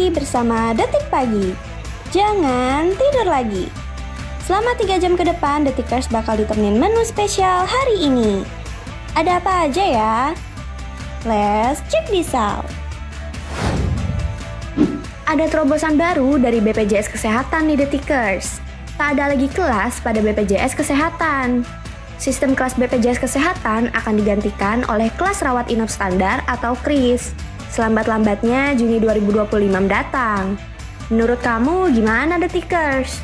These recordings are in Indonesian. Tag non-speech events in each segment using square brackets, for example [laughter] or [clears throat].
pagi bersama Detik Pagi. Jangan tidur lagi. Selama 3 jam ke depan, Detikers bakal ditemenin menu spesial hari ini. Ada apa aja ya? Let's check this out. Ada terobosan baru dari BPJS Kesehatan nih Detikers. Tak ada lagi kelas pada BPJS Kesehatan sistem kelas BPJS Kesehatan akan digantikan oleh kelas rawat inap standar atau KRIS selambat-lambatnya Juni 2025 mendatang. Menurut kamu gimana The Tickers?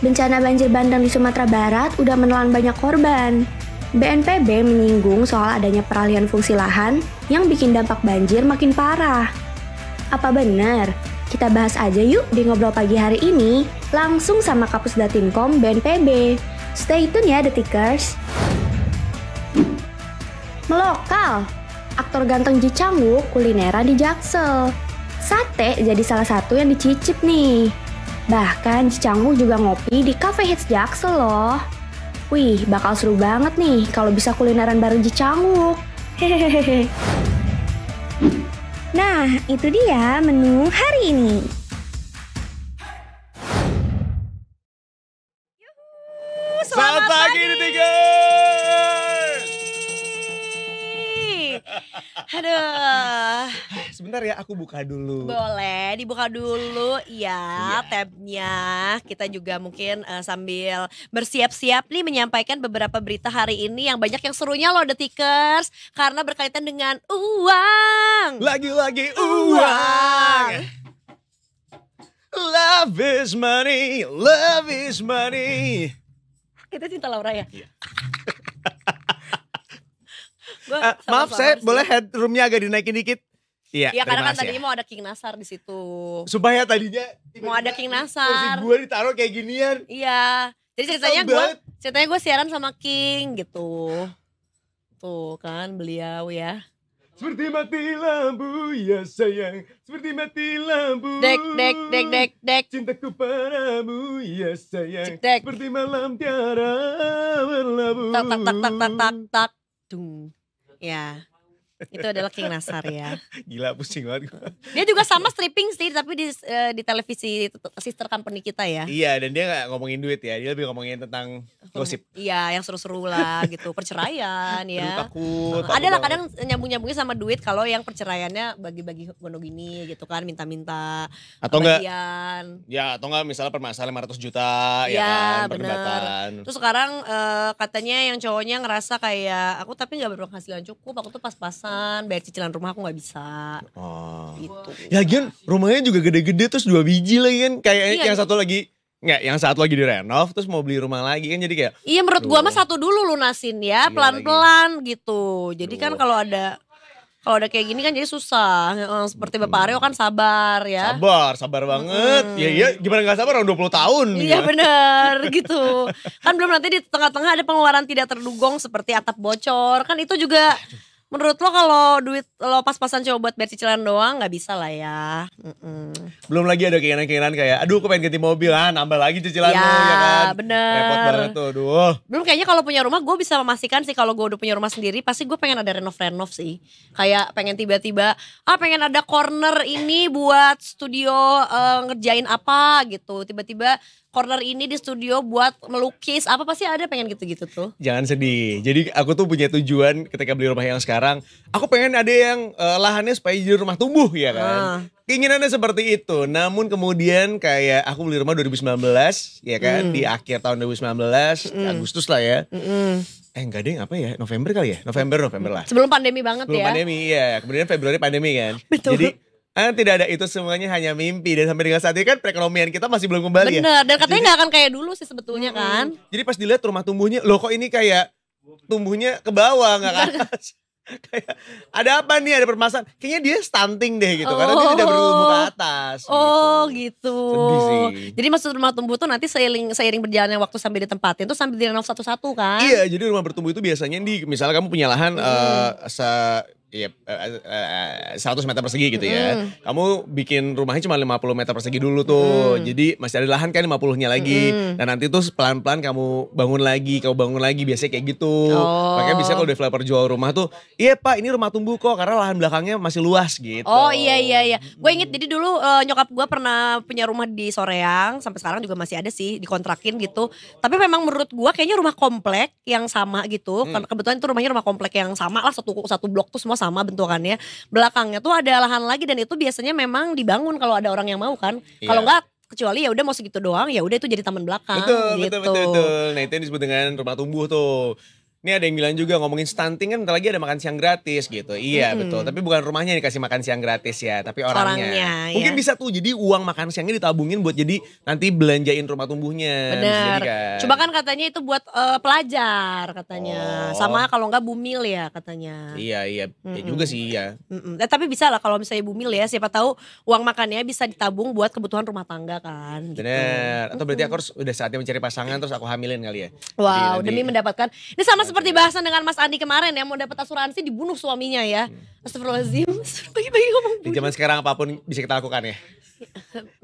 Bencana banjir bandang di Sumatera Barat udah menelan banyak korban. BNPB menyinggung soal adanya peralihan fungsi lahan yang bikin dampak banjir makin parah. Apa benar? Kita bahas aja yuk di ngobrol pagi hari ini langsung sama Kapus Datinkom BNPB. Stay tune ya The Tickers. Melokal, aktor ganteng Ji Wook kulineran di Jaksel. Sate jadi salah satu yang dicicip nih. Bahkan Ji Wook juga ngopi di Cafe Hits Jaksel loh. Wih, bakal seru banget nih kalau bisa kulineran bareng Ji Changwook. Hehehe. Nah, itu dia menu hari ini. Aduh. Eh, sebentar ya aku buka dulu. Boleh, dibuka dulu ya yeah. tabnya. Kita juga mungkin uh, sambil bersiap-siap nih menyampaikan beberapa berita hari ini yang banyak yang serunya loh The Tickers. karena berkaitan dengan uang. Lagi-lagi uang. uang. Love is money, love is money. Kita cinta Laura ya? Iya uh, maaf saya boleh headroomnya agak dinaikin dikit Iya, ya, karena kan tadinya ya. mau ada King Nasar di situ. Supaya tadinya mau ada King Nasar. Kursi gue ditaruh kayak ginian. Iya. Jadi ceritanya gue ceritanya gue siaran sama King gitu. Tuh kan beliau ya. Seperti mati lampu ya sayang Seperti mati lampu Dek dek dek dek dek Cintaku padamu ya sayang Cik, dek. Seperti malam tiara berlabuh Tak tak tak tak tak tak tak Yeah. Itu adalah King Nasar ya. Gila pusing banget gue. Dia juga sama stripping sih tapi di eh, di televisi sister company kita ya. Iya dan dia gak ngomongin duit ya, dia lebih ngomongin tentang gosip. Iya yang seru-seru lah gitu, perceraian ya. Takut, takut. Ada lah kadang nyambung-nyambungnya sama duit kalau yang perceraiannya bagi-bagi gono gini gitu kan, minta-minta. Atau enggak, ya atau enggak misalnya permasalahan 500 juta ya, ya kan, perdebatan. Terus sekarang uh, katanya yang cowoknya ngerasa kayak aku tapi gak berpenghasilan cukup, aku tuh pas-pasan kan bayar cicilan rumah aku nggak bisa oh. gitu Ya ya, rumahnya juga gede-gede terus dua biji lagi kan kayak iya, yang gitu. satu lagi Nggak, yang satu lagi direnov terus mau beli rumah lagi kan jadi kayak Iya menurut gue mah satu dulu lunasin ya iya, pelan-pelan iya gitu. Jadi kan Duh. kan kalau ada kalau ada kayak gini kan jadi susah. Seperti Bapak Aryo kan sabar ya. Sabar, sabar banget. Hmm. Ya iya, gimana gak sabar orang 20 tahun. Iya gitu ya. bener [laughs] gitu. Kan belum nanti di tengah-tengah ada pengeluaran tidak terdugong seperti atap bocor. Kan itu juga Aduh menurut lo kalau duit lo pas-pasan coba buat bayar cicilan doang nggak bisa lah ya. Mm-mm. Belum lagi ada keinginan-keinginan kayak, aduh aku pengen ganti mobil, ah nambah lagi cicilan ya, ya kan. bener. Repot banget tuh, aduh. Belum kayaknya kalau punya rumah gue bisa memastikan sih kalau gue udah punya rumah sendiri pasti gue pengen ada renov-renov sih. Kayak pengen tiba-tiba, ah pengen ada corner ini buat studio uh, ngerjain apa gitu. Tiba-tiba corner ini di studio buat melukis apa pasti ada pengen gitu-gitu tuh jangan sedih jadi aku tuh punya tujuan ketika beli rumah yang sekarang aku pengen ada yang uh, lahannya supaya jadi rumah tumbuh ya kan Uh. keinginannya seperti itu namun kemudian kayak aku beli rumah 2019 ya kan mm. di akhir tahun 2019 mm. Agustus lah ya mm -mm. Eh enggak deh apa ya November kali ya November November lah Sebelum pandemi banget Sebelum ya Sebelum pandemi ya Kemudian Februari pandemi kan Betul. Jadi Ah, tidak ada itu semuanya hanya mimpi dan sampai dengan saat ini kan perekonomian kita masih belum kembali Bener, ya. dan katanya nggak akan kayak dulu sih sebetulnya hmm, kan. Jadi pas dilihat rumah tumbuhnya, loh kok ini kayak tumbuhnya ke bawah nggak kan? [laughs] kayak ada apa nih ada permasalahan. Kayaknya dia stunting deh gitu oh, karena dia tidak oh. berumur ke atas. Gitu. Oh gitu. gitu. Sedih sih. Jadi maksud rumah tumbuh tuh nanti seiring seiring berjalannya waktu sampai ditempatin tuh sambil direnov satu-satu kan? Iya, jadi rumah bertumbuh itu biasanya di misalnya kamu punya lahan hmm. uh, Iya, eh, eh, eh, seratus meter persegi gitu ya. Mm. Kamu bikin rumahnya cuma 50 meter persegi dulu tuh. Mm. Jadi masih ada lahan kan 50-nya lagi. Mm. Dan nah, nanti tuh pelan-pelan kamu bangun lagi, kamu bangun lagi biasanya kayak gitu. Oh. Makanya bisa kalau developer jual rumah tuh, "Iya Pak, ini rumah tumbuh kok karena lahan belakangnya masih luas." gitu. Oh iya iya iya. Gue inget jadi dulu uh, nyokap gue pernah punya rumah di Soreang, sampai sekarang juga masih ada sih dikontrakin gitu. Tapi memang menurut gue kayaknya rumah komplek yang sama gitu. Mm. Kebetulan itu rumahnya rumah komplek yang sama lah satu satu blok tuh semua sama bentukannya. Belakangnya tuh ada lahan lagi dan itu biasanya memang dibangun kalau ada orang yang mau kan. Yeah. Kalau enggak kecuali ya udah mau segitu doang ya udah itu jadi taman belakang betul, gitu. betul betul betul nah itu yang disebut dengan rumah tumbuh tuh ini ada yang bilang juga ngomongin stunting kan bentar lagi ada makan siang gratis gitu. Iya hmm. betul. Tapi bukan rumahnya dikasih makan siang gratis ya, tapi orangnya. orangnya iya. Mungkin ya. bisa tuh jadi uang makan siangnya ditabungin buat jadi nanti belanjain rumah tumbuhnya. Benar. Kan. Coba kan katanya itu buat uh, pelajar katanya. Oh. Sama kalau enggak bumil ya katanya. Iya iya. Mm -mm. Ya juga sih ya. Mm tapi bisa lah kalau misalnya bumil ya, siapa tahu uang makannya bisa ditabung buat kebutuhan rumah tangga kan. Gitu. Benar. Atau berarti aku harus udah saatnya mencari pasangan terus aku hamilin kali ya. Wow, jadi, demi nanti, mendapatkan. Ini sama seperti bahasan dengan Mas Andi kemarin ya, mau dapat asuransi dibunuh suaminya ya. Hmm. Astagfirullahalazim. pagi [laughs] bagi ngomong Di zaman sekarang apapun bisa kita lakukan ya.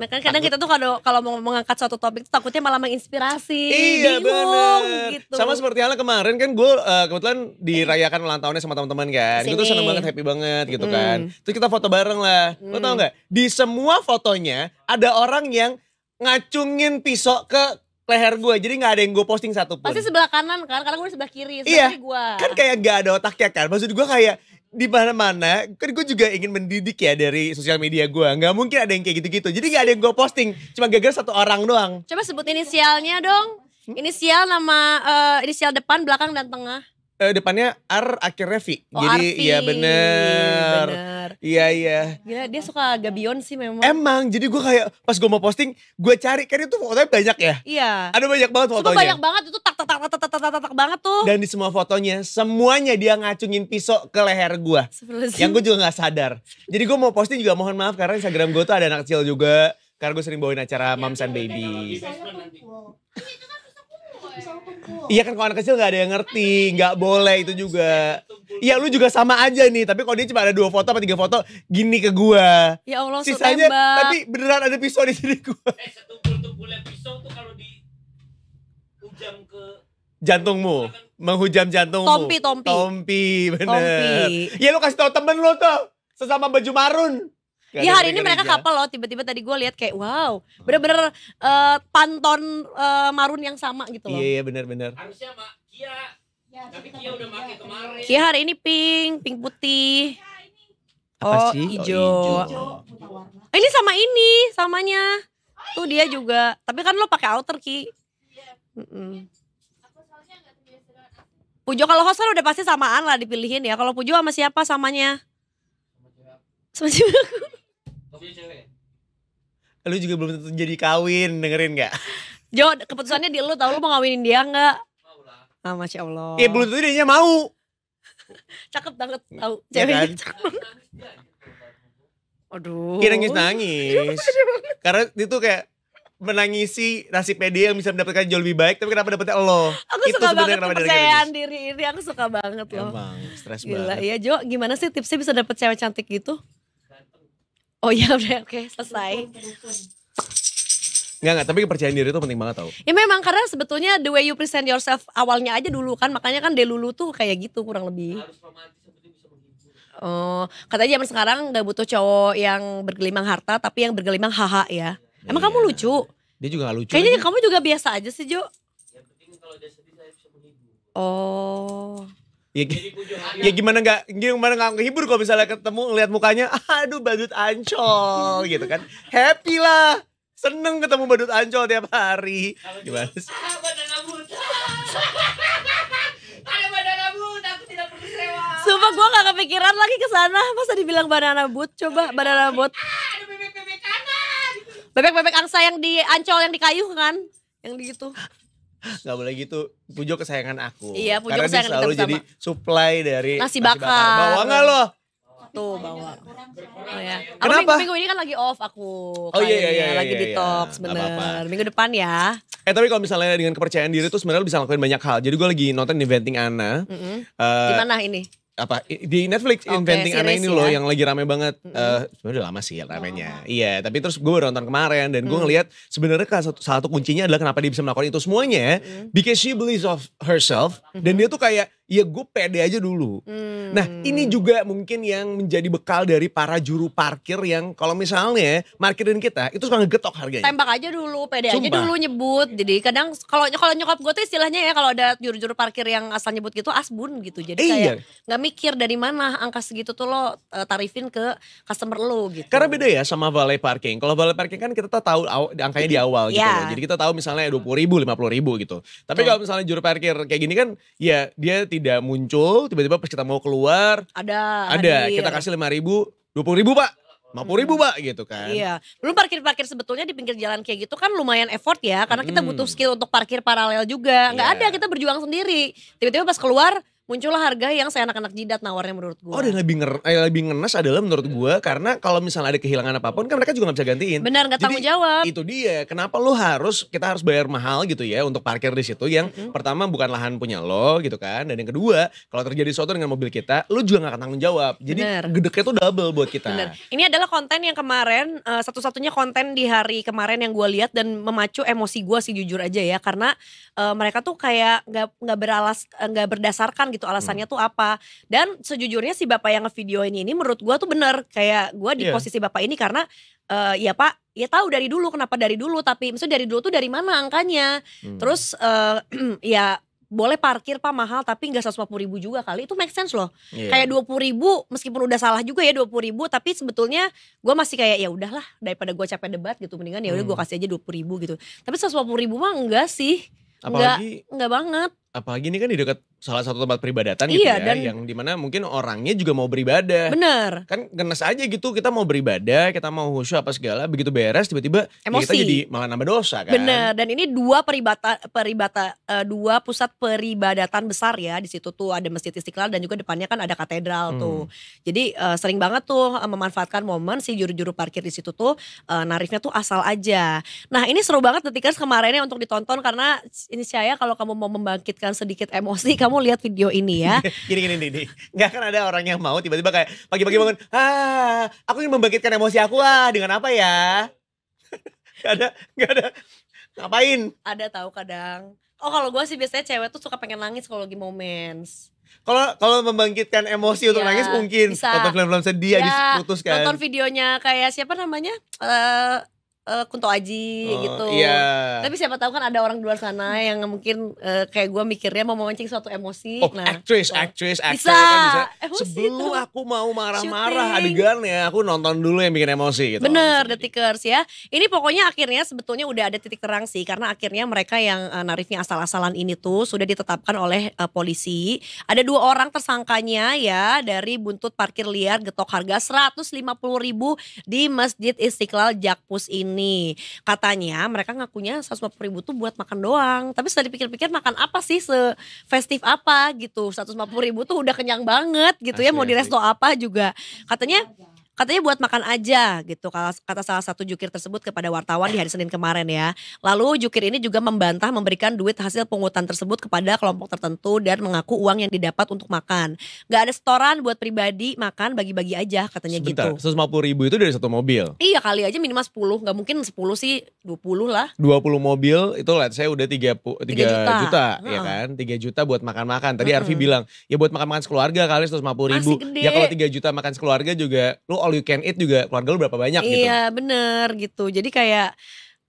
Nah, [laughs] kan kadang kita tuh kalau kalau mau mengangkat suatu topik tuh takutnya malah menginspirasi, iya, bingung gitu. Sama seperti halnya kemarin kan gue uh, kebetulan dirayakan ulang tahunnya sama teman-teman kan. Gue tuh seneng banget, happy banget gitu hmm. kan. Terus kita foto bareng lah. Hmm. Lo tau mm. gak? Di semua fotonya ada orang yang ngacungin pisau ke leher gue jadi nggak ada yang gue posting satu pun pasti sebelah kanan kan karena gue sebelah kiri sebelah iya gue kan kayak gak ada otaknya kan maksud gue kayak di mana mana kan gue juga ingin mendidik ya dari sosial media gue nggak mungkin ada yang kayak gitu gitu jadi nggak ada yang gue posting cuma gagal satu orang doang coba sebut inisialnya dong hmm? inisial nama uh, inisial depan belakang dan tengah eh, depannya R akhirnya V. Oh, Jadi Arfi. ya bener. Iya iya. Gila dia suka gabion sih memang. Emang jadi gue kayak pas gue mau posting gue cari kan itu fotonya banyak ya. Iya. Ada banyak banget fotonya. Itu banyak banget itu tak tak tak tak tak tak tak, tak banget tuh. Dan di semua fotonya semuanya dia ngacungin pisau ke leher gue. Yang gue juga nggak sadar. Jadi gue mau posting juga mohon maaf karena Instagram gue tuh ada anak kecil juga. Karena gue sering bawain acara ya, Moms and Baby. Iya kan kalau anak kecil nggak ada yang ngerti, nggak boleh itu juga. Iya lu juga sama aja nih, tapi kalau dia cuma ada dua foto apa tiga foto, gini ke gua. Ya Allah, Sisanya, tembak. tapi beneran ada pisau di sini gua. [laughs] Eh, setumpul-tumpulnya pisau tuh kalau di hujam ke jantungmu menghujam jantungmu tompi tompi tompi bener tompi. ya lu kasih tau temen lu tuh sesama baju marun Iya hari ini mereka kapal ya. loh tiba-tiba tadi gue lihat kayak wow bener-bener uh, eh, panton uh, eh, marun yang sama gitu loh. Iya iya bener-bener. Harusnya mak Kia ya, tapi Kia udah pakai kemarin. Kia hari ini pink pink putih. Apa oh, sih? Ijo. Oh, ijo. Oh, ini sama ini samanya. Tuh dia juga. Tapi kan lo pakai outer ki. Mm -mm. Pujo kalau host kan udah pasti samaan lah dipilihin ya. Kalau Pujo sama siapa samanya? Sama siapa? Iya, cewek. Lu juga belum tentu jadi kawin, dengerin gak? Jo, keputusannya di lu tau lu mau ngawinin dia gak? Mau lah. Ah, Masya Allah. Eh belum tentu dia mau. cakep banget iya tau, kan? cewek ya, iya kan? cakep. Aduh. Dia nangis-nangis. Karena itu kayak menangisi nasib dia yang bisa mendapatkan jauh lebih baik tapi kenapa dapetnya lo aku itu suka banget kepercayaan gitu? diri ini aku suka banget loh emang stres banget Iya Jo gimana sih tipsnya bisa dapet cewek cantik gitu Oh iya udah oke okay, selesai. Enggak, enggak, tapi kepercayaan diri itu penting banget tau. Ya memang, karena sebetulnya the way you present yourself awalnya aja dulu kan, makanya kan Delulu tuh kayak gitu kurang lebih. Harus Oh, katanya zaman sekarang gak butuh cowok yang bergelimang harta, tapi yang bergelimang haha ya. Emang iya. kamu lucu? Dia juga gak lucu. Kayaknya aja. kamu juga biasa aja sih Jo. Yang penting kalau dia sedih saya bisa menghibur. Oh ya, ya gimana nggak gimana nggak menghibur kalau misalnya ketemu ngeliat mukanya aduh badut ancol gitu kan happy lah seneng ketemu badut ancol tiap hari gitu, gimana sih? Ah, [laughs] Sumpah gue gak kepikiran lagi ke sana. Masa dibilang banana boot? Coba banana boot. Bebek-bebek angsa yang di ancol yang di kayu kan? Yang di gitu nggak boleh gitu. Pujo kesayangan aku. Iya, Pujo Karena kesayangan dia selalu jadi supply dari nasi bakar. Nasi bakar. Bawa nggak lo? Tuh bawa. Oh ya. Kenapa? minggu, minggu ini kan lagi off aku. Oh iya iya iya. Lagi iya, iya. detox iya. bener. Apa -apa. Minggu depan ya. Eh tapi kalau misalnya dengan kepercayaan diri tuh sebenarnya bisa lakuin banyak hal. Jadi gue lagi nonton Inventing Anna. Mm -hmm. uh, Gimana ini? apa di Netflix okay, Inventing aneh ini ya? loh yang lagi rame banget. Mm -hmm. uh, sebenarnya udah lama sih ramenya. Oh. Iya, tapi terus gue nonton kemarin dan gue mm. ngelihat sebenarnya satu, satu kuncinya adalah kenapa dia bisa melakukan itu semuanya mm. because she believes of herself mm -hmm. dan dia tuh kayak Iya, gue pede aja dulu. Hmm. Nah ini hmm. juga mungkin yang menjadi bekal dari para juru parkir yang kalau misalnya markirin kita itu suka ngegetok harganya. Tembak aja dulu, pede Sumpah. aja dulu nyebut. Jadi kadang kalau kalau nyokap gue tuh istilahnya ya kalau ada juru-juru parkir yang asal nyebut gitu asbun gitu. Jadi eh, kayak nggak iya. mikir dari mana angka segitu tuh lo eh, tarifin ke customer lo gitu. Karena beda ya sama valet parking. Kalau valet parking kan kita tahu angkanya di awal gitu. Ya. Jadi kita tahu misalnya dua puluh ribu, lima puluh ribu gitu. Tapi kalau misalnya juru parkir kayak gini kan ya dia tidak muncul, tiba-tiba pas kita mau keluar. Ada. Ada, hadir. kita kasih lima ribu, dua puluh ribu pak lima puluh ribu pak gitu kan iya belum parkir parkir sebetulnya di pinggir jalan kayak gitu kan lumayan effort ya karena kita hmm. butuh skill untuk parkir paralel juga nggak yeah. ada kita berjuang sendiri tiba-tiba pas keluar muncullah harga yang saya anak-anak jidat nawarnya menurut gue. Oh dan lebih nger eh, lebih ngenes adalah menurut gue karena kalau misalnya ada kehilangan apapun kan mereka juga nggak bisa gantiin. Benar nggak tanggung jawab. Itu dia. Kenapa lu harus kita harus bayar mahal gitu ya untuk parkir di situ yang -hmm. pertama bukan lahan punya lo gitu kan dan yang kedua kalau terjadi sesuatu dengan mobil kita lu juga gak akan tanggung jawab. Jadi Bener. gedeknya tuh double buat kita. Bener. Ini adalah konten yang kemarin uh, satu-satunya konten di hari kemarin yang gue lihat dan memacu emosi gue sih jujur aja ya karena uh, mereka tuh kayak nggak nggak beralas eh, nggak berdasarkan gitu alasannya hmm. tuh apa dan sejujurnya si bapak yang ngevideo ini ini menurut gue tuh bener kayak gue di yeah. posisi bapak ini karena uh, ya pak ya tahu dari dulu kenapa dari dulu tapi maksudnya dari dulu tuh dari mana angkanya hmm. terus uh, [clears throat] ya boleh parkir pak mahal tapi nggak 150 ribu juga kali itu make sense loh yeah. kayak 20 ribu meskipun udah salah juga ya 20 ribu tapi sebetulnya gue masih kayak ya udahlah daripada gue capek debat gitu mendingan ya udah hmm. gue kasih aja 20 ribu gitu tapi 150 ribu mah enggak sih Apalagi, enggak enggak banget apalagi ini kan di dekat salah satu tempat peribadatan gitu iya, gitu ya dan yang dimana mungkin orangnya juga mau beribadah bener kan genes aja gitu kita mau beribadah kita mau khusyuk apa segala begitu beres tiba-tiba ya kita jadi malah nambah dosa kan bener dan ini dua peribata peribata uh, dua pusat peribadatan besar ya di situ tuh ada masjid istiqlal dan juga depannya kan ada katedral hmm. tuh jadi uh, sering banget tuh uh, memanfaatkan momen si juru-juru parkir di situ tuh uh, narifnya tuh asal aja nah ini seru banget detikers kemarinnya untuk ditonton karena ini saya kalau kamu mau membangkitkan mendapatkan sedikit emosi, kamu lihat video ini ya. [laughs] gini gini gini, nggak akan ada orang yang mau tiba-tiba kayak pagi-pagi bangun, ah, aku ingin membangkitkan emosi aku ah dengan apa ya? [laughs] gak ada, gak ada. Ngapain? Ada tahu kadang. Oh kalau gue sih biasanya cewek tuh suka pengen nangis kalau lagi moments. Kalau kalau membangkitkan emosi iya, untuk nangis mungkin bisa. nonton film-film sedih ya, habis iya. putus kan. Nonton videonya kayak siapa namanya? Eh, uh, Kunto Aji oh, gitu. Iya. Tapi siapa tahu kan ada orang di luar sana yang mungkin uh, kayak gue mikirnya mau memancing suatu emosi. Oh, nah, actress, so. Oh. actress, actress, bisa. Kan bisa. Eh, Sebelum itu. aku mau marah-marah adegannya, aku nonton dulu yang bikin emosi gitu. Bener, The Tickers ya. Ini pokoknya akhirnya sebetulnya udah ada titik terang sih karena akhirnya mereka yang uh, narifnya asal-asalan ini tuh sudah ditetapkan oleh uh, polisi. Ada dua orang tersangkanya ya dari buntut parkir liar getok harga 150 ribu di Masjid Istiqlal Jakpus ini nih. Katanya mereka ngakunya 150 ribu tuh buat makan doang. Tapi setelah dipikir-pikir makan apa sih se-festif apa gitu. 150 ribu tuh udah kenyang banget gitu ya. asli, ya. Mau di resto apa juga. Katanya Katanya buat makan aja gitu kata salah satu jukir tersebut kepada wartawan di hari Senin kemarin ya. Lalu jukir ini juga membantah memberikan duit hasil pungutan tersebut kepada kelompok tertentu dan mengaku uang yang didapat untuk makan. Gak ada setoran buat pribadi makan bagi-bagi aja katanya Sebentar, gitu. Sebentar, puluh ribu itu dari satu mobil? Iya kali aja minimal 10, gak mungkin 10 sih 20 lah. 20 mobil itu let's saya udah tiga 3, 3 juta, juta hmm. ya kan? 3 juta buat makan-makan. Tadi hmm. Arfi bilang, ya buat makan-makan sekeluarga kali 150 ribu. Ya kalau 3 juta makan sekeluarga juga, lu all you can eat juga keluarga lu berapa banyak iya, gitu. Iya bener gitu. Jadi kayak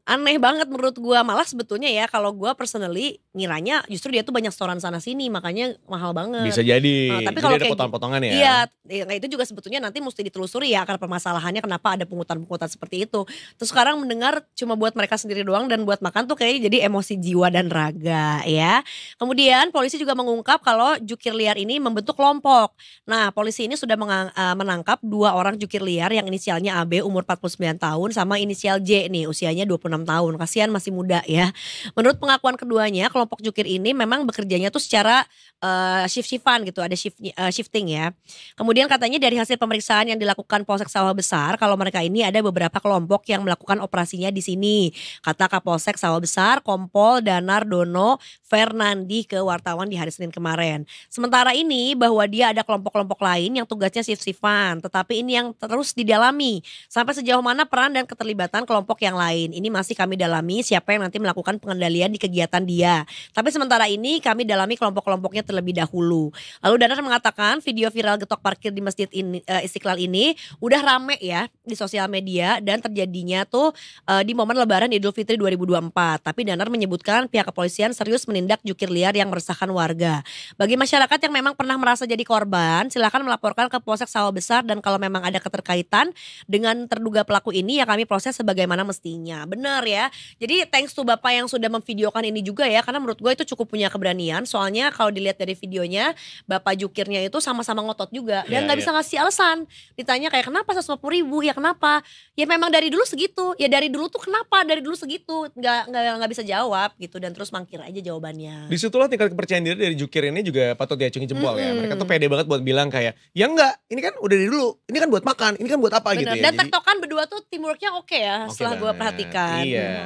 aneh banget menurut gue malah sebetulnya ya kalau gue personally ngiranya justru dia tuh banyak storan sana sini makanya mahal banget bisa jadi nah, tapi kalau ada potongan-potongan ya iya ya, nah itu juga sebetulnya nanti mesti ditelusuri ya karena permasalahannya kenapa ada pungutan-pungutan seperti itu terus sekarang mendengar cuma buat mereka sendiri doang dan buat makan tuh kayaknya jadi emosi jiwa dan raga ya kemudian polisi juga mengungkap kalau jukir liar ini membentuk kelompok nah polisi ini sudah eh, menangkap dua orang jukir liar yang inisialnya AB umur 49 tahun sama inisial J nih usianya 26 26 tahun. Kasihan masih muda ya. Menurut pengakuan keduanya, kelompok jukir ini memang bekerjanya tuh secara uh, shift-shiftan gitu, ada shift uh, eh, shifting ya. Kemudian katanya dari hasil pemeriksaan yang dilakukan Polsek Sawah Besar, kalau mereka ini ada beberapa kelompok yang melakukan operasinya di sini. Kata Kapolsek Sawah Besar, Kompol Danar Dono Fernandi ke wartawan di hari Senin kemarin. Sementara ini bahwa dia ada kelompok-kelompok lain yang tugasnya shift-shiftan, tetapi ini yang terus didalami sampai sejauh mana peran dan keterlibatan kelompok yang lain. Ini masih masih kami dalami siapa yang nanti melakukan pengendalian di kegiatan dia. Tapi sementara ini kami dalami kelompok-kelompoknya terlebih dahulu. Lalu Danar mengatakan video viral getok parkir di masjid ini, uh, Istiqlal ini udah rame ya di sosial media dan terjadinya tuh uh, di momen Lebaran Idul Fitri 2024. Tapi Danar menyebutkan pihak kepolisian serius menindak jukir liar yang meresahkan warga. Bagi masyarakat yang memang pernah merasa jadi korban, silahkan melaporkan ke Polsek Sawah Besar dan kalau memang ada keterkaitan dengan terduga pelaku ini ya kami proses sebagaimana mestinya. Benar benar ya. Jadi thanks to Bapak yang sudah memvideokan ini juga ya. Karena menurut gue itu cukup punya keberanian. Soalnya kalau dilihat dari videonya Bapak jukirnya itu sama-sama ngotot juga. Dan yeah, gak yeah. bisa ngasih alasan. Ditanya kayak kenapa 150 ribu? Ya kenapa? Ya memang dari dulu segitu. Ya dari dulu tuh kenapa? Dari dulu segitu. Gak, gak, gak bisa jawab gitu. Dan terus mangkir aja jawabannya. Disitulah tingkat kepercayaan diri dari jukir ini juga patut diacungi jempol mm -hmm. ya. Mereka tuh pede banget buat bilang kayak ya enggak ini kan udah dari dulu. Ini kan buat makan. Ini kan buat apa Bener. gitu ya. Dan Jadi, tektokan berdua tuh teamworknya oke okay ya okay setelah gue perhatikan. Iya. iya.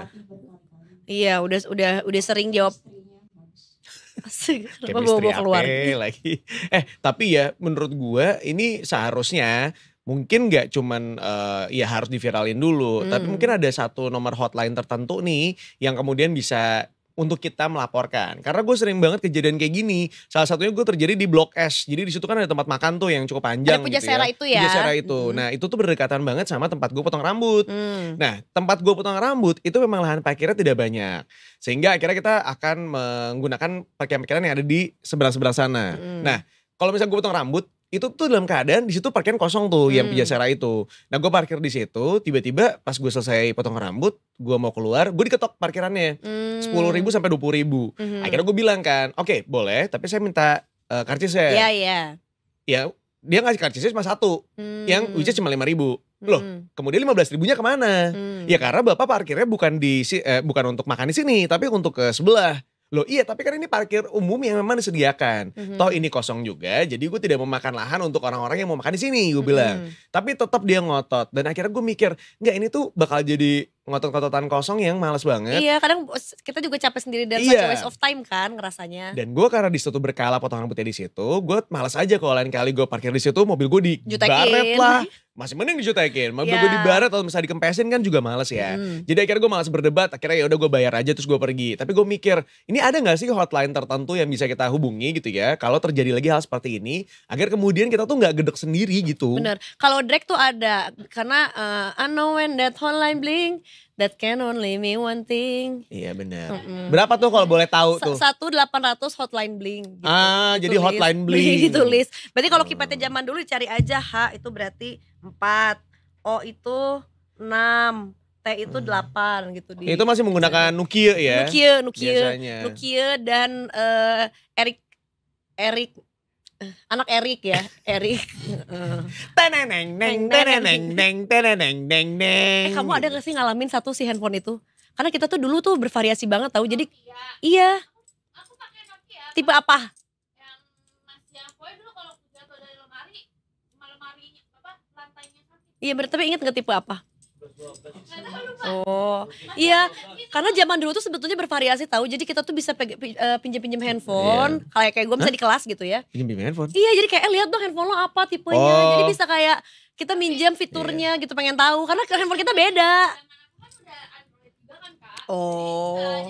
Iya, udah udah udah sering jawab [laughs] Kenapa bawa keluar? Ya lagi. [laughs] Eh, tapi ya menurut gua ini seharusnya mungkin nggak cuman uh, ya harus diviralin dulu, hmm. tapi mungkin ada satu nomor hotline tertentu nih yang kemudian bisa untuk kita melaporkan. Karena gue sering banget kejadian kayak gini. Salah satunya gue terjadi di Blok S. Jadi di situ kan ada tempat makan tuh yang cukup panjang. Ada pujasera gitu ya. itu ya. Pujasera itu. Hmm. Nah itu tuh berdekatan banget sama tempat gue potong rambut. Hmm. Nah tempat gue potong rambut itu memang lahan parkirnya tidak banyak. Sehingga akhirnya kita akan menggunakan parkiran parkiran yang ada di seberang-seberang sana. Hmm. Nah kalau misalnya gue potong rambut, itu tuh dalam keadaan di situ parkiran kosong tuh hmm. yang Pijasera itu. Nah gue parkir di situ, tiba-tiba pas gue selesai potong rambut, gue mau keluar, gue diketok parkirannya hmm. sepuluh hmm. ribu sampai dua puluh ribu. Hmm. Akhirnya gue bilang kan, oke okay, boleh, tapi saya minta uh, eh, karcisnya. Iya yeah, iya. Ya dia ngasih karcisnya cuma satu, hmm. yang which cuma lima ribu. Loh, hmm. kemudian lima belas ribunya kemana? Hmm. Ya karena bapak parkirnya bukan di eh, bukan untuk makan di sini, tapi untuk ke sebelah. Loh iya tapi kan ini parkir umum yang memang disediakan. Mm-hmm. Toh ini kosong juga jadi gue tidak mau makan lahan untuk orang-orang yang mau makan di sini gue bilang. Mm-hmm. Tapi tetap dia ngotot dan akhirnya gue mikir nggak ini tuh bakal jadi ngotot-ngototan kosong yang males banget. Iya, kadang kita juga capek sendiri dan iya. waste of time kan ngerasanya. Dan gue karena di situ berkala potongan rambutnya di situ, gue males aja kalau lain kali gue parkir di situ mobil gue di baret lah. Masih mending dijutekin, mobil yeah. gue di iya. baret atau misalnya dikempesin kan juga males ya. Hmm. Jadi akhirnya gue males berdebat, akhirnya ya udah gue bayar aja terus gue pergi. Tapi gue mikir, ini ada gak sih hotline tertentu yang bisa kita hubungi gitu ya, kalau terjadi lagi hal seperti ini, agar kemudian kita tuh gak gedek sendiri gitu. Bener, kalau Drake tuh ada, karena uh, I know when that hotline bling, that can only mean one thing. Iya benar. Mm -mm. Berapa tuh kalau boleh tahu tuh? Satu delapan ratus hotline bling. Gitu. Ah, jadi hotline [laughs] bling. Tulis. Berarti kalau hmm. kipetnya zaman dulu cari aja H itu berarti empat, O itu enam, T itu hmm. delapan gitu Itu masih menggunakan Nokia ya? Nokia, Nokia, Nokia dan uh, Eric Eric Eh. anak Erik ya, [laughs] Erik. Eh. teneneng neng teneneng neng teneneng neng neng. Eh, kamu ada gak sih ngalamin satu si handphone itu? Karena kita tuh dulu tuh bervariasi banget tau Jadi iya. Aku pakai Nokia. Tipe apa? Yang masih Javoy dulu kalau jatuh dari lemari, lemarinya apa lantainya sakit. Iya, tapi inget gak tipe apa? Oh iya, karena zaman dulu tuh sebetulnya bervariasi tahu. Jadi kita tuh bisa eh, pinjam-pinjam handphone, yeah. kayak kayak gue bisa di kelas gitu ya. Pinjam-pinjam handphone? Iya, jadi kayak eh, lihat dong handphone lo apa tipenya. Oh. Jadi bisa kayak kita minjam fiturnya yeah. gitu pengen tahu karena handphone kita beda. Kan kan, oh. Nah,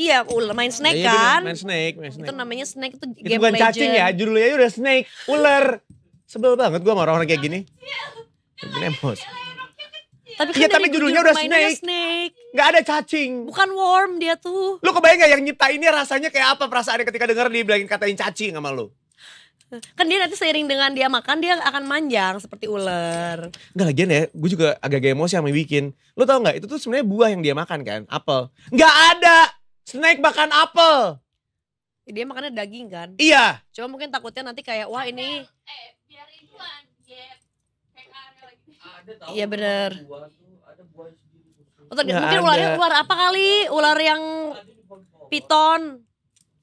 Iya, ular main snake ya, kan? Main snake, main snake. Itu namanya snake itu, itu bukan legend. cacing ya, judulnya udah snake, ular. Sebel banget gua sama orang-orang kayak gini. Gini Tapi iya, kan ya, tapi judulnya udah snake. snake. Gak ada cacing. Bukan worm dia tuh. Lu kebayang gak yang nyipta ini rasanya kayak apa perasaannya ketika denger dibilangin katain cacing sama lu? Kan dia nanti seiring dengan dia makan dia akan manjang seperti ular. Enggak lagian ya, gue juga agak-agak emosi sama bikin. Lu tau gak itu tuh sebenarnya buah yang dia makan kan, apel. Gak ada Snake makan apel. Dia makannya daging kan? Iya. Cuma mungkin takutnya nanti kayak wah ini. Eh, iya bener. Oh, mungkin ada. ularnya ular apa kali? Ular yang piton.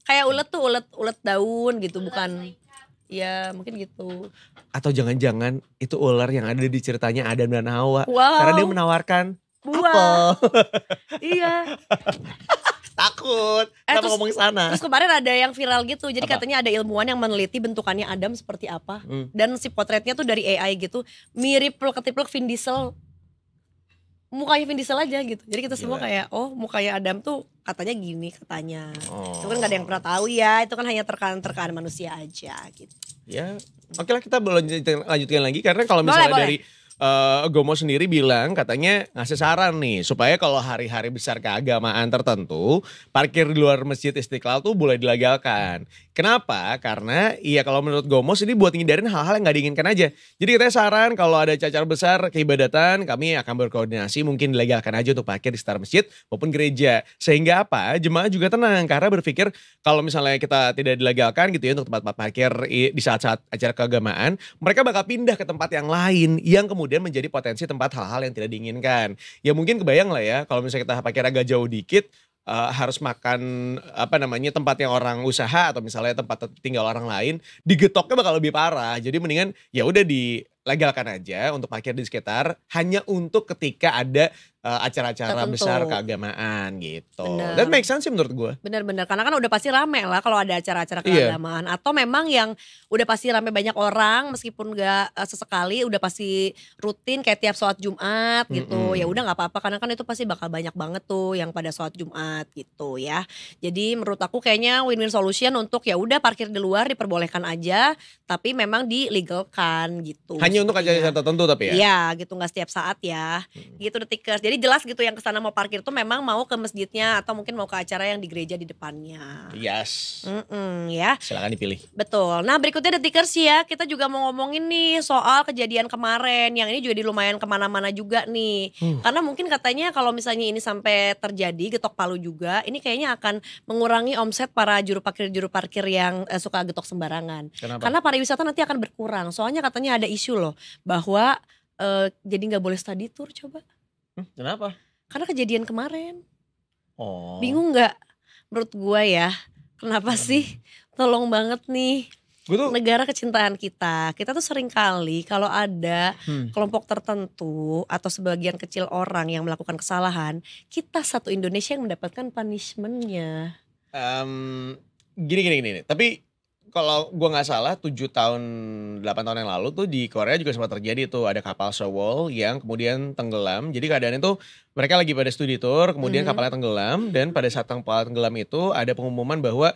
Kayak ulet tuh ulet ulet daun gitu bukan. Iya mungkin gitu. Atau jangan-jangan itu ular yang ada di ceritanya Adam dan Hawa. Wow. Karena dia menawarkan buah. Apel. iya. [laughs] takut. Eh, terus, ngomong sana? Terus kemarin ada yang viral gitu. Jadi apa? katanya ada ilmuwan yang meneliti bentukannya Adam seperti apa. Hmm. Dan si potretnya tuh dari AI gitu. Mirip peluk-peluk Vin Diesel. Mukanya Vin Diesel aja gitu. Jadi kita Gila. semua kayak, oh mukanya Adam tuh katanya gini katanya. Oh. Itu kan gak ada yang oh. pernah tahu ya. Itu kan hanya terkaan-terkaan manusia aja gitu. Ya, oke lah kita lanjutkan, lanjutkan lagi. Karena kalau misalnya boleh, dari uh, Gomo sendiri bilang katanya ngasih saran nih supaya kalau hari-hari besar keagamaan tertentu parkir di luar masjid Istiqlal tuh boleh dilegalkan. Kenapa? Karena iya kalau menurut Gomos ini buat ngindarin hal-hal yang gak diinginkan aja. Jadi kita saran kalau ada cacar besar keibadatan kami akan berkoordinasi mungkin dilegalkan aja untuk parkir di sekitar masjid maupun gereja. Sehingga apa? Jemaah juga tenang karena berpikir kalau misalnya kita tidak dilegalkan gitu ya untuk tempat-tempat parkir di saat-saat acara keagamaan, mereka bakal pindah ke tempat yang lain yang kemudian menjadi potensi tempat hal-hal yang tidak diinginkan. Ya mungkin kebayang lah ya kalau misalnya kita parkir agak jauh dikit, uh, harus makan apa namanya tempat yang orang usaha atau misalnya tempat tinggal orang lain digetoknya bakal lebih parah jadi mendingan ya udah dilegalkan aja untuk parkir di sekitar hanya untuk ketika ada Eh, acara-acara uh, besar keagamaan gitu. Bener. That make sense sih menurut gue. Bener-bener karena kan udah pasti rame lah kalau ada acara-acara iya. keagamaan yeah. atau memang yang udah pasti rame banyak orang meskipun gak uh, eh, sesekali udah pasti rutin kayak tiap sholat Jumat gitu. Mm -hmm. Ya udah nggak apa-apa karena kan itu pasti bakal banyak banget tuh yang pada sholat Jumat gitu ya. Jadi menurut aku kayaknya win-win solution untuk ya udah parkir di luar diperbolehkan aja tapi memang di dilegalkan gitu. Hanya untuk acara-acara tertentu tapi ya. Iya, gitu nggak setiap saat ya. Mm -hmm. Gitu detikers jadi jelas gitu yang kesana mau parkir tuh memang mau ke masjidnya atau mungkin mau ke acara yang di gereja di depannya. Yes. Mm -mm, ya. Silakan dipilih. Betul. Nah berikutnya ada tikers ya kita juga mau ngomongin nih soal kejadian kemarin. Yang ini juga di lumayan kemana-mana juga nih. Hmm. Karena mungkin katanya kalau misalnya ini sampai terjadi getok palu juga, ini kayaknya akan mengurangi omset para juru parkir juru parkir yang eh, suka getok sembarangan. Kenapa? Karena pariwisata nanti akan berkurang. Soalnya katanya ada isu loh bahwa eh, jadi nggak boleh study tour coba. Hmm, kenapa? Karena kejadian kemarin. Oh. Bingung nggak? Menurut gue ya, kenapa hmm. sih? Tolong banget nih. Gua tuh, negara kecintaan kita, kita tuh sering kali kalau ada hmm. kelompok tertentu atau sebagian kecil orang yang melakukan kesalahan, kita satu Indonesia yang mendapatkan punishmentnya. Um, gini gini gini, tapi kalau gua nggak salah tujuh tahun delapan tahun yang lalu tuh di Korea juga sempat terjadi tuh ada kapal Sewol yang kemudian tenggelam. Jadi keadaannya tuh mereka lagi pada studi tour, kemudian mm -hmm. kapalnya tenggelam dan pada saat kapal tenggelam itu ada pengumuman bahwa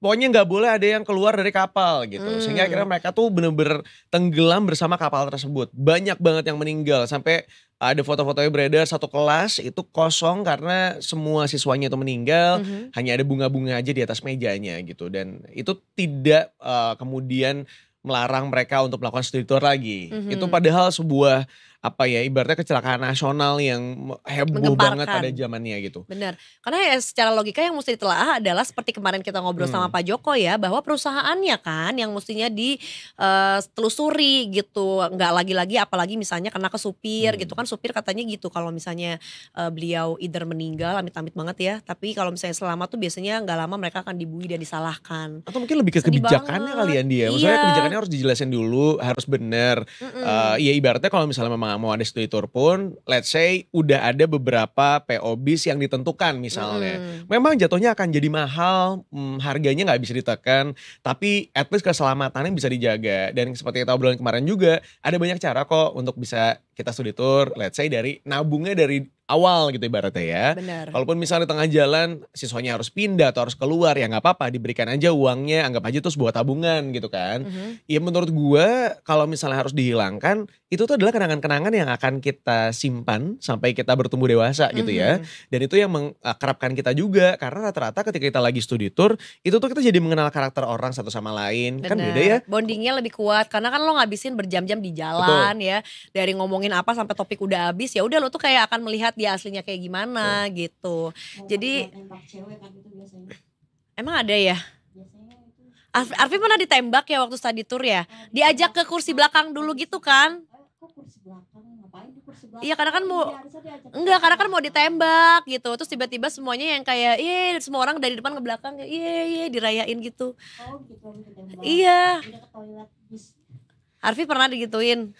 pokoknya nggak boleh ada yang keluar dari kapal gitu. Hmm. Sehingga akhirnya mereka tuh bener-bener tenggelam bersama kapal tersebut. Banyak banget yang meninggal sampai ada foto-fotonya beredar satu kelas itu kosong karena semua siswanya itu meninggal, mm -hmm. hanya ada bunga-bunga aja di atas mejanya gitu dan itu tidak uh, kemudian melarang mereka untuk melakukan studi tour lagi. Mm -hmm. Itu padahal sebuah apa ya ibaratnya kecelakaan nasional yang heboh banget pada zamannya gitu. Bener, Karena ya secara logika yang mesti ditelaah adalah seperti kemarin kita ngobrol hmm. sama Pak Joko ya bahwa perusahaannya kan yang mestinya ditelusuri eh, uh, gitu. nggak lagi-lagi apalagi misalnya karena ke supir hmm. gitu kan supir katanya gitu kalau misalnya uh, beliau either meninggal amit-amit banget ya, tapi kalau misalnya selama tuh biasanya nggak lama mereka akan dibui dan disalahkan. Atau mungkin lebih ke Sedih kebijakannya ya, ya. banget. kalian dia. Maksudnya iya. kebijakannya harus dijelasin dulu, harus bener. Mm -mm. uh, ya ibaratnya kalau misalnya memang mau ada studi tour pun, let's say udah ada beberapa PO bis yang ditentukan misalnya. Hmm. Memang jatuhnya akan jadi mahal, hmm, harganya nggak bisa ditekan, tapi at least keselamatannya bisa dijaga. Dan seperti kita obrolan kemarin juga, ada banyak cara kok untuk bisa kita studi tour, let's say dari nabungnya dari awal gitu ibaratnya ya. Benar. Walaupun misalnya di tengah jalan siswanya harus pindah atau harus keluar ya nggak apa-apa, diberikan aja uangnya, anggap aja terus buat tabungan gitu kan. Mm-hmm. Ya menurut gue kalau misalnya harus dihilangkan, itu tuh adalah kenangan-kenangan yang akan kita simpan sampai kita bertumbuh dewasa gitu mm-hmm. ya. Mhm. Dan itu yang mengakrabkan kita juga karena rata-rata ketika kita lagi studi tour, itu tuh kita jadi mengenal karakter orang satu sama lain. Bener. Kan beda ya. Bondingnya lebih kuat karena kan lo ngabisin berjam-jam di jalan Betul. ya, dari ngomong ngomongin apa sampai topik udah habis ya udah lo tuh kayak akan melihat dia aslinya kayak gimana oh. gitu. oh, Jadi cewek kan Emang ada ya? Arfi, Arfi pernah ditembak ya waktu study tour ya? Diajak ke kursi belakang dulu gitu kan? Eh, iya karena kan mau iya, enggak karena kan mau ditembak gitu terus tiba-tiba semuanya yang kayak iya, iya semua orang dari depan ke belakang iya iya dirayain gitu oh gitu, iya Arfi pernah digituin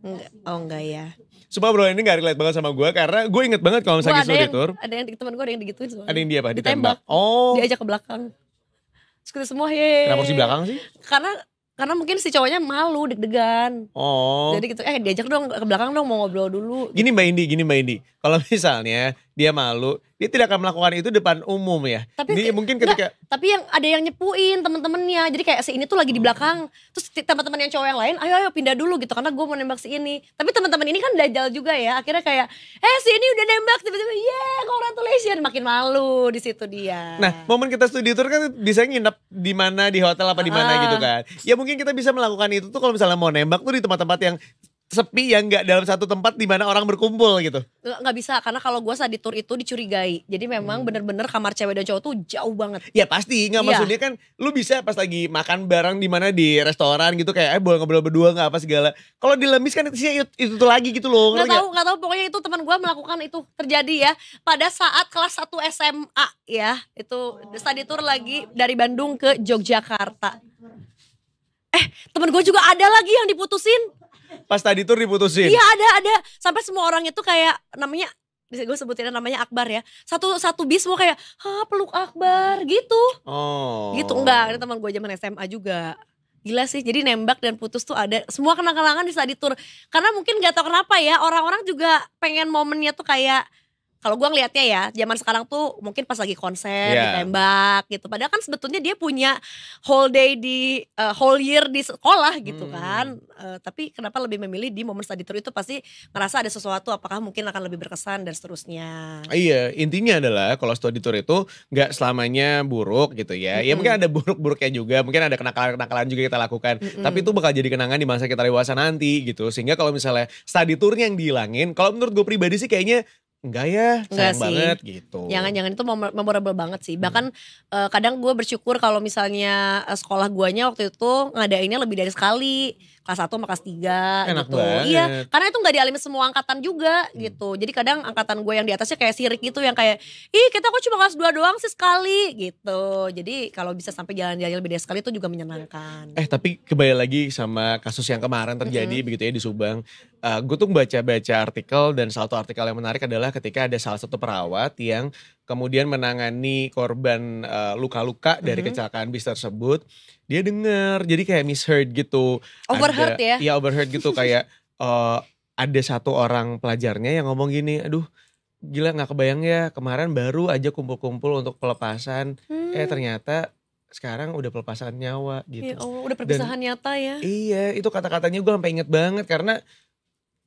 Enggak, oh enggak ya. Sumpah bro ini gak relate banget sama gue karena gue inget banget kalau misalnya gue Ada yang teman gue ada yang digituin semua. Ada yang dia apa? Ditembak. Oh. Diajak ke belakang. Terus semua ye. Kenapa sih belakang sih? Karena karena mungkin si cowoknya malu deg-degan. Oh. Jadi gitu, eh diajak dong ke belakang dong mau ngobrol dulu. Gini Mbak Indi, gini Mbak Indi. Kalau misalnya dia malu, dia tidak akan melakukan itu depan umum ya. Tapi Ini mungkin ketika enggak, tapi yang ada yang nyepuin temen-temennya, jadi kayak si ini tuh lagi di belakang, terus teman-teman yang cowok yang lain, ayo ayo pindah dulu gitu karena gue mau nembak si ini. Tapi teman-teman ini kan dajal juga ya, akhirnya kayak eh si ini udah nembak tiba-tiba, yeah congratulations makin malu di situ dia. Nah momen kita studi tour kan bisa nginep di mana di hotel apa di mana ah. gitu kan. Ya mungkin kita bisa melakukan itu tuh kalau misalnya mau nembak tuh di tempat-tempat yang sepi ya nggak dalam satu tempat di mana orang berkumpul gitu nggak bisa karena kalau gue saat di tour itu dicurigai jadi memang hmm. bener-bener hmm. kamar cewek dan cowok tuh jauh banget ya pasti nggak iya. maksudnya kan lu bisa pas lagi makan barang di mana di restoran gitu kayak eh boleh ngobrol berdua nggak apa segala kalau di lemis kan itu, itu tuh lagi gitu loh nggak tahu nggak tahu pokoknya itu teman gue melakukan itu terjadi ya pada saat kelas 1 SMA ya itu study tour lagi dari Bandung ke Yogyakarta eh teman gue juga ada lagi yang diputusin Pas tadi tuh diputusin. Iya ada ada sampai semua orang itu kayak namanya gue sebutin namanya Akbar ya satu satu bis mau kayak ha peluk Akbar gitu oh. gitu enggak ada teman gue zaman SMA juga gila sih jadi nembak dan putus tuh ada semua kenang-kenangan di saat di tour karena mungkin gak tau kenapa ya orang-orang juga pengen momennya tuh kayak kalau gue ngeliatnya ya zaman sekarang tuh mungkin pas lagi konser yeah. ditembak gitu padahal kan sebetulnya dia punya whole day di uh, whole year di sekolah gitu hmm. kan uh, tapi kenapa lebih memilih di momen study tour itu pasti ngerasa ada sesuatu apakah mungkin akan lebih berkesan dan seterusnya iya intinya adalah kalau study tour itu nggak selamanya buruk gitu ya -hmm. ya mungkin ada buruk-buruknya juga mungkin ada kenakalan-kenakalan juga kita lakukan -hmm. tapi itu bakal jadi kenangan di masa kita dewasa nanti gitu sehingga kalau misalnya study tournya yang dihilangin kalau menurut gue pribadi sih kayaknya enggak ya enggak sih. banget gitu jangan-jangan itu memorable banget sih hmm. bahkan hmm. uh, kadang gue bersyukur kalau misalnya eh, sekolah guanya waktu itu ngadainnya lebih dari sekali kelas 1 sama kelas 3 Enak gitu. Banget. Iya, karena itu nggak dialami semua angkatan juga hmm. gitu. Jadi kadang angkatan gue yang di atasnya kayak sirik gitu yang kayak, "Ih, kita kok cuma kelas 2 doang sih sekali." gitu. Jadi kalau bisa sampai jalan-jalan lebih dari sekali itu juga menyenangkan. Eh, tapi kembali lagi sama kasus yang kemarin terjadi -hmm. begitu ya di Subang. Uh, gue tuh baca-baca artikel dan salah satu artikel yang menarik adalah ketika ada salah satu perawat yang kemudian menangani korban eh, luka-luka uh, dari mm -hmm. kecelakaan bis tersebut dia denger jadi kayak misheard gitu overheard ada, ya iya overheard gitu kayak uh, ada satu orang pelajarnya yang ngomong gini aduh gila nggak kebayang ya kemarin baru aja kumpul-kumpul untuk pelepasan hmm. eh ternyata sekarang udah pelepasan nyawa gitu. Ya, oh, udah perpisahan Dan, nyata ya. Iya, itu kata-katanya gue sampai inget banget karena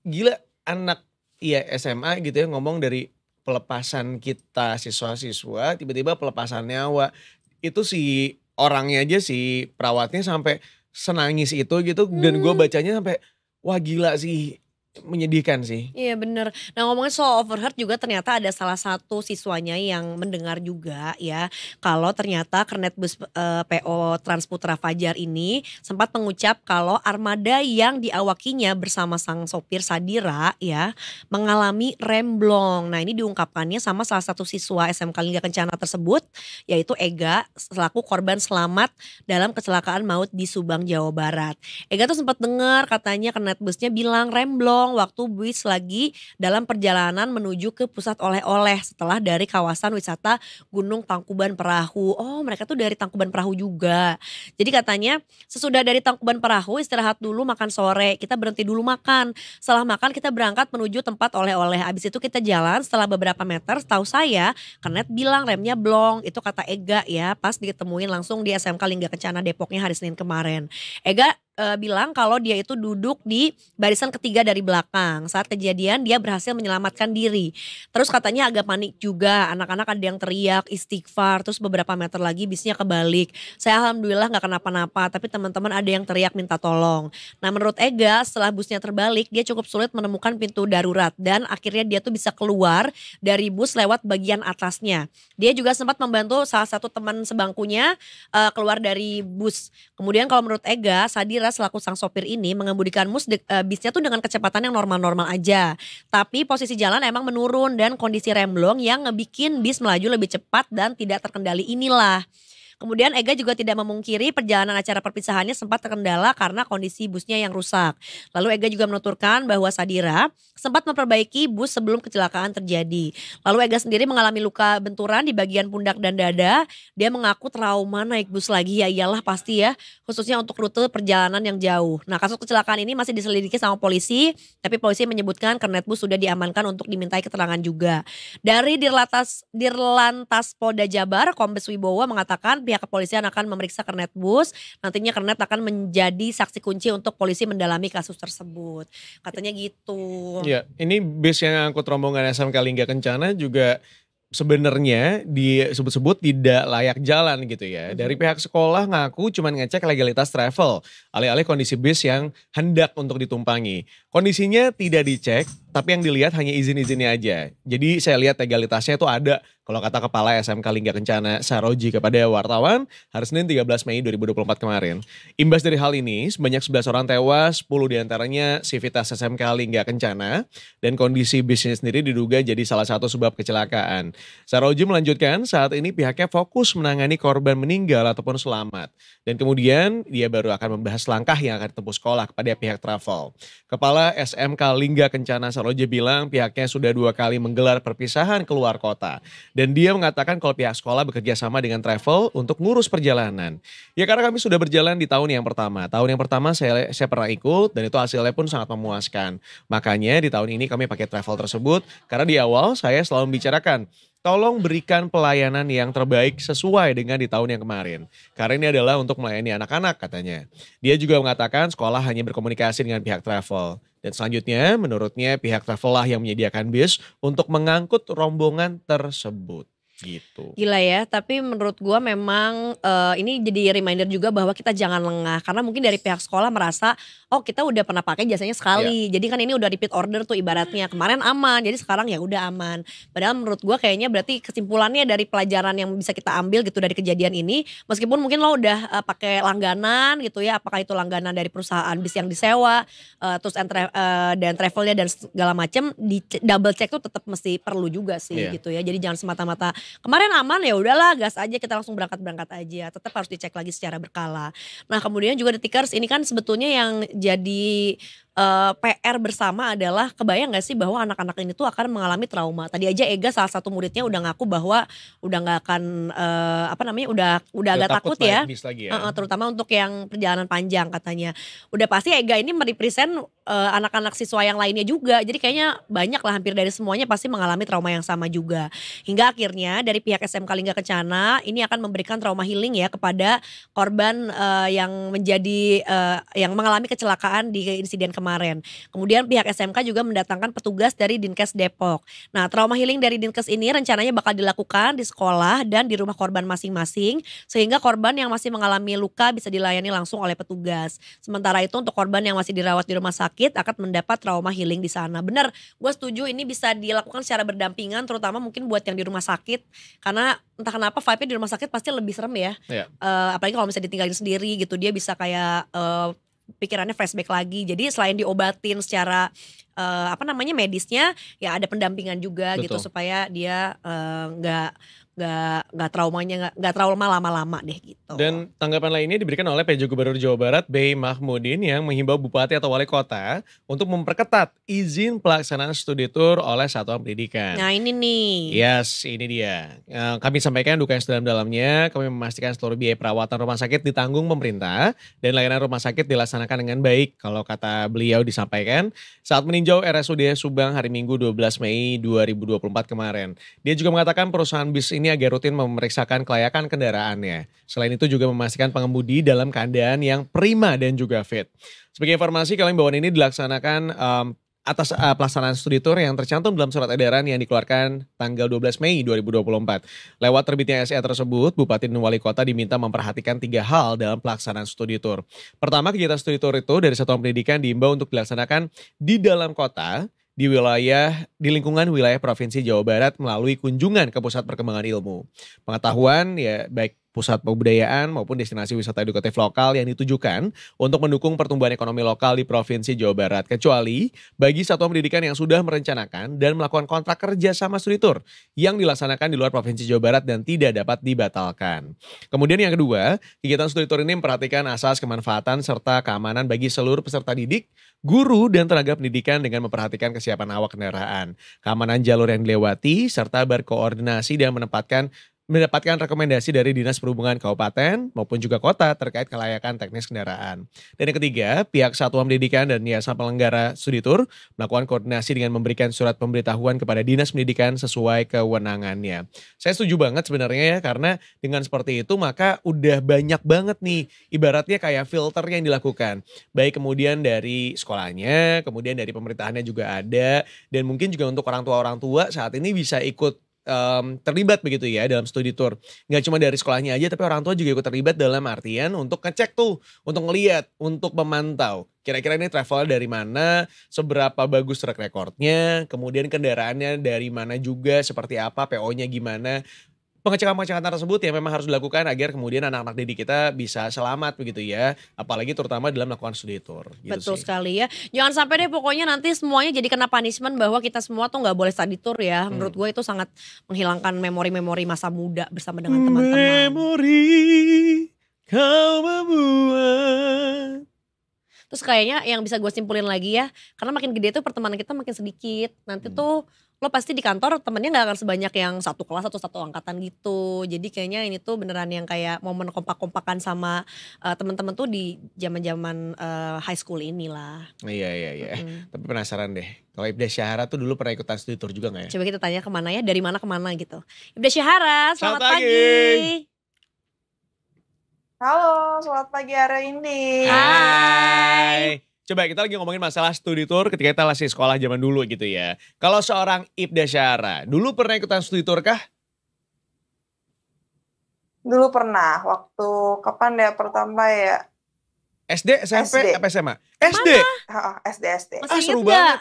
gila anak iya SMA gitu ya ngomong dari pelepasan kita siswa-siswa tiba-tiba pelepasan nyawa. Itu si orangnya aja si perawatnya sampai senangis itu gitu dan gue hmm. bacanya sampai wah gila sih menyedihkan sih. Iya bener. Nah ngomongin soal overheard juga ternyata ada salah satu siswanya yang mendengar juga ya. Kalau ternyata kernet bus eh, PO Transputra Fajar ini sempat mengucap kalau armada yang diawakinya bersama sang sopir Sadira ya mengalami remblong. Nah ini diungkapkannya sama salah satu siswa SMK Lingga Kencana tersebut yaitu Ega selaku korban selamat dalam kecelakaan maut di Subang Jawa Barat. Ega tuh sempat dengar katanya kernet busnya bilang remblong kosong waktu bis lagi dalam perjalanan menuju ke pusat oleh-oleh setelah dari kawasan wisata Gunung Tangkuban Perahu. Oh, mereka tuh dari Tangkuban Perahu juga. Jadi katanya sesudah dari Tangkuban Perahu istirahat dulu makan sore, kita berhenti dulu makan. Setelah makan kita berangkat menuju tempat oleh-oleh. Habis itu kita jalan setelah beberapa meter, tahu saya Kenet bilang remnya blong. Itu kata Ega ya, pas ditemuin langsung di SMK Lingga Kencana Depoknya hari Senin kemarin. Ega uh, bilang kalau dia itu duduk di barisan ketiga dari belakang. Saat kejadian dia berhasil menyelamatkan diri. Terus katanya agak panik juga, anak-anak ada yang teriak, istighfar, terus beberapa meter lagi bisnya kebalik. Saya alhamdulillah nggak kenapa-napa, tapi teman-teman ada yang teriak minta tolong. Nah menurut Ega setelah busnya terbalik dia cukup sulit menemukan pintu darurat dan akhirnya dia tuh bisa keluar dari bus lewat bagian atasnya. Dia juga sempat membantu salah satu teman sebangkunya uh, keluar dari bus. Kemudian kalau menurut Ega Sadir selaku sang sopir ini mengemudikan mus de, e, bisnya tuh dengan kecepatan yang normal-normal aja. Tapi posisi jalan emang menurun dan kondisi remblong yang ngebikin bis melaju lebih cepat dan tidak terkendali inilah. Kemudian Ega juga tidak memungkiri perjalanan acara perpisahannya sempat terkendala karena kondisi busnya yang rusak. Lalu Ega juga menuturkan bahwa Sadira sempat memperbaiki bus sebelum kecelakaan terjadi. Lalu Ega sendiri mengalami luka benturan di bagian pundak dan dada. Dia mengaku trauma naik bus lagi ya iyalah pasti ya, khususnya untuk rute perjalanan yang jauh. Nah, kasus kecelakaan ini masih diselidiki sama polisi, tapi polisi menyebutkan kernet bus sudah diamankan untuk dimintai keterangan juga. Dari Dirlantas Dirlantas Polda Jabar, Kombes Wibowo mengatakan pihak kepolisian akan memeriksa kernet bus. Nantinya kernet akan menjadi saksi kunci untuk polisi mendalami kasus tersebut. Katanya gitu. Iya, ini bis yang angkut rombongan SMK Lingga Kencana juga sebenarnya disebut-sebut tidak layak jalan gitu ya. Mm-hmm. Dari pihak sekolah ngaku cuman ngecek legalitas travel, alih-alih kondisi bis yang hendak untuk ditumpangi. Kondisinya tidak dicek, tapi yang dilihat hanya izin-izinnya aja. Jadi saya lihat legalitasnya itu ada. Kalau kata Kepala SMK Lingga Kencana Saroji kepada wartawan, hari Senin 13 Mei 2024 kemarin. Imbas dari hal ini, sebanyak 11 orang tewas, 10 diantaranya sivitas SMK Lingga Kencana, dan kondisi bisnis sendiri diduga jadi salah satu sebab kecelakaan. Saroji melanjutkan, saat ini pihaknya fokus menangani korban meninggal ataupun selamat. Dan kemudian dia baru akan membahas langkah yang akan ditempuh sekolah kepada pihak travel. Kepala SMK Lingga Kencana Saroji Saroja bilang pihaknya sudah dua kali menggelar perpisahan keluar kota. Dan dia mengatakan kalau pihak sekolah bekerja sama dengan travel untuk ngurus perjalanan. Ya karena kami sudah berjalan di tahun yang pertama. Tahun yang pertama saya, saya pernah ikut dan itu hasilnya pun sangat memuaskan. Makanya di tahun ini kami pakai travel tersebut karena di awal saya selalu membicarakan Tolong berikan pelayanan yang terbaik sesuai dengan di tahun yang kemarin. Karena ini adalah untuk melayani anak-anak katanya. Dia juga mengatakan sekolah hanya berkomunikasi dengan pihak travel. Dan selanjutnya menurutnya pihak travel lah yang menyediakan bis untuk mengangkut rombongan tersebut gitu. Gila ya, tapi menurut gua memang uh, ini jadi reminder juga bahwa kita jangan lengah karena mungkin dari pihak sekolah merasa oh kita udah pernah pakai jasanya sekali. Yeah. Jadi kan ini udah repeat order tuh ibaratnya. Kemarin aman, jadi sekarang ya udah aman. Padahal menurut gua kayaknya berarti kesimpulannya dari pelajaran yang bisa kita ambil gitu dari kejadian ini meskipun mungkin lo udah uh, pakai langganan gitu ya, apakah itu langganan dari perusahaan bis yang disewa uh, terus tra uh, dan travelnya dan segala macam di double check tuh tetap mesti perlu juga sih yeah. gitu ya. Jadi jangan semata-mata kemarin aman ya udahlah gas aja kita langsung berangkat berangkat aja tetap harus dicek lagi secara berkala nah kemudian juga detikers ini kan sebetulnya yang jadi uh, eh, PR bersama adalah kebayang gak sih bahwa anak-anak ini tuh akan mengalami trauma. Tadi aja Ega salah satu muridnya udah ngaku bahwa udah nggak akan uh, apa namanya udah udah, agak takut, takut ya, lagi ya. Uh, uh, terutama untuk yang perjalanan panjang katanya. Udah pasti Ega ini merepresent uh, anak-anak siswa yang lainnya juga. Jadi kayaknya banyak lah hampir dari semuanya pasti mengalami trauma yang sama juga. Hingga akhirnya dari pihak SMK Lingga Kencana ini akan memberikan trauma healing ya kepada korban uh, yang menjadi uh, yang mengalami kecelakaan di insiden kemarin kemarin. Kemudian pihak SMK juga mendatangkan petugas dari Dinkes Depok. Nah, trauma healing dari Dinkes ini rencananya bakal dilakukan di sekolah dan di rumah korban masing-masing sehingga korban yang masih mengalami luka bisa dilayani langsung oleh petugas. Sementara itu untuk korban yang masih dirawat di rumah sakit akan mendapat trauma healing di sana. Benar, gue setuju ini bisa dilakukan secara berdampingan terutama mungkin buat yang di rumah sakit karena entah kenapa vibe-nya di rumah sakit pasti lebih serem ya. Yeah. Iya. Uh, apalagi kalau misalnya ditinggalin sendiri gitu dia bisa kayak uh, pikirannya flashback lagi. Jadi selain diobatin secara uh, apa namanya medisnya, ya ada pendampingan juga gitu Betul. gitu supaya dia eh, nggak uh, gak gak traumanya nggak nggak trauma lama-lama deh gitu. Dan tanggapan lainnya diberikan oleh PJ Gubernur Jawa Barat B. Mahmudin yang menghimbau bupati atau wali kota untuk memperketat izin pelaksanaan studi tour oleh satuan pendidikan. Nah ini nih. Yes, ini dia. Eh, kami sampaikan duka yang sedalam-dalamnya. Kami memastikan seluruh biaya perawatan rumah sakit ditanggung pemerintah dan layanan rumah sakit dilaksanakan dengan baik. Kalau kata beliau disampaikan saat meninjau RSUD Subang hari Minggu 12 Mei 2024 kemarin. Dia juga mengatakan perusahaan bis ini ini agar rutin memeriksakan kelayakan kendaraannya. Selain itu juga memastikan pengemudi dalam keadaan yang prima dan juga fit. Sebagai informasi, kalian bawaan ini dilaksanakan um, atas uh, pelaksanaan studi tour yang tercantum dalam surat edaran yang dikeluarkan tanggal 12 Mei 2024. Lewat terbitnya SE tersebut, Bupati dan Wali Kota diminta memperhatikan tiga hal dalam pelaksanaan studi tour. Pertama, kegiatan studi tour itu dari Satuan Pendidikan diimbau untuk dilaksanakan di dalam kota di wilayah di lingkungan wilayah Provinsi Jawa Barat melalui kunjungan ke Pusat Perkembangan Ilmu. Pengetahuan ya baik pusat pembudayaan maupun destinasi wisata edukatif lokal yang ditujukan untuk mendukung pertumbuhan ekonomi lokal di Provinsi Jawa Barat, kecuali bagi satuan pendidikan yang sudah merencanakan dan melakukan kontrak kerja sama studi tour yang dilaksanakan di luar Provinsi Jawa Barat dan tidak dapat dibatalkan. Kemudian yang kedua, kegiatan studi tour ini memperhatikan asas kemanfaatan serta keamanan bagi seluruh peserta didik, guru, dan tenaga pendidikan dengan memperhatikan kesiapan awak kendaraan, keamanan jalur yang dilewati, serta berkoordinasi dan menempatkan mendapatkan rekomendasi dari Dinas Perhubungan Kabupaten maupun juga kota terkait kelayakan teknis kendaraan. Dan yang ketiga, pihak Satuan Pendidikan dan Yayasan Penyelenggara Studi Tur melakukan koordinasi dengan memberikan surat pemberitahuan kepada Dinas Pendidikan sesuai kewenangannya. Saya setuju banget sebenarnya ya, karena dengan seperti itu maka udah banyak banget nih ibaratnya kayak filter yang dilakukan. Baik kemudian dari sekolahnya, kemudian dari pemerintahannya juga ada, dan mungkin juga untuk orang tua-orang tua saat ini bisa ikut um, terlibat begitu ya dalam studi tour. Nggak cuma dari sekolahnya aja, tapi orang tua juga ikut terlibat dalam artian untuk ngecek tuh, untuk ngeliat, untuk memantau. Kira-kira ini travel dari mana, seberapa bagus track recordnya, kemudian kendaraannya dari mana juga, seperti apa, PO-nya gimana, pengecekan-pengecekan tersebut yang memang harus dilakukan agar kemudian anak-anak didik kita bisa selamat begitu ya. Apalagi terutama dalam melakukan studi tour. Gitu Betul sih. sekali ya. Jangan sampai deh pokoknya nanti semuanya jadi kena punishment bahwa kita semua tuh nggak boleh study tour ya. Hmm. Menurut hmm. gue itu sangat menghilangkan memori-memori masa muda bersama dengan teman-teman. Memori kau membuat Terus kayaknya yang bisa gue simpulin lagi ya, karena makin gede tuh pertemanan kita makin sedikit. Nanti hmm. tuh lo pasti di kantor temennya nggak akan sebanyak yang satu kelas atau satu angkatan gitu jadi kayaknya ini tuh beneran yang kayak momen kompak-kompakan sama uh, temen-temen tuh di zaman-zaman uh, high school inilah iya iya iya mm tapi penasaran deh kalau Ibda Syahara tuh dulu pernah ikutan studi tour juga nggak ya coba kita tanya kemana ya dari mana kemana gitu Ibda Syahara selamat, selamat pagi, pagi. Halo, selamat pagi hari ini. Hai. Hai. Coba kita lagi ngomongin masalah studi tour ketika kita masih sekolah zaman dulu gitu ya. Kalau seorang Ibda Syara, dulu pernah ikutan studi tour kah? Dulu pernah, waktu kapan ya pertama ya? SD, SMP, SD. apa SMA? SD. Mana? Oh, SD, SD. Masih ah, seru ya? banget.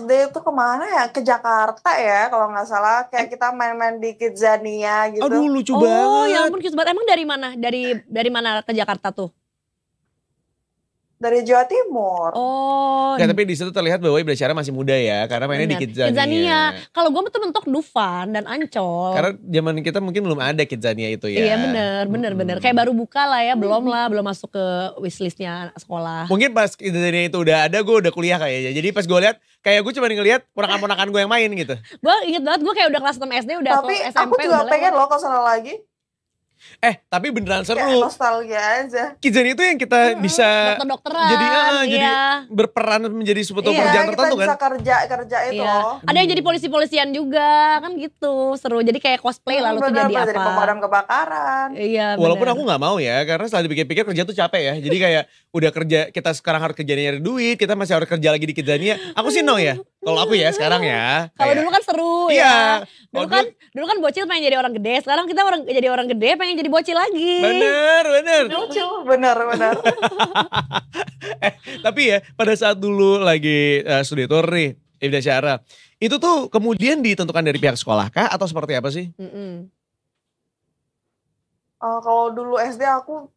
SD itu kemana ya? Ke Jakarta ya, kalau nggak salah. Kayak kita main-main di Kidzania gitu. Aduh, lucu oh, ya banget. Oh, ya ampun, lucu banget. Emang dari mana? Dari dari mana ke Jakarta tuh? dari Jawa Timur. Oh. Ya, tapi di situ terlihat bahwa Ibnu Syara masih muda ya, karena mainnya bener. di Kidzania. Kidzania. Kalau gue tuh mentok Dufan dan Ancol. Karena zaman kita mungkin belum ada Kidzania itu ya. Iya bener, bener, hmm. bener. Kayak baru buka lah ya, belum lah, belum masuk ke wishlistnya sekolah. Mungkin pas Kidzania itu udah ada, gue udah kuliah kayaknya. Jadi pas gue lihat, kayak gue cuma ngeliat ponakan-ponakan gue yang main gitu. gue inget banget, gue kayak udah kelas 6 SD, udah Tapi SMP, aku juga pengen loh kalau sana lagi. Eh, tapi beneran seru. Kayak nostalgia aja. Kijen itu yang kita hmm, bisa dokter Jadi uh, iya. jadi berperan menjadi suatu iya, kerjaan tertentu kan. Iya, kita kerja kerja itu iya. Ada yang jadi polisi-polisian juga, kan gitu. Seru. Jadi kayak cosplay hmm, lalu mm, bener, jadi bener, apa? Jadi pemadam kebakaran. Iya, bener. Walaupun aku nggak mau ya, karena setelah dipikir-pikir kerja tuh capek ya. Jadi kayak udah kerja kita sekarang harus kerja nyari duit, kita masih harus kerja lagi di Kijania. Aku sih no ya. Kalau aku ya sekarang ya. Kalau dulu kan seru ya. iya. ya. Dulu kan dulu... dulu kan bocil pengen jadi orang gede. Sekarang kita orang jadi orang gede pengen jadi bocil lagi. Bener, bener. Lucu, bener, bener. [laughs] eh, tapi ya pada saat dulu lagi uh, studi tour nih, Ibda Syara. Itu tuh kemudian ditentukan dari pihak sekolah kah atau seperti apa sih? Mm -mm. Uh, kalau dulu SD aku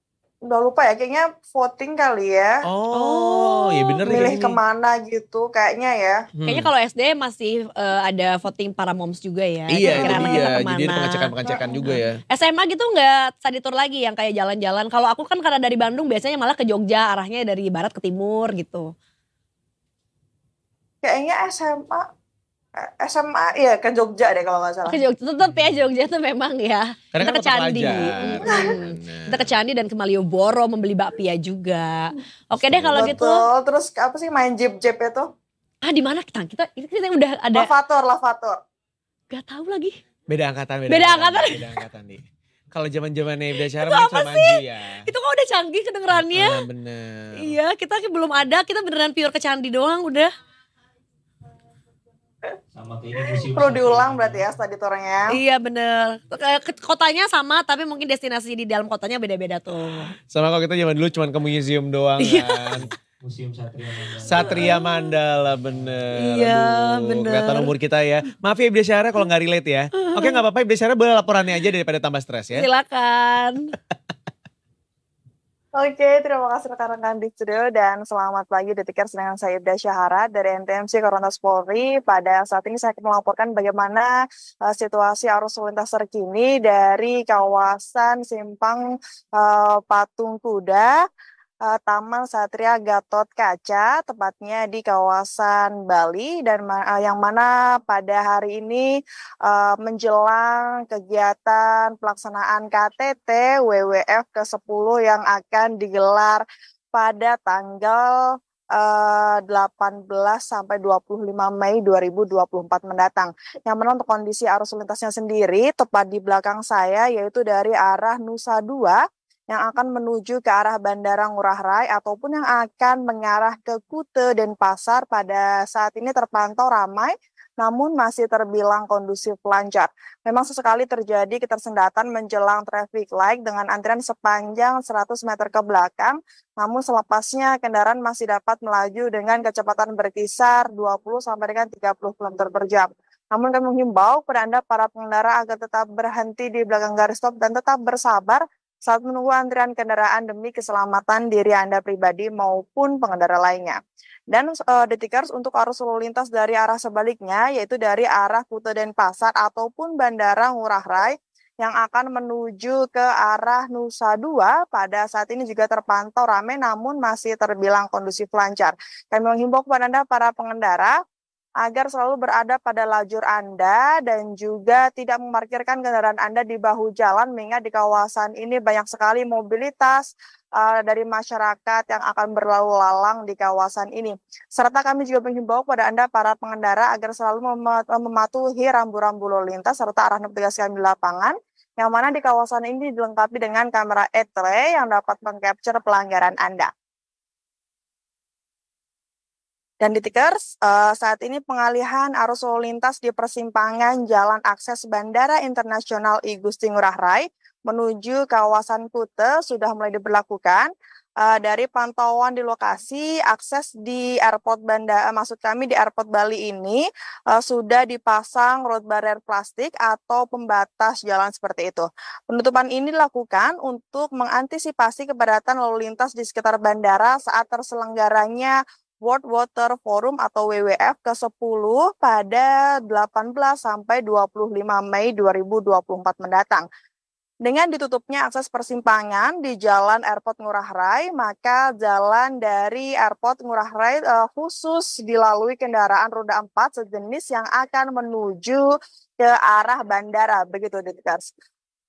udah lupa ya kayaknya voting kali ya. Oh, oh ya bener Milih ya kemana gitu kayaknya ya. Hmm. Kayaknya kalau SD masih uh, ada voting para moms juga ya. Iya, kira -kira iya. Jadi ada pengecekan-pengecekan nah, juga ya. Eh, SMA gitu nggak saditur lagi yang kayak jalan-jalan. Kalau aku kan karena dari Bandung biasanya malah ke Jogja arahnya dari barat ke timur gitu. Kayaknya SMA Eh, SMA ya ke Jogja deh kalau nggak salah. Ke Jogja tetap ya Jogja tuh memang ya. Karena kita kan ke Candi. Hmm. Kita ke Candi dan ke Malioboro membeli bakpia juga. Oke deh kalau gitu. Terus apa sih main jeep jeep itu? Ah di mana kita? Kita kita udah ada. Lavator, lavator. Gak tahu lagi. Beda angkatan, beda, beda angkatan. angkatan. Beda angkatan nih. Kalau zaman zaman nih biasa itu kan apa sih? Ya. Itu kok udah canggih kedengerannya. Ah, bener. Iya, kita belum ada, kita beneran pure ke candi doang udah sama kayaknya perlu diulang berarti ya tadi gitu. tournya ya. iya bener kotanya sama tapi mungkin destinasi di dalam kotanya beda-beda tuh sama kalau kita zaman dulu cuma ke museum doang iya. kan Museum Satria Mandala. Satria Mandala bener. Iya bener. Kata umur kita ya. Maaf ya Ibda Syara kalau nggak relate ya. Oke nggak apa-apa Ibda Syara boleh laporannya aja daripada tambah stres ya. Silakan. [laughs] Oke, terima kasih rekan-rekan di studio dan selamat pagi Detikers dengan saya Ibda Syahara dari NTMC Korontas Polri. Pada saat ini saya akan melaporkan bagaimana uh, situasi arus lintas terkini dari kawasan Simpang uh, Patung Kuda Eh, Taman Satria Gatot Kaca, tepatnya di kawasan Bali, dan eh, yang mana pada hari ini eh, menjelang kegiatan pelaksanaan KTT WWF ke-10 yang akan digelar pada tanggal 18 sampai 25 Mei 2024 mendatang. Yang mana untuk kondisi arus lintasnya sendiri tepat di belakang saya yaitu dari arah Nusa Dua yang akan menuju ke arah Bandara Ngurah Rai ataupun yang akan mengarah ke Kute dan Pasar pada saat ini terpantau ramai namun masih terbilang kondusif lancar. Memang sesekali terjadi ketersendatan menjelang traffic light dengan antrian sepanjang 100 meter ke belakang, namun selepasnya kendaraan masih dapat melaju dengan kecepatan berkisar 20 sampai dengan 30 km per jam. Namun kami menghimbau kepada Anda para pengendara agar tetap berhenti di belakang garis stop dan tetap bersabar saat menunggu antrian kendaraan demi keselamatan diri Anda pribadi maupun pengendara lainnya. Dan uh, eh, detikers untuk arus lalu lintas dari arah sebaliknya, yaitu dari arah Kuta dan Pasar ataupun Bandara Ngurah Rai yang akan menuju ke arah Nusa Dua pada saat ini juga terpantau ramai namun masih terbilang kondusif lancar. Kami menghimbau kepada Anda para pengendara agar selalu berada pada lajur Anda dan juga tidak memarkirkan kendaraan Anda di bahu jalan mengingat di kawasan ini banyak sekali mobilitas uh, dari masyarakat yang akan berlalu lalang di kawasan ini. Serta kami juga menghimbau kepada Anda para pengendara agar selalu mem mematuhi rambu-rambu lalu lintas serta arahan petugas kami di lapangan yang mana di kawasan ini dilengkapi dengan kamera etre yang dapat mengcapture pelanggaran Anda. Dan di Tikers, uh, saat ini pengalihan arus lalu lintas di persimpangan Jalan Akses Bandara Internasional I Gusti Ngurah Rai menuju kawasan Kute sudah mulai diberlakukan. Uh, dari pantauan di lokasi, akses di airport bandara, eh, maksud kami di airport Bali ini uh, sudah dipasang road barrier plastik atau pembatas jalan seperti itu. Penutupan ini dilakukan untuk mengantisipasi kepadatan lalu lintas di sekitar bandara saat terselenggaranya World Water Forum atau WWF ke-10 pada 18 sampai 25 Mei 2024 mendatang. Dengan ditutupnya akses persimpangan di Jalan Airport Ngurah Rai, maka jalan dari Airport Ngurah Rai eh, khusus dilalui kendaraan roda 4 sejenis yang akan menuju ke arah bandara begitu Dedikars.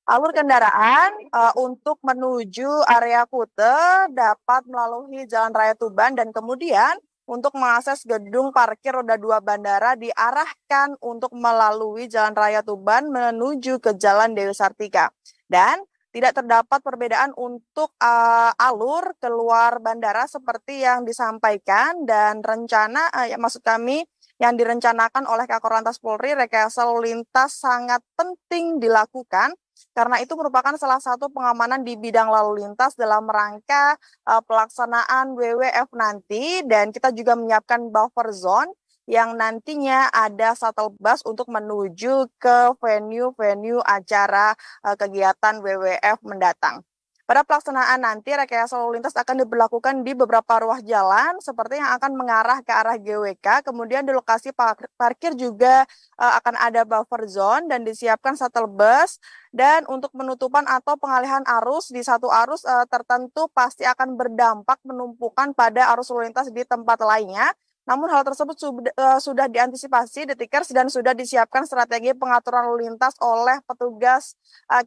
Alur kendaraan uh, untuk menuju area Kute dapat melalui Jalan Raya Tuban dan kemudian untuk mengakses gedung parkir roda dua bandara diarahkan untuk melalui Jalan Raya Tuban menuju ke Jalan Dewi Sartika. Dan tidak terdapat perbedaan untuk uh, alur keluar bandara seperti yang disampaikan dan rencana uh, ya maksud kami yang direncanakan oleh Kakor Lantas Polri rekayasa lalu lintas sangat penting dilakukan karena itu merupakan salah satu pengamanan di bidang lalu lintas dalam rangka uh, pelaksanaan WWF nanti dan kita juga menyiapkan buffer zone yang nantinya ada shuttle bus untuk menuju ke venue-venue acara uh, kegiatan WWF mendatang. Pada pelaksanaan nanti rekayasa lalu lintas akan diberlakukan di beberapa ruas jalan seperti yang akan mengarah ke arah GWK, kemudian di lokasi parkir juga uh, akan ada buffer zone dan disiapkan shuttle bus dan untuk penutupan atau pengalihan arus di satu arus uh, tertentu pasti akan berdampak menumpukan pada arus lalu lintas di tempat lainnya. Namun hal tersebut eh, sudah diantisipasi di dan sudah disiapkan strategi pengaturan lalu lintas oleh petugas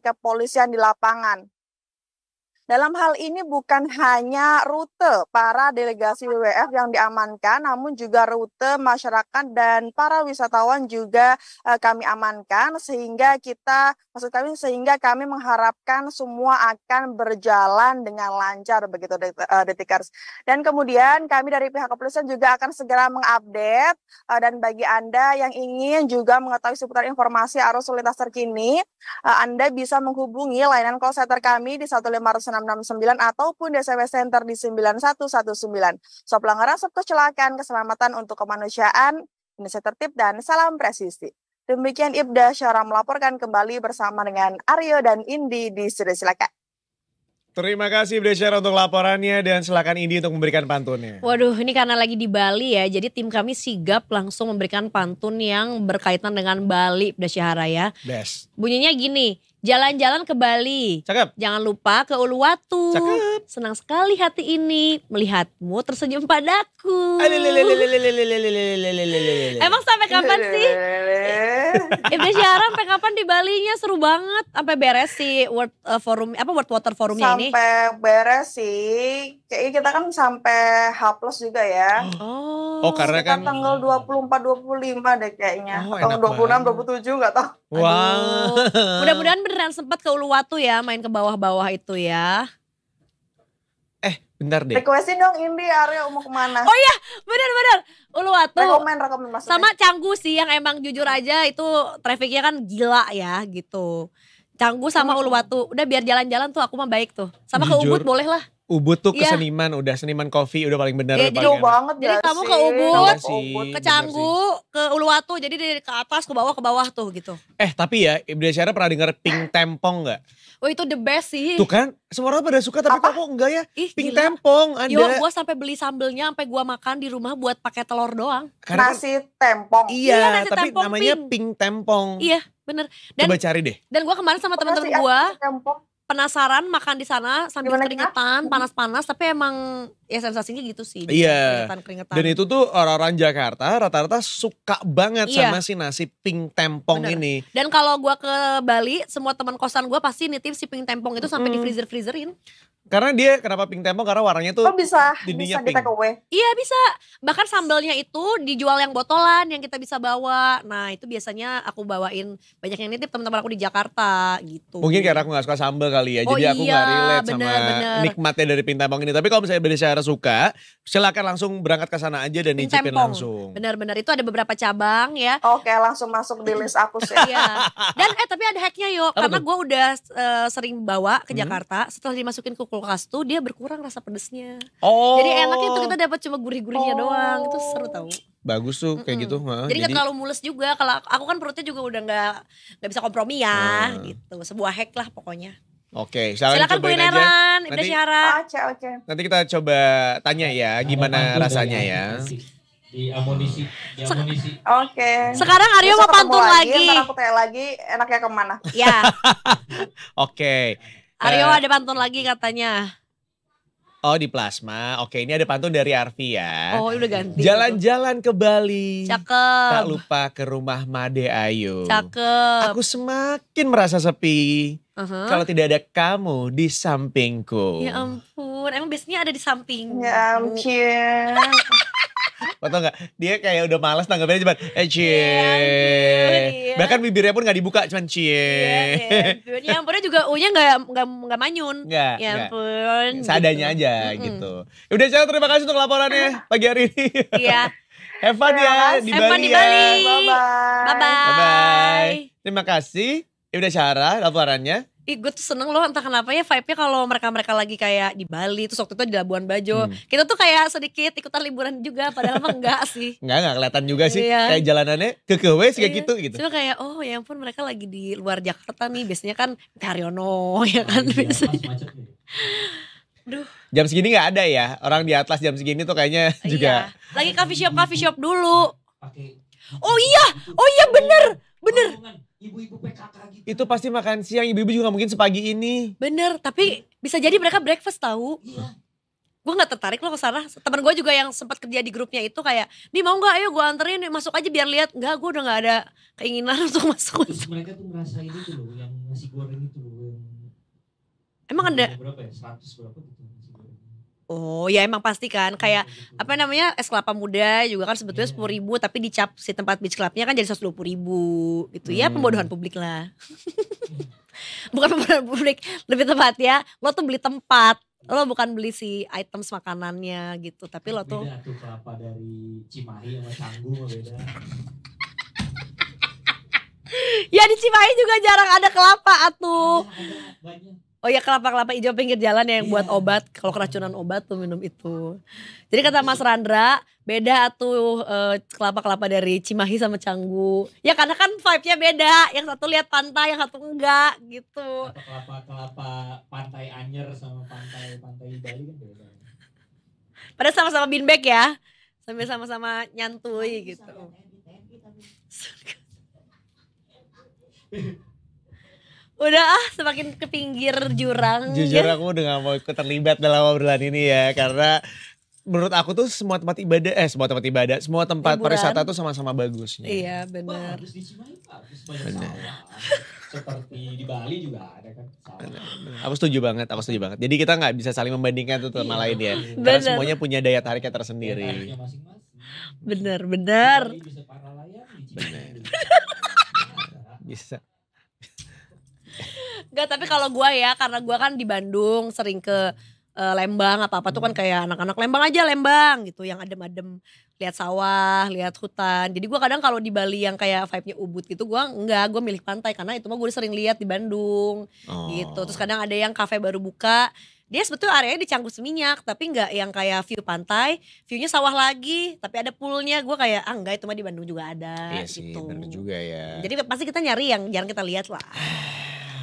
kepolisian di lapangan. Dalam hal ini bukan hanya rute para delegasi WWF yang diamankan, namun juga rute masyarakat dan para wisatawan juga eh, kami amankan sehingga kita maksud kami sehingga kami mengharapkan semua akan berjalan dengan lancar begitu eh, detikers. Dan kemudian kami dari pihak kepolisian juga akan segera mengupdate eh, dan bagi Anda yang ingin juga mengetahui seputar informasi arus lalu lintas terkini, eh, Anda bisa menghubungi layanan call center kami di satu 156 669 ataupun di SMS Center di 9119. Sob pelanggaran, sob kecelakaan, keselamatan untuk kemanusiaan, Indonesia tertib, dan salam presisi. Demikian Ibda Syara melaporkan kembali bersama dengan Aryo dan Indi di Studio Silakan. Terima kasih Ibda Syara untuk laporannya dan silakan Indi untuk memberikan pantunnya. Waduh ini karena lagi di Bali ya jadi tim kami sigap langsung memberikan pantun yang berkaitan dengan Bali Ibda Syara ya. Best. Bunyinya gini, Jalan-jalan ke Bali. Cakep. Jangan lupa ke Uluwatu. Cakep. Senang sekali hati ini melihatmu tersenyum padaku. Emang sampai kapan sih? Ibnu Syahra sampai kapan di Bali-nya seru banget. Sampai beres sih World Forum apa World Water Forumnya ini? Sampai beres sih. Kayaknya kita kan sampai H plus juga ya. Oh. Oh, karena kan tanggal 24 25 deh kayaknya. Oh, atau 26 puluh 27 enggak tahu. Wah. Wow. Mudah-mudahan beneran sempat ke Uluwatu ya, main ke bawah-bawah itu ya. Eh, bentar deh. Requestin dong Indi Arya mau kemana. Oh iya, bener-bener Uluwatu. Rekomen, rekomen maksudnya. Sama Canggu sih yang emang jujur aja itu trafficnya kan gila ya gitu. Canggu sama hmm. Uluwatu. Udah biar jalan-jalan tuh aku mah baik tuh. Sama jujur. ke Ubud boleh lah. Ubud tuh yeah. Iya. udah seniman kopi udah paling benar. Yeah, jadi jauh banget jadi kamu ke Ubud, Ubud ke Canggu, ke Uluwatu, jadi dari ke atas ke bawah ke bawah tuh gitu. Eh tapi ya, Ibnu Syara pernah denger Pink Tempong nggak? Wah itu the best sih. Tuh kan, semua orang pada suka tapi kok enggak ya? Ih, Pink gila. Tempong ada. Yo, gua sampai beli sambelnya, sampai gua makan di rumah buat pakai telur doang. Karena nasi tempong. Iya, iya nasi tapi tempong namanya pink. pink Tempong. Iya, bener. Dan, Coba cari deh. Dan gua kemarin sama teman-teman gua. Tempong penasaran makan di sana sambil Gimana keringetan mm-hmm. panas-panas tapi emang ya sensasinya gitu sih yeah. iya dan itu tuh orang-orang Jakarta rata-rata suka banget yeah. sama si nasi pink tempong Bener. ini dan kalau gua ke Bali semua teman kosan gua pasti nitip si pink tempong itu sampai di freezer freezerin karena dia kenapa pink tempo karena warnanya tuh oh, bisa bisa pink. away. Iya bisa. Bahkan sambalnya itu dijual yang botolan yang kita bisa bawa. Nah itu biasanya aku bawain banyak yang nitip teman-teman aku di Jakarta gitu. Mungkin karena aku gak suka sambal kali ya. Oh, jadi iya, aku gak relate bener, sama bener. nikmatnya dari pink tempo ini. Tapi kalau misalnya beli saya suka silakan langsung berangkat ke sana aja dan nicipin langsung. Benar-benar itu ada beberapa cabang ya. Oke langsung masuk di list aku sih. iya. Dan eh tapi ada hacknya yuk. Apa karena gue udah uh, sering bawa ke hmm? Jakarta setelah dimasukin ke kulkas tuh dia berkurang rasa pedesnya. Oh. Jadi enaknya itu kita dapat cuma gurih-gurihnya oh. doang. Itu seru tau. Bagus tuh kayak mm -mm. gitu. Ha, jadi nggak terlalu mules juga. Kalau aku kan perutnya juga udah nggak nggak bisa kompromi ya hmm. gitu. Sebuah hack lah pokoknya. Oke, okay, silakan kulineran, Ibda Syahara. Oke, Nanti kita coba tanya ya, gimana rasanya ya? ya. Di amunisi, di Se Oke. Okay. Sekarang Aryo mau pantun lagi. lagi. aku tanya lagi, enaknya kemana? Ya. [laughs] oke. Okay. Aryo uh, eh, ada pantun lagi katanya. Oh di plasma, oke ini ada pantun dari Arfi ya. Oh udah ganti. Jalan-jalan ke Bali. Cakep. Tak lupa ke rumah Made Ayu. Cakep. Aku semakin merasa sepi -huh. kalau tidak ada kamu di sampingku. Ya ampun, emang biasanya ada di samping. Ya ampun. [laughs] Lo tau gak, dia kayak udah malas tanggapannya cuman. eh ya cie. Yeah, Bahkan bibirnya pun gak dibuka, cuman cie. Yeah, yeah. Ya ampunnya juga U-nya gak, gak, gak manyun. Gak, ya ampun. Gak. Gitu. Seadanya gitu. aja ya mm -hmm. gitu. Udah Cel, terima kasih untuk laporannya pagi hari ini. Iya. yeah. [laughs] Have fun ya, ya di Bali, di ya. Bali. Ya. Bye-bye. Bye-bye. Terima kasih. Ya udah cara laporannya. Ih, gue tuh seneng loh entah kenapa ya vibe-nya kalau mereka-mereka lagi kayak di Bali, terus waktu itu di Labuan Bajo. Hmm. Kita tuh kayak sedikit ikutan liburan juga, padahal mah enggak sih. [laughs] Enggak, enggak kelihatan juga sih. Iya. Kayak jalanannya ke kewe sih kayak iya. gitu gitu. Cuma kayak, oh ya ampun mereka lagi di luar Jakarta nih, biasanya kan Karyono [laughs] ya kan. Oh, iya, ya. duh Jam segini nggak ada ya. Orang di atas jam segini tuh kayaknya iya. juga. Lagi coffee shop coffee shop dulu. Oh iya, oh iya bener, bener. Oh, ibu-ibu PKK gitu. Itu pasti makan siang, ibu-ibu juga mungkin sepagi ini. Bener, tapi bisa jadi mereka breakfast tahu. Iya. Gue gak tertarik loh ke sana. Temen gue juga yang sempat kerja di grupnya itu kayak, Mi mau gak ayo gue anterin masuk aja biar lihat. Enggak, gue udah gak ada keinginan [laughs] untuk masuk. Terus mereka tuh ngerasain itu loh, yang nasi goreng itu loh. Yang... Emang ada? Berapa ya, 100 berapa gitu. Oh ya emang pasti kan kayak hmm, hmm, hmm. apa namanya es kelapa muda juga kan sebetulnya iya. sepuluh ribu tapi dicap si tempat beach clubnya kan jadi seratus dua puluh ribu gitu ya, hmm. ya pembodohan publik lah [laughs] bukan pembodohan publik lebih tepat ya lo tuh beli tempat lo bukan beli si item makanannya gitu tapi lo tuh beda tuh kelapa dari Cimahi sama Canggu beda [laughs] ya di Cimahi juga jarang ada kelapa atuh ada, ada, banyak Oh ya kelapa-kelapa hijau pinggir jalan ya, yang yeah. buat obat. Kalau keracunan obat tuh minum itu. Jadi kata Mas iya. Randra, beda tuh eh, kelapa-kelapa uh, dari Cimahi sama Canggu. Ya karena kan vibe-nya beda. Yang satu lihat pantai, yang satu enggak gitu. Kelapa-kelapa pantai Anyer sama pantai-pantai Bali kan beda. Pada sama-sama binbag ya. Sambil sama-sama nyantui gitu. Eh, [laughs] udah ah semakin ke pinggir jurang. Jujur aku udah gak mau ikut terlibat dalam obrolan ini ya karena menurut aku tuh semua tempat ibadah eh semua tempat ibadah semua tempat Liburan. pariwisata tuh sama-sama bagusnya iya benar benar seperti di Bali juga ada kan aku setuju banget aku setuju banget jadi kita nggak bisa saling membandingkan tuh sama iya. lain ya karena semuanya punya daya tariknya tersendiri bener bener bener bisa, bisa. Enggak, tapi kalau gue ya karena gue kan di Bandung sering ke uh, Lembang apa-apa tuh kan hmm. kayak anak-anak Lembang aja Lembang gitu yang adem-adem lihat sawah, lihat hutan. Jadi gue kadang kalau di Bali yang kayak vibe-nya ubud gitu, gue enggak, gue milih pantai karena itu mah gue sering lihat di Bandung oh. gitu. Terus oh. kadang ada yang kafe baru buka, dia sebetulnya areanya Canggu seminyak, tapi enggak yang kayak view pantai, view-nya sawah lagi, tapi ada poolnya. Gue kayak ah enggak itu mah di Bandung juga ada. Iya gitu. bener juga ya. Jadi pasti kita nyari yang jarang kita lihat lah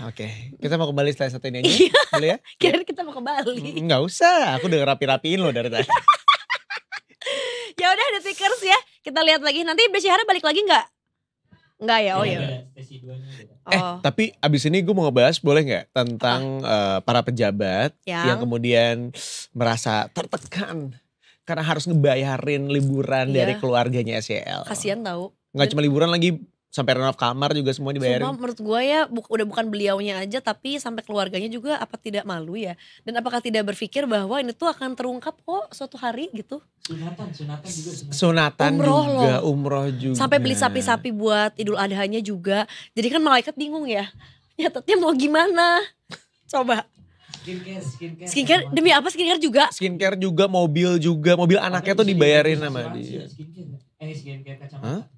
oke. Okay. Kita mau kembali setelah satu ini aja. Iya. Boleh ya? [laughs] Kira-kira kita mau kembali. Enggak mm, usah, aku udah rapi-rapiin loh dari tadi. [laughs] ya udah ada stickers ya. Kita lihat lagi. Nanti Besi Hara balik lagi enggak? Enggak ya, oh iya. iya. Oh. Eh, tapi abis ini gue mau ngebahas boleh nggak tentang uh, para pejabat yang? yang kemudian merasa tertekan karena harus ngebayarin liburan iya. dari keluarganya SEL. Kasian tau. Nggak cuma liburan lagi sampai renov kamar juga semua dibayarin. Cuma menurut gue ya bu udah bukan beliaunya aja tapi sampai keluarganya juga apa tidak malu ya dan apakah tidak berpikir bahwa ini tuh akan terungkap kok suatu hari gitu. Sunatan, sunatan juga. Sunatan, sunatan umroh juga, loh. umroh juga. Sampai beli sapi-sapi buat Idul Adhanya juga. Jadi kan malaikat bingung ya. ya Nyatetnya mau gimana? Coba. Skincare, skincare. Skincare demi apa skincare juga? Skincare juga, mobil juga, mobil anaknya tuh dibayarin sama dia. Skincare, skincare, skincare skincare, skinc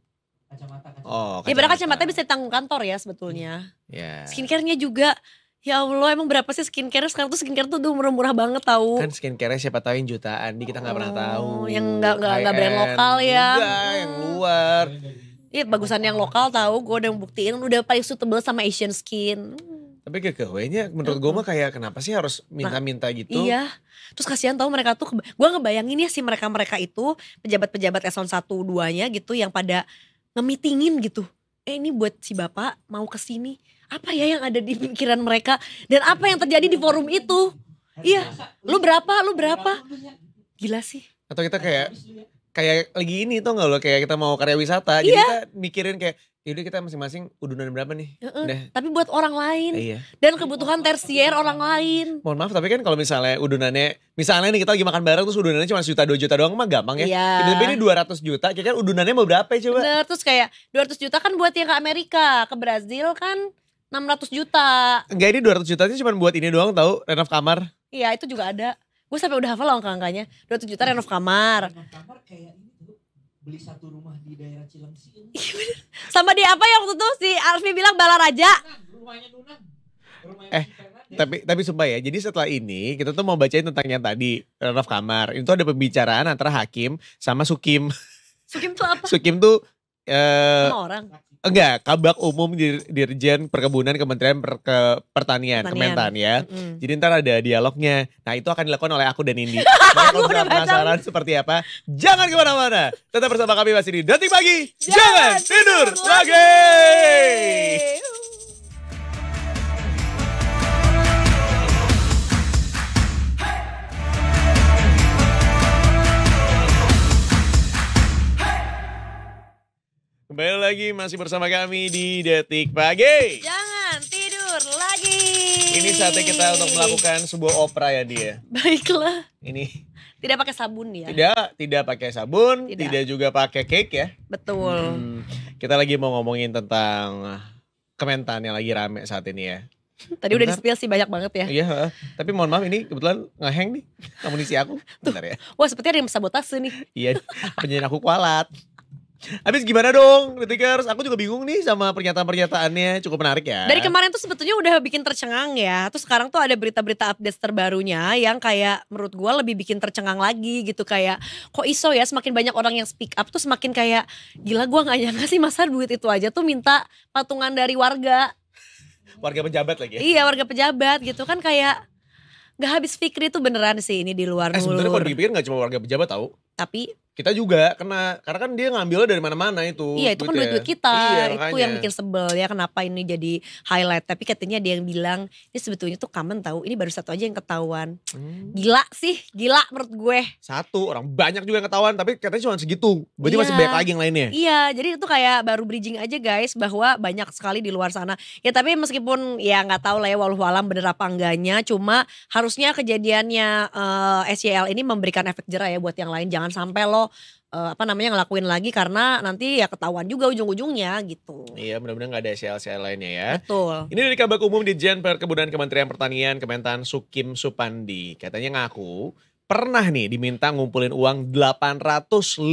Kacamata, kacamata. Oh, ya, kacamata. Ya kacamata bisa ditanggung kantor ya sebetulnya. Iya. Yeah. Skincare-nya juga Ya Allah, emang berapa sih skincare sekarang tuh skincare tuh udah murah-murah banget tahu. Kan skincare siapa tahu yang jutaan, di kita nggak oh, pernah tahu. Yang nggak nggak brand lokal ya. Enggak, yang luar. Iya bagusan yang lokal tahu, gue udah buktiin udah paling suitable sama Asian Skin. Tapi nya menurut gue mah kayak kenapa sih harus minta-minta gitu? Nah, iya. Terus kasihan tau mereka tuh gue ngebayangin ya si mereka-mereka itu pejabat-pejabat eselon satu 2 gitu yang pada ngemitingin gitu eh ini buat si bapak mau ke sini apa ya yang ada di pikiran mereka dan apa yang terjadi di forum itu iya lu berapa lu berapa gila sih atau kita kayak kayak lagi ini tuh nggak lo kayak kita mau karya wisata iya. jadi kita mikirin kayak Yaudah kita masing-masing udunan berapa nih? Udah. Tapi buat orang lain. iya. Dan kebutuhan tersier orang lain. Mohon maaf tapi kan kalau misalnya udunannya, misalnya nih kita lagi makan bareng terus udunannya cuma sejuta dua juta doang mah gampang ya. Iya. Tiba-tiba ini 200 juta, kira kan udunannya mau berapa ya coba? Bener, terus kayak ratus juta kan buat yang ke Amerika, ke Brazil kan enam ratus juta. Enggak ini ratus juta sih cuma buat ini doang tahu renov kamar. Iya itu juga ada. Gue sampai udah hafal loh angka-angkanya. ratus juta renov kamar. Renov kamar kayak beli satu rumah di daerah Cilengsi. Iya, sama di apa yang waktu itu si Alfi bilang Bala Raja? Rumahnya Dunan. eh, tapi tapi sumpah ya jadi setelah ini kita tuh mau bacain tentang yang tadi renov Kamar itu ada pembicaraan antara Hakim sama Sukim Sukim tuh apa Sukim tuh eh, orang enggak kabak umum di dirjen perkebunan kementerian Perke, pertanian, pertanian kementan ya mm. jadi ntar ada dialognya nah itu akan dilakukan oleh aku dan Indi nah, [laughs] kalau penasaran seperti apa jangan kemana-mana tetap bersama kami masih di detik pagi jangan, jangan tidur, tidur lagi, lagi. Kembali lagi masih bersama kami di Detik Pagi. Jangan tidur lagi. Ini saatnya kita untuk melakukan sebuah opera ya dia. Baiklah. Ini. Tidak pakai sabun ya? Tidak, tidak pakai sabun, tidak, tidak juga pakai cake ya. Betul. Hmm, kita lagi mau ngomongin tentang Kementan yang lagi rame saat ini ya. Tadi Bentar. udah di sih banyak banget ya. Iya, tapi mohon maaf ini kebetulan ngeheng nih amunisi aku. Bentar ya. Wah, sepertinya ada yang sabotase nih. iya, penyanyi aku kualat. Habis gimana dong, Kritikers? Aku juga bingung nih sama pernyataan-pernyataannya, cukup menarik ya. Dari kemarin tuh sebetulnya udah bikin tercengang ya. Terus sekarang tuh ada berita-berita update terbarunya yang kayak menurut gua lebih bikin tercengang lagi gitu kayak kok iso ya semakin banyak orang yang speak up tuh semakin kayak gila gua gak nyangka sih masa duit itu aja tuh minta patungan dari warga. Warga pejabat lagi ya? Iya, warga pejabat gitu kan kayak Gak habis pikir itu beneran sih ini di luar eh, Sebenernya kalau dipikir gak cuma warga pejabat tau? tapi kita juga kena karena kan dia ngambilnya dari mana-mana itu iya itu kan gitu duit ya. duit kita iya, makanya. itu yang bikin sebel ya kenapa ini jadi highlight tapi katanya dia yang bilang ini sebetulnya tuh kamen tahu ini baru satu aja yang ketahuan hmm. gila sih gila menurut gue satu orang banyak juga yang ketahuan tapi katanya cuma segitu berarti iya. masih banyak lagi yang lainnya iya jadi itu kayak baru bridging aja guys bahwa banyak sekali di luar sana ya tapi meskipun ya nggak tahu lah ya walau alam bener apa enggaknya cuma harusnya kejadiannya uh, eh, SCL ini memberikan efek jerah ya buat yang lain jangan sampai lo uh, apa namanya ngelakuin lagi karena nanti ya ketahuan juga ujung-ujungnya gitu. Iya benar-benar gak ada SL-SL lainnya ya. Betul. Ini dari kabar umum di Jen Perkebunan Kementerian Pertanian Kementan Sukim Supandi. Katanya ngaku pernah nih diminta ngumpulin uang 850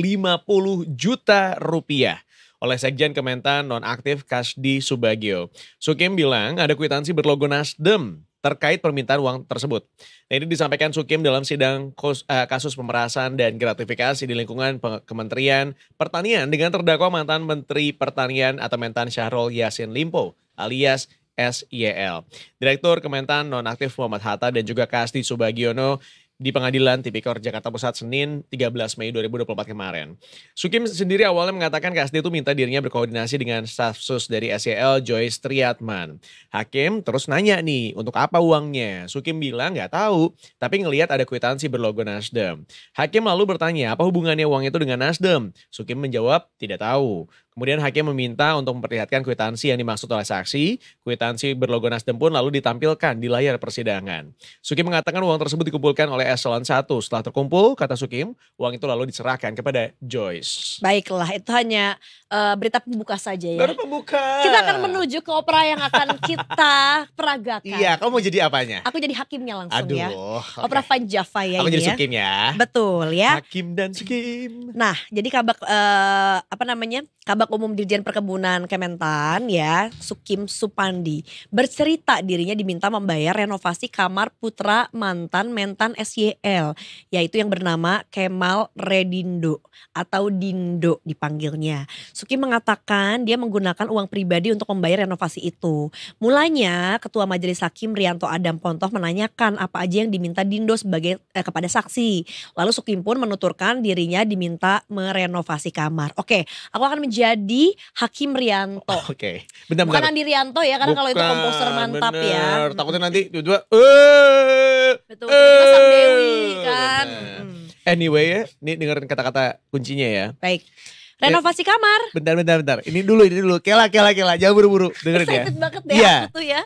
juta rupiah oleh Sekjen Kementan nonaktif Kasdi Subagio. Sukim bilang ada kwitansi berlogo Nasdem terkait permintaan uang tersebut. Nah, ini disampaikan Sukim dalam sidang eh, kasus pemerasan dan gratifikasi di lingkungan Kementerian Pertanian dengan terdakwa mantan Menteri Pertanian atau Mentan Syahrul Yasin Limpo alias SYL. Direktur Kementan Nonaktif Muhammad Hatta dan juga Kasti Subagiono di pengadilan Tipikor Jakarta Pusat Senin 13 Mei 2024 kemarin. Sukim sendiri awalnya mengatakan KSD itu minta dirinya berkoordinasi dengan stafsus dari SEL Joyce Triatman. Hakim terus nanya nih untuk apa uangnya. Sukim bilang nggak tahu tapi ngelihat ada kwitansi berlogo Nasdem. Hakim lalu bertanya apa hubungannya uang itu dengan Nasdem. Sukim menjawab tidak tahu. Kemudian hakim meminta untuk memperlihatkan kwitansi yang dimaksud oleh saksi. Kwitansi berlogo Nasdem pun lalu ditampilkan di layar persidangan. Sukim mengatakan uang tersebut dikumpulkan oleh Eselon 1. Setelah terkumpul, kata Sukim, uang itu lalu diserahkan kepada Joyce. Baiklah, itu hanya uh, berita pembuka saja ya. Baru pembuka. Kita akan menuju ke opera yang akan kita [laughs] peragakan. Iya, kamu mau jadi apanya? Aku jadi hakimnya langsung ya. Aduh, ya. Okay. Opera Van Java ya Aku ini jadi ya. Sukim ya. Betul ya. Hakim dan Sukim. Nah, jadi kabak, uh, apa namanya, kabak Kabak Umum Dirjen Perkebunan Kementan ya, Sukim Supandi, bercerita dirinya diminta membayar renovasi kamar putra mantan mentan SYL, yaitu yang bernama Kemal Redindo atau Dindo dipanggilnya. Sukim mengatakan dia menggunakan uang pribadi untuk membayar renovasi itu. Mulanya Ketua Majelis Hakim Rianto Adam Pontoh menanyakan apa aja yang diminta Dindo sebagai eh, kepada saksi. Lalu Sukim pun menuturkan dirinya diminta merenovasi kamar. Oke, aku akan menjadi di Hakim Rianto. Oh, oke. okay. Bentar, Bukan Andi Rianto ya, karena kalau itu komposer mantap ya. bener. ya. Takutnya nanti dua, hmm. dua eh, Betul, tiba eh. Dewi kan. Bener. Hmm. Anyway ya, ini dengerin kata-kata kuncinya ya. Baik. Renovasi ya. kamar. Bentar, bentar, bentar. Ini dulu, ini dulu. Kela, kela, kela. Jangan buru-buru. Dengerin ya. Excited ya. banget deh iya. aku tuh ya.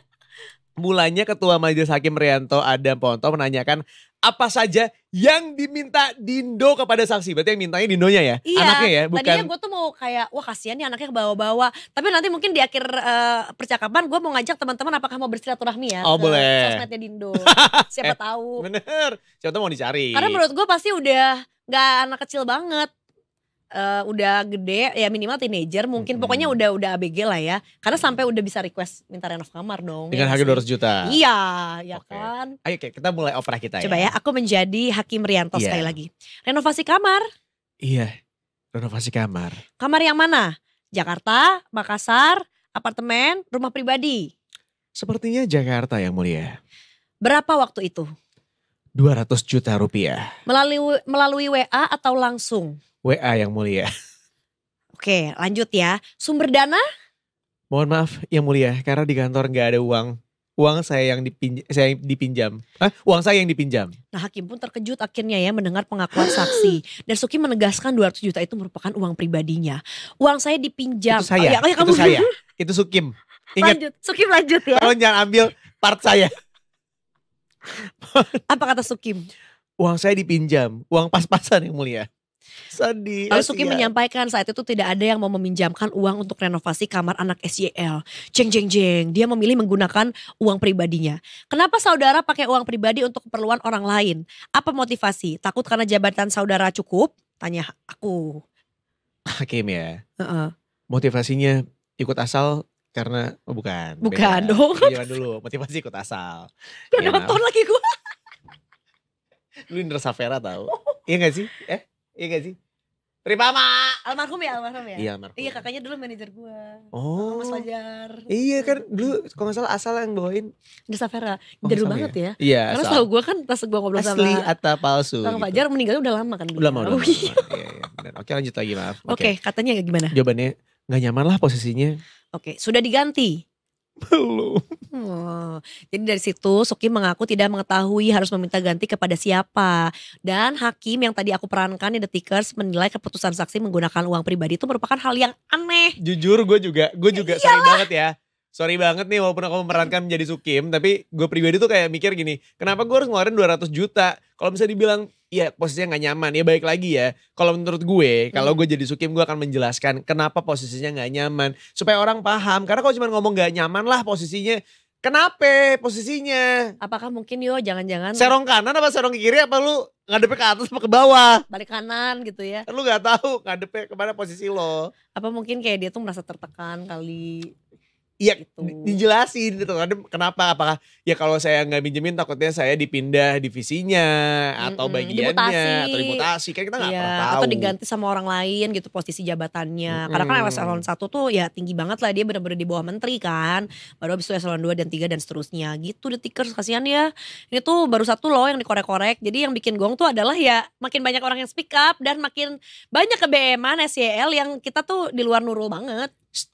Mulanya Ketua Majelis Hakim Rianto Adam Ponto menanyakan apa saja yang diminta Dindo kepada saksi. Berarti yang mintanya Dindonya ya? Iya, anaknya ya? Bukan... Tadinya gue tuh mau kayak, wah kasihan nih anaknya kebawa-bawa. Tapi nanti mungkin di akhir uh, percakapan gue mau ngajak teman-teman apakah mau bersilaturahmi ya? Oh ke boleh. Sosmednya Dindo. [laughs] Siapa eh, tahu. Bener. Siapa tahu mau dicari. Karena menurut gue pasti udah gak anak kecil banget uh, udah gede ya minimal teenager mungkin hmm. pokoknya udah udah ABG lah ya karena sampai udah bisa request minta renov kamar dong dengan ya harga 200 juta iya ya okay. kan ayo kita mulai opera kita coba ya, ya aku menjadi Hakim Rianto yeah. sekali lagi renovasi kamar iya renovasi kamar kamar yang mana Jakarta Makassar apartemen rumah pribadi sepertinya Jakarta yang mulia berapa waktu itu 200 juta rupiah. Melalui melalui WA atau langsung? WA yang mulia. [laughs] Oke lanjut ya. Sumber dana? Mohon maaf yang mulia karena di kantor nggak ada uang. Uang saya yang dipinjam, saya dipinjam. Hah? Uang saya yang dipinjam. Nah hakim pun terkejut akhirnya ya mendengar pengakuan saksi. Dan Suki menegaskan 200 juta itu merupakan uang pribadinya. Uang saya dipinjam. Itu saya, oh, ya, oh, ya kamu. itu saya, [laughs] itu Sukim. Ingat, lanjut, Sukim lanjut ya. Tolong jangan ambil part saya. Apa kata Sukim? Uang saya dipinjam, uang pas-pasan yang mulia. Sedih. Lalu oh, Suki iya. menyampaikan saat itu tidak ada yang mau meminjamkan uang untuk renovasi kamar anak SYL. Jeng jeng jeng, dia memilih menggunakan uang pribadinya. Kenapa saudara pakai uang pribadi untuk keperluan orang lain? Apa motivasi? Takut karena jabatan saudara cukup? Tanya aku. Hakim ya. Uh -uh. Motivasinya ikut asal karena oh bukan. Bukan beda. dong. Iya dulu, motivasi ikut asal. Udah ya, nonton lagi gue. Lu Indra Safera tau. iya gak sih? Eh? Iya gak sih? Terima mak. Almarhum ya, almarhum ya. Iya almarhum. Iya kakaknya dulu manajer gua. Oh. Mas Fajar. Iya kan dulu kalau nggak salah asal yang bawain. Desa Vera. Jadul oh, banget ya. ya. Iya. Karena tau gua kan pas gua ngobrol sama. Asli atau palsu. Kang gitu. Fajar meninggalnya udah lama kan. Udah lama udah. Oh, lama, iya, iya, iya Oke lanjut lagi maaf. Oke okay. okay, katanya gimana? Jawabannya nggak nyaman lah posisinya. Oke okay, sudah diganti. Belum. Oh, jadi dari situ Suki mengaku tidak mengetahui harus meminta ganti kepada siapa. Dan hakim yang tadi aku perankan di The Tickers menilai keputusan saksi menggunakan uang pribadi itu merupakan hal yang aneh. Jujur gue juga, gue juga ya, sorry banget ya. Sorry banget nih walaupun aku memerankan menjadi Sukim, tapi gue pribadi tuh kayak mikir gini, kenapa gue harus ngeluarin 200 juta? Kalau bisa dibilang Iya posisinya nggak nyaman ya baik lagi ya. Kalau menurut gue, kalau hmm. gue jadi Sukim gue akan menjelaskan kenapa posisinya nggak nyaman supaya orang paham. Karena kalau cuma ngomong nggak nyaman lah posisinya, kenapa posisinya? Apakah mungkin yo jangan-jangan serong kanan apa serong kiri apa lu ngadep ke atas apa ke bawah? Balik kanan gitu ya. Lu nggak tahu ngadep kemana posisi lo. Apa mungkin kayak dia tuh merasa tertekan kali Iya, gitu. dijelasin gitu kenapa apakah ya kalau saya nggak minjemin takutnya saya dipindah divisinya atau mm -hmm. bagiannya atau dimutasi kan kita nggak iya, pernah tahu atau diganti sama orang lain gitu posisi jabatannya mm -hmm. karena kan eselon satu tuh ya tinggi banget lah dia benar-benar di bawah menteri kan baru habis itu eselon dua dan tiga dan seterusnya gitu the tickers kasihan ya ini tuh baru satu loh yang dikorek-korek jadi yang bikin gong tuh adalah ya makin banyak orang yang speak up dan makin banyak ke BMA SEL yang kita tuh di luar nurul banget Shh,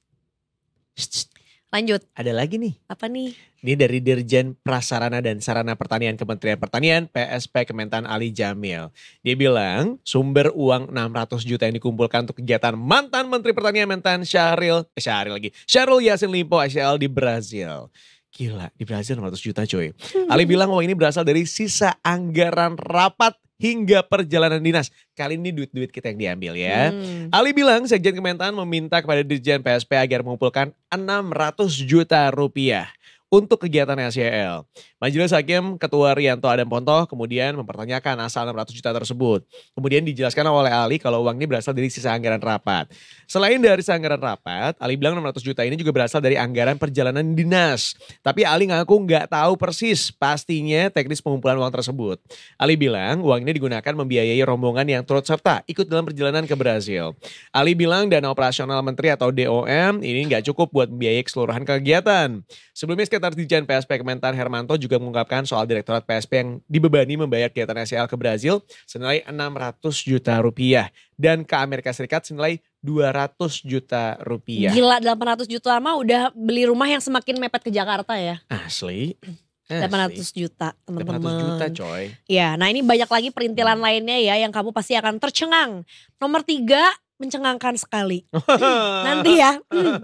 shh Lanjut. Ada lagi nih. Apa nih? Ini dari Dirjen Prasarana dan Sarana Pertanian Kementerian Pertanian, PSP Kementan Ali Jamil. Dia bilang sumber uang 600 juta yang dikumpulkan untuk kegiatan mantan Menteri Pertanian Mentan Syahril, eh Syahril lagi, Syahril Yasin Limpo ACL di Brazil. Gila, di Brazil 600 juta coy. Hmm. Ali bilang uang oh, ini berasal dari sisa anggaran rapat hingga perjalanan dinas. Kali ini duit-duit kita yang diambil ya. Hmm. Ali bilang Sekjen Kementan meminta kepada Dirjen PSP agar mengumpulkan 600 juta rupiah untuk kegiatan SYL. Majelis Hakim Ketua Rianto Adam Pontoh kemudian mempertanyakan asal 600 juta tersebut. Kemudian dijelaskan oleh Ali kalau uang ini berasal dari sisa anggaran rapat. Selain dari sisa anggaran rapat, Ali bilang 600 juta ini juga berasal dari anggaran perjalanan dinas. Tapi Ali ngaku nggak tahu persis pastinya teknis pengumpulan uang tersebut. Ali bilang uang ini digunakan membiayai rombongan yang turut serta ikut dalam perjalanan ke Brazil. Ali bilang dana operasional menteri atau DOM ini nggak cukup buat membiayai keseluruhan kegiatan. Sebelumnya sekretaris Dijen PSP Kementan Hermanto juga juga mengungkapkan soal Direktorat PSP yang dibebani membayar kegiatan SEL ke Brazil senilai 600 juta rupiah dan ke Amerika Serikat senilai 200 juta rupiah. Gila 800 juta mah udah beli rumah yang semakin mepet ke Jakarta ya. Asli. 800 juta teman-teman. 800 juta coy. Ya, nah ini banyak lagi perintilan lainnya ya yang kamu pasti akan tercengang. Nomor tiga mencengangkan sekali. [laughs] Nanti ya, hmm.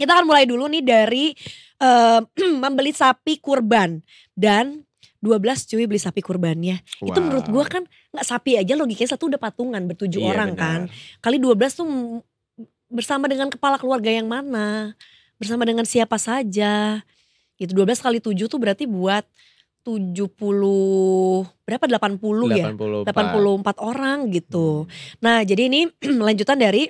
kita akan mulai dulu nih dari uh, [clears throat] membeli sapi kurban dan 12 cuy beli sapi kurbannya. Wow. Itu menurut gua kan nggak sapi aja logikanya satu udah patungan bertujuh iya, orang benar. kan. Kali 12 tuh bersama dengan kepala keluarga yang mana, bersama dengan siapa saja. Gitu 12 kali 7 tuh berarti buat 70 berapa 80, 80 ya 84 84 orang gitu. Hmm. Nah, jadi ini [clears throat] lanjutan dari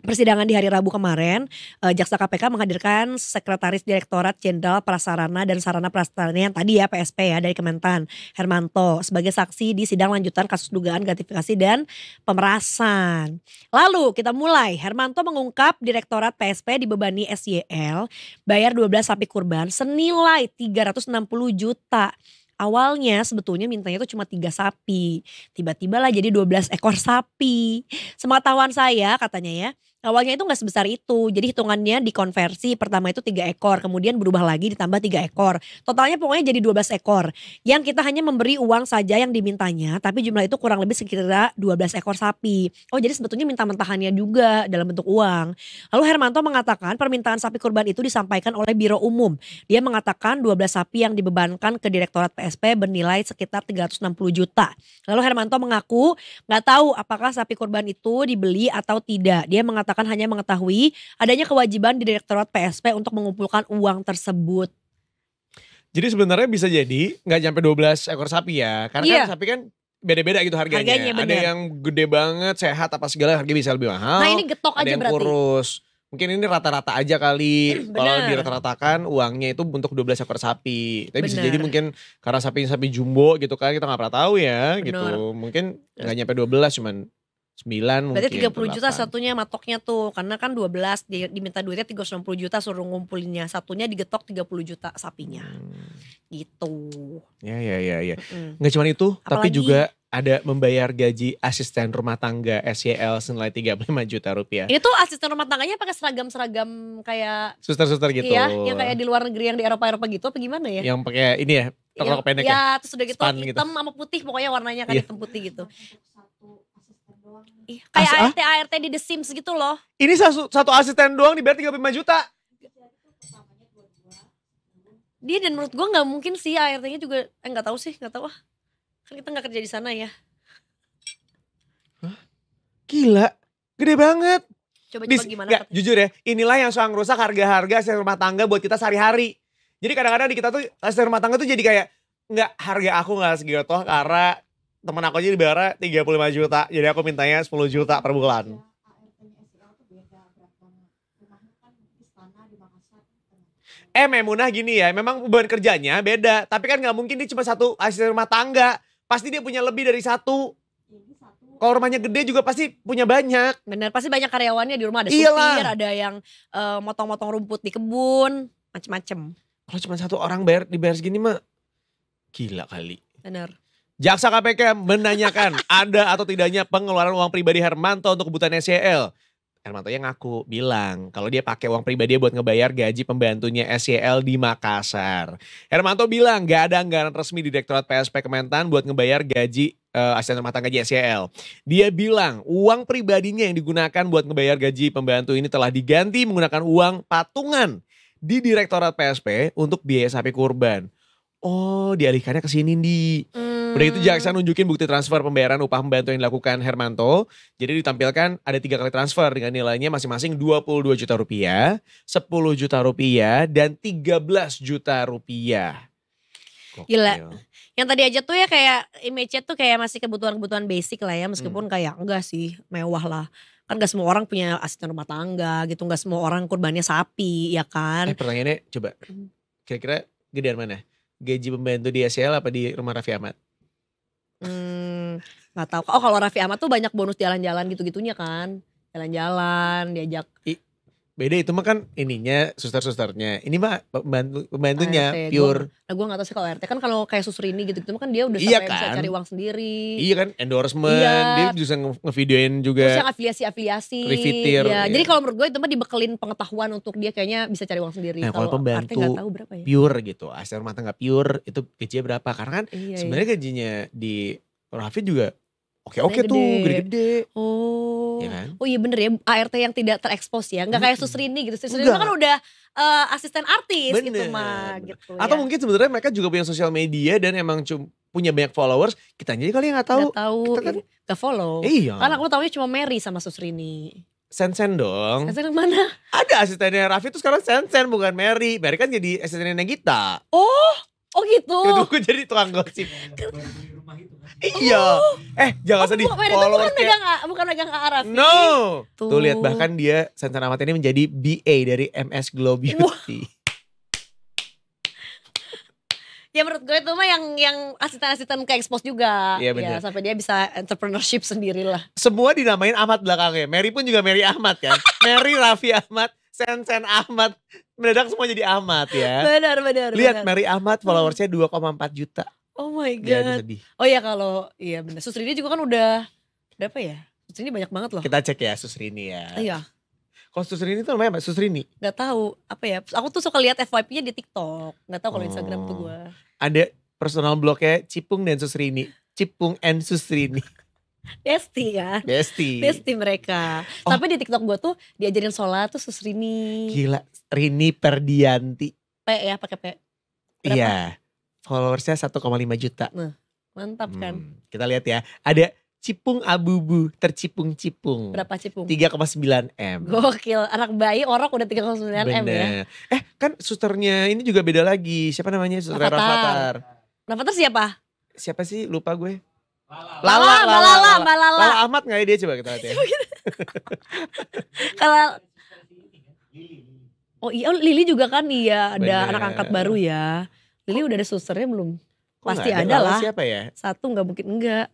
persidangan di hari Rabu kemarin, eh, Jaksa KPK menghadirkan Sekretaris Direktorat Jenderal Prasarana dan Sarana Prasarana yang tadi ya PSP ya dari Kementan, Hermanto sebagai saksi di sidang lanjutan kasus dugaan gratifikasi dan pemerasan. Lalu kita mulai, Hermanto mengungkap Direktorat PSP dibebani SYL bayar 12 sapi kurban senilai 360 juta awalnya sebetulnya mintanya itu cuma tiga sapi. Tiba-tiba lah jadi 12 ekor sapi. Sematawan saya katanya ya, Awalnya itu nggak sebesar itu, jadi hitungannya dikonversi pertama itu tiga ekor, kemudian berubah lagi ditambah tiga ekor. Totalnya pokoknya jadi 12 ekor. Yang kita hanya memberi uang saja yang dimintanya, tapi jumlah itu kurang lebih sekitar 12 ekor sapi. Oh jadi sebetulnya minta mentahannya juga dalam bentuk uang. Lalu Hermanto mengatakan permintaan sapi kurban itu disampaikan oleh Biro Umum. Dia mengatakan 12 sapi yang dibebankan ke Direktorat PSP bernilai sekitar 360 juta. Lalu Hermanto mengaku nggak tahu apakah sapi kurban itu dibeli atau tidak. Dia mengatakan menyatakan hanya mengetahui adanya kewajiban di Direktorat PSP untuk mengumpulkan uang tersebut. Jadi sebenarnya bisa jadi nggak nyampe 12 ekor sapi ya. Karena iya. kan sapi kan beda-beda gitu harganya. harganya ada yang gede banget, sehat apa segala harga bisa lebih mahal. Nah, ini getok ada aja yang berarti. kurus. Mungkin ini rata-rata aja kali. Hmm, Kalau dirata-ratakan uangnya itu untuk 12 ekor sapi. Tapi Bener. bisa jadi mungkin karena sapi-sapi jumbo gitu kan kita nggak pernah tahu ya gitu. Bener. gitu. Mungkin nggak nyampe 12 cuman 9 Berarti mungkin. puluh 30 juta satunya matoknya tuh. Karena kan 12 belas diminta duitnya 360 juta suruh ngumpulinnya. Satunya digetok 30 juta sapinya. Hmm. Gitu. Ya ya ya ya. Mm Gak Nggak cuma itu, Apalagi, tapi juga ada membayar gaji asisten rumah tangga SYL senilai 35 juta rupiah. Ini tuh asisten rumah tangganya pakai seragam-seragam kayak suster-suster gitu. Iya, yang kayak di luar negeri yang di Eropa-Eropa gitu apa gimana ya? Yang pakai ini ya, rok pendek ya. Ya, terus udah gitu Span gitu. hitam gitu. sama putih pokoknya warnanya kan yeah. hitam putih gitu. Ih, kayak ART ah? ART di The Sims gitu loh. Ini satu, satu asisten doang dibayar 35 juta. Dia dan menurut gue nggak mungkin sih ART-nya juga eh nggak tahu sih, nggak tahu ah. Kan kita nggak kerja di sana ya. Hah? Gila, gede banget. Coba coba gimana? Gak, jujur ya, inilah yang suang rusak harga-harga asisten rumah tangga buat kita sehari-hari. Jadi kadang-kadang di kita tuh asisten rumah tangga tuh jadi kayak nggak harga aku nggak segitu karena teman aku aja dibayarnya 35 juta, jadi aku mintanya 10 juta per bulan. Iya, kan eh Memunah gini ya, memang beban kerjanya beda. Tapi kan gak mungkin dia cuma satu asisten rumah tangga. Pasti dia punya lebih dari satu. Kalau rumahnya gede juga pasti punya banyak. Bener, pasti banyak karyawannya di rumah. Ada Iyalah. supir, ada yang motong eh, motong-motong rumput di kebun, macem-macem. Kalau cuma satu orang bayar dibayar segini mah gila kali. Bener. Jaksa KPK menanyakan [laughs] ada atau tidaknya pengeluaran uang pribadi Hermanto untuk kebutuhan SCL. Hermanto yang aku bilang kalau dia pakai uang pribadi buat ngebayar gaji pembantunya SCL di Makassar. Hermanto bilang gak ada anggaran resmi di Direktorat PSP Kementan buat ngebayar gaji uh, asisten rumah tangga SCL. Dia bilang uang pribadinya yang digunakan buat ngebayar gaji pembantu ini telah diganti menggunakan uang patungan di Direktorat PSP untuk biaya sapi kurban. Oh, dialihkannya ke sini, Di. Mm Udah gitu jaksa nunjukin bukti transfer pembayaran upah pembantu yang dilakukan Hermanto. Jadi ditampilkan ada tiga kali transfer dengan nilainya masing-masing 22 juta rupiah, 10 juta rupiah, dan 13 juta rupiah. Kokil. Gila. Yang tadi aja tuh ya kayak image-nya tuh kayak masih kebutuhan-kebutuhan basic lah ya. Meskipun hmm. kayak enggak sih mewah lah kan gak semua orang punya asisten rumah tangga gitu gak semua orang kurbannya sapi ya kan eh, pertanyaannya coba hmm. kira-kira gedean mana gaji pembantu di ACL apa di rumah Raffi Ahmad Hmm, gak tahu. Oh kalau Raffi Ahmad tuh banyak bonus jalan-jalan gitu-gitunya kan. Jalan-jalan, diajak beda itu mah kan ininya suster-susternya ini mah pembantu pembantunya ART, pure nah, gua, nah gue gak tau sih kalau RT kan kalau kayak susur ini gitu gitu mah kan dia udah iya kan? bisa cari uang sendiri iya kan endorsement iya. dia bisa ngevideoin juga terus yang afiliasi-afiliasi refitir ya. iya. jadi iya. kalau menurut gue itu mah dibekelin pengetahuan untuk dia kayaknya bisa cari uang sendiri nah kalau pembantu gak tahu berapa ya? pure gitu asal rumah tangga pure itu gajinya berapa karena kan iya, iya. sebenarnya iya. gajinya di Rafi juga oke-oke tuh, gede-gede. Oh. Ya kan? Oh iya bener ya, ART yang tidak terekspos ya. Nggak kayak Susrini gitu. Susrini kan udah uh, asisten artis gitu, bener, gitu mah gitu. Atau ya. mungkin sebenarnya mereka juga punya sosial media dan emang cuma punya banyak followers, kita jadi kali nggak tahu. Gak tahu, kita kan, nggak follow. Iya. Karena aku tahunya cuma Mary sama Susrini. Sensen dong. Sensen yang mana? Ada asistennya Raffi tuh sekarang Sensen bukan Mary. Mary kan jadi asistennya Nagita. Oh. Oh gitu. Gitu gue jadi tukang gosip. Gitu kan. Iya. Oh. Eh, jangan oh, sedih. Follower bukan megang bukan megang Arafi. No. Tuh. Tuh lihat bahkan dia Sansan Amat ini menjadi BA dari MS Glow Beauty. Wow. ya menurut gue itu mah yang yang asisten-asisten kayak expose juga. Iya benar. Ya, sampai dia bisa entrepreneurship sendirilah. Semua dinamain Ahmad belakangnya. Mary pun juga Mary Ahmad kan. [laughs] Mary Raffi Ahmad, sen-sen Ahmad. Mendadak semua jadi Ahmad ya. Benar, benar. Lihat benar. Mary Ahmad hmm. followersnya 2,4 juta. Oh my iya, God. Sedih. Oh ya kalau, iya benar. Susrini juga kan udah, udah apa ya? Susrini banyak banget loh. Kita cek ya Susrini ya. Iya. Kalau Susrini tuh namanya apa? Susrini? Gak tahu apa ya. Aku tuh suka lihat FYP-nya di TikTok. Gak tahu kalau oh. Instagram tuh gue. Ada personal blognya Cipung dan Susrini. Cipung and Susrini. Besti [laughs] kan? Ya. Besti. Besti mereka. Oh. Tapi di TikTok gue tuh diajarin sholat tuh sus Rini. Gila, Rini Perdianti. P ya, pakai P. Iya. Followersnya 1,5 juta. Nah, mantap kan? Hmm, kita lihat ya. Ada Cipung Abubu, tercipung-cipung. Berapa cipung? 3,9 M. Gokil, anak bayi orok udah 3,9 M ya. Eh kan susternya ini juga beda lagi, siapa namanya? Suster Rafathar. Rafathar siapa? Siapa sih? Lupa gue. Lala, Lala, Lala, Lala, Lala, Lala. Lala Ahmad nggak ya dia coba kita lihat ya. [laughs] Kalau Oh iya, Lala, Lili juga kan iya ada Bener. anak angkat baru ya. Lili udah ada susternya belum? Kok Pasti ada, Lala, lah. siapa ya? Satu nggak mungkin enggak.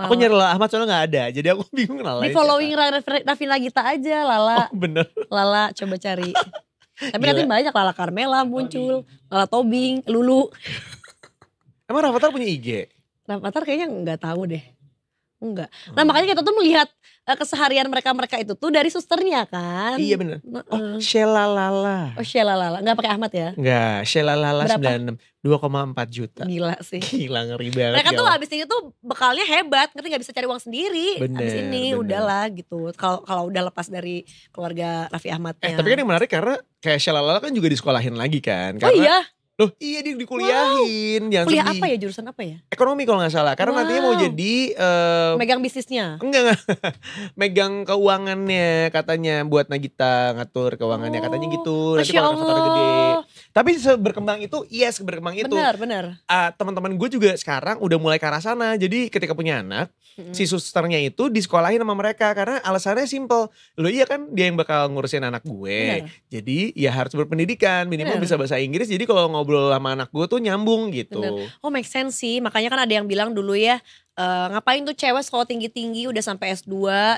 Lala. Aku nyari Lala Ahmad soalnya nggak ada, jadi aku bingung Lala. Di following Raffi Lala, aja Lala. Oh, bener. Lala coba cari. [laughs] Tapi Gila. nanti banyak Lala Carmela muncul, Lala Tobing, Lulu. Emang Rafathar punya IG? Nah, Rampatar kayaknya nggak tahu deh. Enggak. Nah makanya kita tuh melihat uh, keseharian mereka-mereka itu tuh dari susternya kan. Iya benar. oh Sheila Lala. Oh Sheila Lala. Enggak pakai Ahmad ya? Enggak. Sheila Lala 96. 2,4 juta. Gila sih. Gila ngeri banget. Mereka ya tuh abis ini tuh bekalnya hebat. Ngerti gak bisa cari uang sendiri. Bener, abis ini bener. udahlah gitu. Kalau kalau udah lepas dari keluarga Raffi Ahmadnya. Eh tapi kan yang menarik karena kayak Sheila Lala kan juga disekolahin lagi kan. Oh, karena oh iya? Loh? Iya dia dikuliahin. Wow. Yang Kuliah sedih. apa ya jurusan apa ya? Ekonomi kalau nggak salah. Karena wow. nantinya mau jadi uh, megang bisnisnya. Enggak enggak. [laughs] megang keuangannya katanya buat Nagita ngatur keuangannya oh. katanya gitu. Nanti oh, Masya nanti kalau gede. Tapi berkembang itu yes berkembang itu. Benar benar. Uh, teman-teman gue juga sekarang udah mulai ke arah sana. Jadi ketika punya anak, mm-hmm. si susternya itu disekolahin sama mereka karena alasannya simple. Lo iya kan dia yang bakal ngurusin anak gue. Benar. Jadi ya harus berpendidikan, minimal benar. bisa bahasa Inggris. Jadi kalau ngobrol sama anak gue tuh nyambung gitu. Bener. Oh make sense sih, makanya kan ada yang bilang dulu ya uh, ngapain tuh cewek sekolah tinggi-tinggi udah sampai S2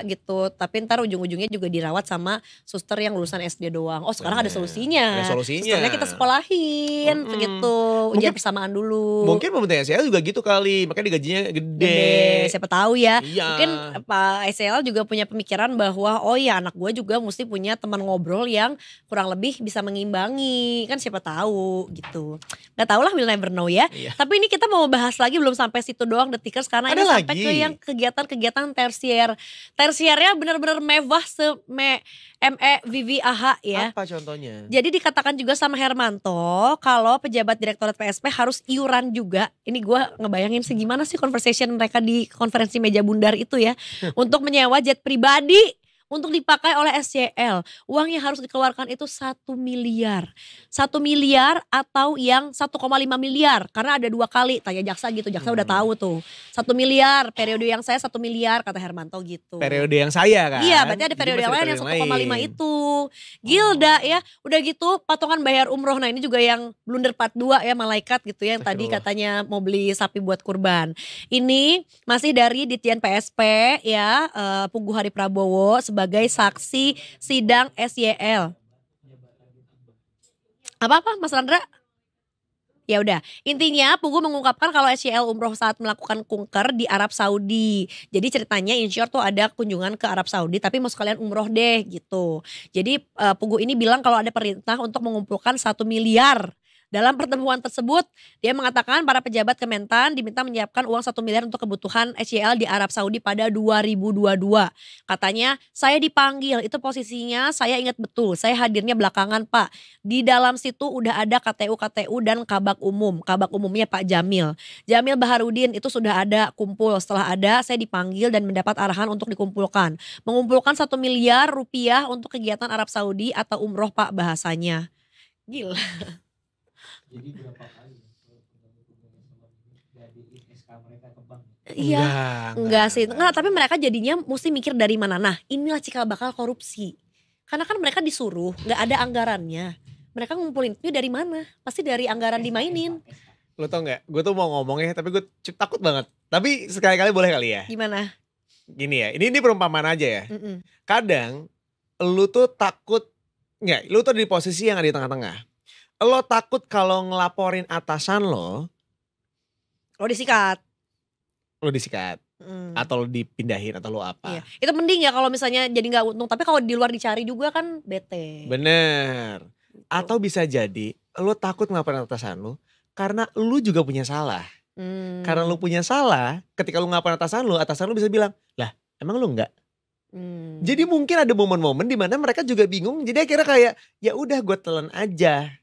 gitu tapi ntar ujung-ujungnya juga dirawat sama suster yang lulusan SD doang oh sekarang ada solusinya ada solusinya Susternya kita sekolahin mm -hmm. gitu ujian mungkin, persamaan dulu mungkin pemerintah SEL juga gitu kali makanya gajinya gede, gede. siapa tahu ya iya. mungkin Pak SEL juga punya pemikiran bahwa oh ya anak gue juga mesti punya teman ngobrol yang kurang lebih bisa mengimbangi kan siapa tahu gitu nggak tau lah we'll never know ya iya. tapi ini kita mau bahas lagi belum sampai situ doang detikers karena Nah, ada lagi. ke yang kegiatan-kegiatan tersier. Tersiernya benar-benar mewah se me M E V V A H ya. Apa contohnya? Jadi dikatakan juga sama Hermanto kalau pejabat direktorat PSP harus iuran juga. Ini gue ngebayangin sih gimana sih conversation mereka di konferensi meja bundar itu ya [laughs] untuk menyewa jet pribadi untuk dipakai oleh SCL. Uang yang harus dikeluarkan itu satu miliar. satu miliar atau yang 1,5 miliar. Karena ada dua kali tanya jaksa gitu. Jaksa hmm. udah tahu tuh. satu miliar, periode yang saya satu miliar kata Hermanto gitu. Periode yang saya kan? Iya, berarti ada periode yang lain yang 1,5 itu. Gilda ya, udah gitu patungan bayar umroh. Nah, ini juga yang blunder part 2 ya malaikat gitu ya yang tadi katanya mau beli sapi buat kurban. Ini masih dari Ditian PSP ya, uh, eh, Pugu Hari Prabowo sebab sebagai saksi sidang SYL. Apa-apa Mas Randra? Ya udah, intinya Pugu mengungkapkan kalau SCL umroh saat melakukan kunker di Arab Saudi. Jadi ceritanya short tuh ada kunjungan ke Arab Saudi tapi mau sekalian umroh deh gitu. Jadi uh, Pugu ini bilang kalau ada perintah untuk mengumpulkan satu miliar dalam pertemuan tersebut, dia mengatakan para pejabat Kementan diminta menyiapkan uang satu miliar untuk kebutuhan SCL di Arab Saudi pada 2022. Katanya, saya dipanggil, itu posisinya saya ingat betul, saya hadirnya belakangan Pak. Di dalam situ udah ada KTU-KTU dan kabak umum, kabak umumnya Pak Jamil. Jamil Baharudin itu sudah ada kumpul, setelah ada saya dipanggil dan mendapat arahan untuk dikumpulkan. Mengumpulkan satu miliar rupiah untuk kegiatan Arab Saudi atau umroh Pak bahasanya. Gila jadi berapa kali ya Iya, enggak, iya, sih. Enggak, tapi mereka jadinya mesti mikir dari mana. Nah, inilah cikal bakal korupsi. Karena kan mereka disuruh, nggak ada anggarannya. Mereka ngumpulin itu dari mana? Pasti dari anggaran dimainin. Lo tau nggak? Gue tuh mau ngomongnya, tapi gue takut banget. Tapi sekali-kali boleh kali ya? Gimana? Gini ya, ini ini perumpamaan aja ya. Mm -mm. Kadang lu tuh takut, nggak? Lu tuh di posisi yang ada di tengah-tengah lo takut kalau ngelaporin atasan lo lo disikat lo disikat Hmm. atau lo dipindahin atau lo apa iya. itu mending ya kalau misalnya jadi nggak untung tapi kalau di luar dicari juga kan bete bener gitu. atau bisa jadi lo takut ngelaporin atasan lo karena lo juga punya salah hmm. karena lo punya salah ketika lo ngelaporin atasan lo atasan lo bisa bilang lah emang lo nggak Hmm. Jadi mungkin ada momen-momen di mana mereka juga bingung. Jadi akhirnya kayak ya udah gue telan aja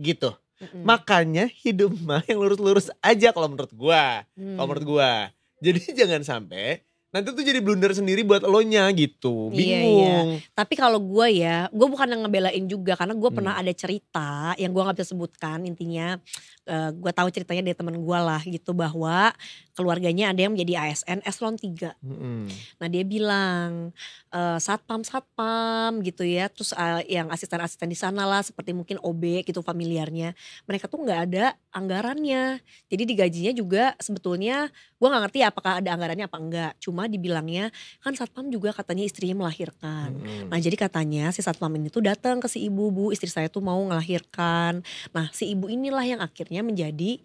gitu. mm hmm Makanya hidup mah yang lurus-lurus aja kalau menurut gua. Mm. Kalau menurut gua. Jadi [laughs] jangan sampai nanti tuh jadi blunder sendiri buat nya gitu iya, bingung iya, iya. tapi kalau gue ya gue bukan yang ngebelain juga karena gue hmm. pernah ada cerita yang gue nggak bisa sebutkan intinya uh, eh, gue tahu ceritanya dari temen gue lah gitu bahwa keluarganya ada yang menjadi ASN eselon 3. Hmm. Nah dia bilang uh, eh, satpam satpam gitu ya, terus uh, yang asisten-asisten di sana lah seperti mungkin OB gitu familiarnya, mereka tuh nggak ada anggarannya. Jadi di gajinya juga sebetulnya gue nggak ngerti apakah ada anggarannya apa enggak. Cuma dibilangnya kan satpam juga katanya istrinya melahirkan. Hmm. Nah jadi katanya si satpam ini tuh datang ke si ibu bu istri saya tuh mau ngelahirkan. Nah si ibu inilah yang akhirnya akhirnya menjadi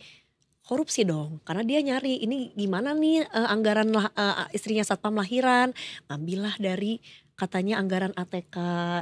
korupsi dong karena dia nyari ini gimana nih uh, anggaran lah, uh, istrinya satpam lahiran ambillah dari katanya anggaran ATK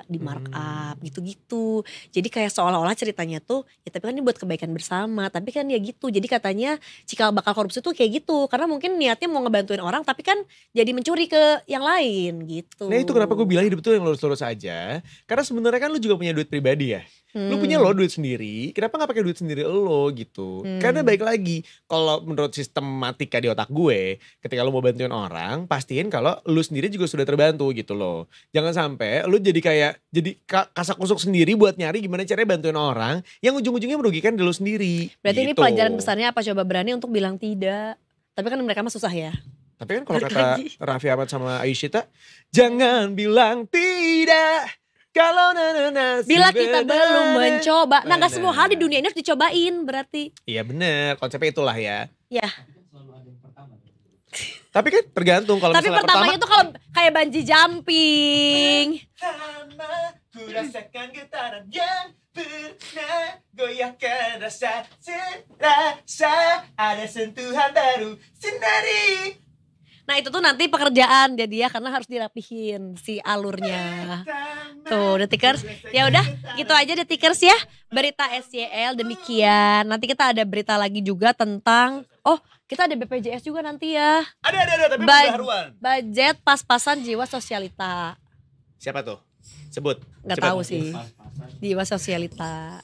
di markup gitu gitu-gitu jadi kayak seolah-olah ceritanya tuh ya tapi kan ini buat kebaikan bersama tapi kan ya gitu jadi katanya cikal bakal korupsi tuh kayak gitu karena mungkin niatnya mau ngebantuin orang tapi kan jadi mencuri ke yang lain gitu nah itu kenapa gue bilang hidup tuh yang lurus-lurus aja karena sebenarnya kan lu juga punya duit pribadi ya Hmm. Lu punya hmm. lo duit sendiri, kenapa nggak pakai duit sendiri lo gitu? Hmm. Karena baik lagi, kalau menurut sistematika di otak gue, ketika lu mau bantuin orang, pastiin kalau lu sendiri juga sudah terbantu gitu loh. Jangan sampai lu jadi kayak jadi kasak kusuk sendiri buat nyari gimana caranya bantuin orang yang ujung-ujungnya merugikan diri lu sendiri. Berarti gitu. ini pelajaran besarnya apa coba berani untuk bilang tidak. Tapi kan mereka mah susah ya. Tapi kan kalau kata Raffi Ahmad sama Ayushita, jangan bilang tidak kalau Bila kita belum mencoba, nah gak semua hal di dunia ini harus dicobain berarti. Iya bener, konsepnya itulah ya. Iya. Tapi kan tergantung kalau Tapi pertama, pertama itu kalau kayak banji jumping. Pertama, ku rasakan getaran yang pernah goyahkan rasa serasa ada sentuhan baru sendiri Nah itu tuh nanti pekerjaan jadi ya karena harus dirapihin si alurnya. Tuh detikers. Ya udah gitu aja detikers ya berita SCL demikian. Nanti kita ada berita lagi juga tentang oh kita ada BPJS juga nanti ya. Ada ada ada tapi pembaharuan. Budget pas-pasan jiwa sosialita. Siapa tuh? Sebut. Gak tahu sih. Jiwa sosialita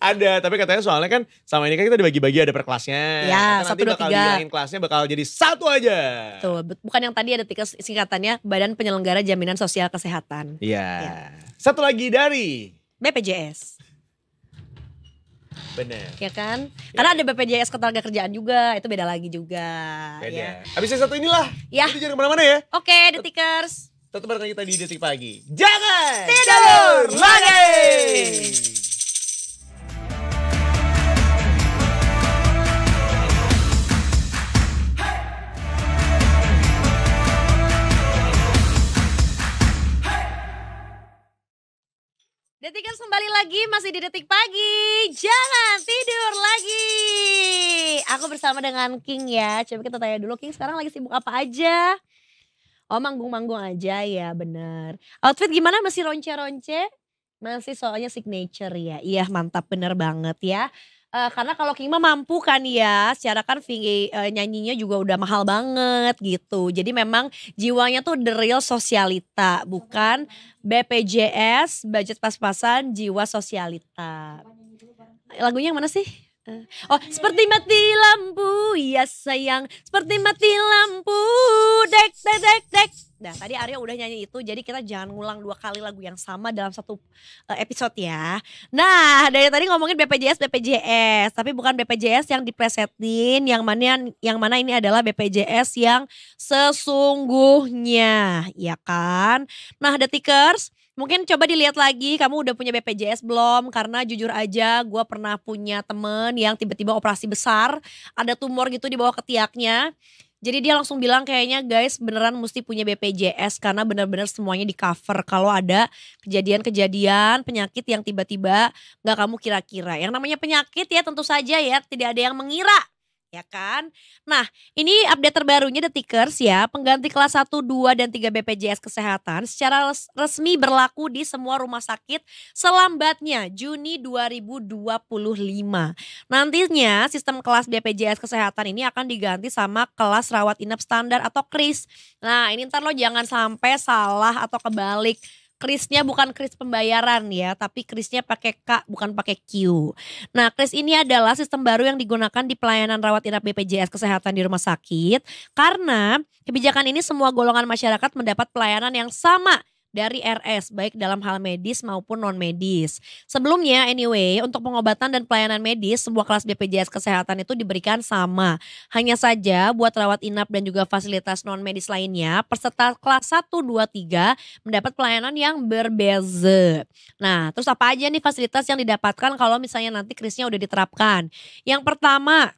ada, tapi katanya soalnya kan sama ini kan kita dibagi-bagi ada per kelasnya. Ya, satu dua tiga. Bilangin kelasnya bakal jadi satu aja. Tuh, bukan yang tadi ada tiga singkatannya Badan Penyelenggara Jaminan Sosial Kesehatan. Iya. Ya. Satu lagi dari BPJS. Bener. Ya kan? Ya. Karena ada BPJS ketenaga kerjaan juga, itu beda lagi juga. Beda. Ya. Habis satu inilah. Ya. Itu jangan kemana-mana ya. Oke, okay, The Tickers. Tetap bareng kita di Detik Pagi. Jangan! Tidak! masih di Detik Pagi. Jangan tidur lagi. Aku bersama dengan King ya. Coba kita tanya dulu King sekarang lagi sibuk apa aja? Oh manggung-manggung aja ya benar Outfit gimana masih ronce-ronce? Masih soalnya signature ya. Iya mantap bener banget ya. Uh, karena kalau Kingma mampu kan ya, secara kan ving, uh, eh, nyanyinya juga udah mahal banget gitu. Jadi memang jiwanya tuh the real sosialita, bukan BPJS, budget pas-pasan, jiwa sosialita. Lagunya yang mana sih? Oh, seperti mati lampu, ya sayang. Seperti mati lampu, dek, dek, dek, dek. Nah, tadi Arya udah nyanyi itu, jadi kita jangan ngulang dua kali lagu yang sama dalam satu eh, episode ya. Nah, dari tadi ngomongin BPJS, BPJS, tapi bukan BPJS yang dipresetin, yang mana yang mana ini adalah BPJS yang sesungguhnya, ya kan? Nah, The Tickers, Mungkin coba dilihat lagi kamu udah punya BPJS belum karena jujur aja gue pernah punya temen yang tiba-tiba operasi besar ada tumor gitu di bawah ketiaknya. Jadi dia langsung bilang kayaknya guys beneran mesti punya BPJS karena bener-bener semuanya di cover kalau ada kejadian-kejadian penyakit yang tiba-tiba gak kamu kira-kira. Yang namanya penyakit ya tentu saja ya tidak ada yang mengira ya kan? Nah, ini update terbarunya The Tickers ya, pengganti kelas 1, 2, dan 3 BPJS Kesehatan secara resmi berlaku di semua rumah sakit selambatnya Juni 2025. Nantinya sistem kelas BPJS Kesehatan ini akan diganti sama kelas rawat inap standar atau KRIS. Nah, ini ntar lo jangan sampai salah atau kebalik Krisnya bukan kris pembayaran ya, tapi krisnya pakai K bukan pakai Q. Nah, kris ini adalah sistem baru yang digunakan di pelayanan rawat inap BPJS Kesehatan di rumah sakit karena kebijakan ini semua golongan masyarakat mendapat pelayanan yang sama dari RS baik dalam hal medis maupun non medis. Sebelumnya anyway untuk pengobatan dan pelayanan medis semua kelas BPJS kesehatan itu diberikan sama. Hanya saja buat rawat inap dan juga fasilitas non medis lainnya peserta kelas 1 2 3 mendapat pelayanan yang berbeza. Nah, terus apa aja nih fasilitas yang didapatkan kalau misalnya nanti krisnya udah diterapkan? Yang pertama,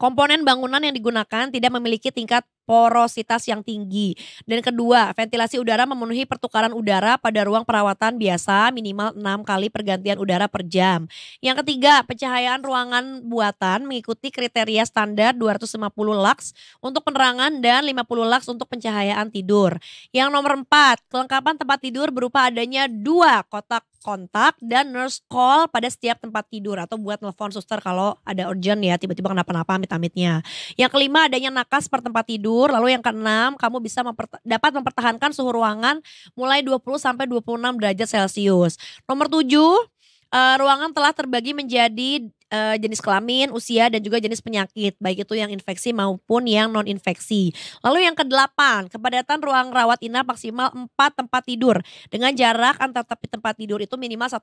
komponen bangunan yang digunakan tidak memiliki tingkat porositas yang tinggi. Dan kedua, ventilasi udara memenuhi pertukaran udara pada ruang perawatan biasa minimal 6 kali pergantian udara per jam. Yang ketiga, pencahayaan ruangan buatan mengikuti kriteria standar 250 lux untuk penerangan dan 50 lux untuk pencahayaan tidur. Yang nomor empat, kelengkapan tempat tidur berupa adanya dua kotak kontak dan nurse call pada setiap tempat tidur atau buat telepon suster kalau ada urgent ya tiba-tiba kenapa-napa amit-amitnya. Yang kelima adanya nakas per tempat tidur tidur. Lalu yang keenam, kamu bisa memper dapat mempertahankan suhu ruangan mulai 20 sampai 26 derajat Celcius. Nomor tujuh Uh, ruangan telah terbagi menjadi uh, jenis kelamin, usia dan juga jenis penyakit, baik itu yang infeksi maupun yang non infeksi. Lalu yang kedelapan, kepadatan ruang rawat inap maksimal 4 tempat tidur dengan jarak antar tempat tidur itu minimal 1,5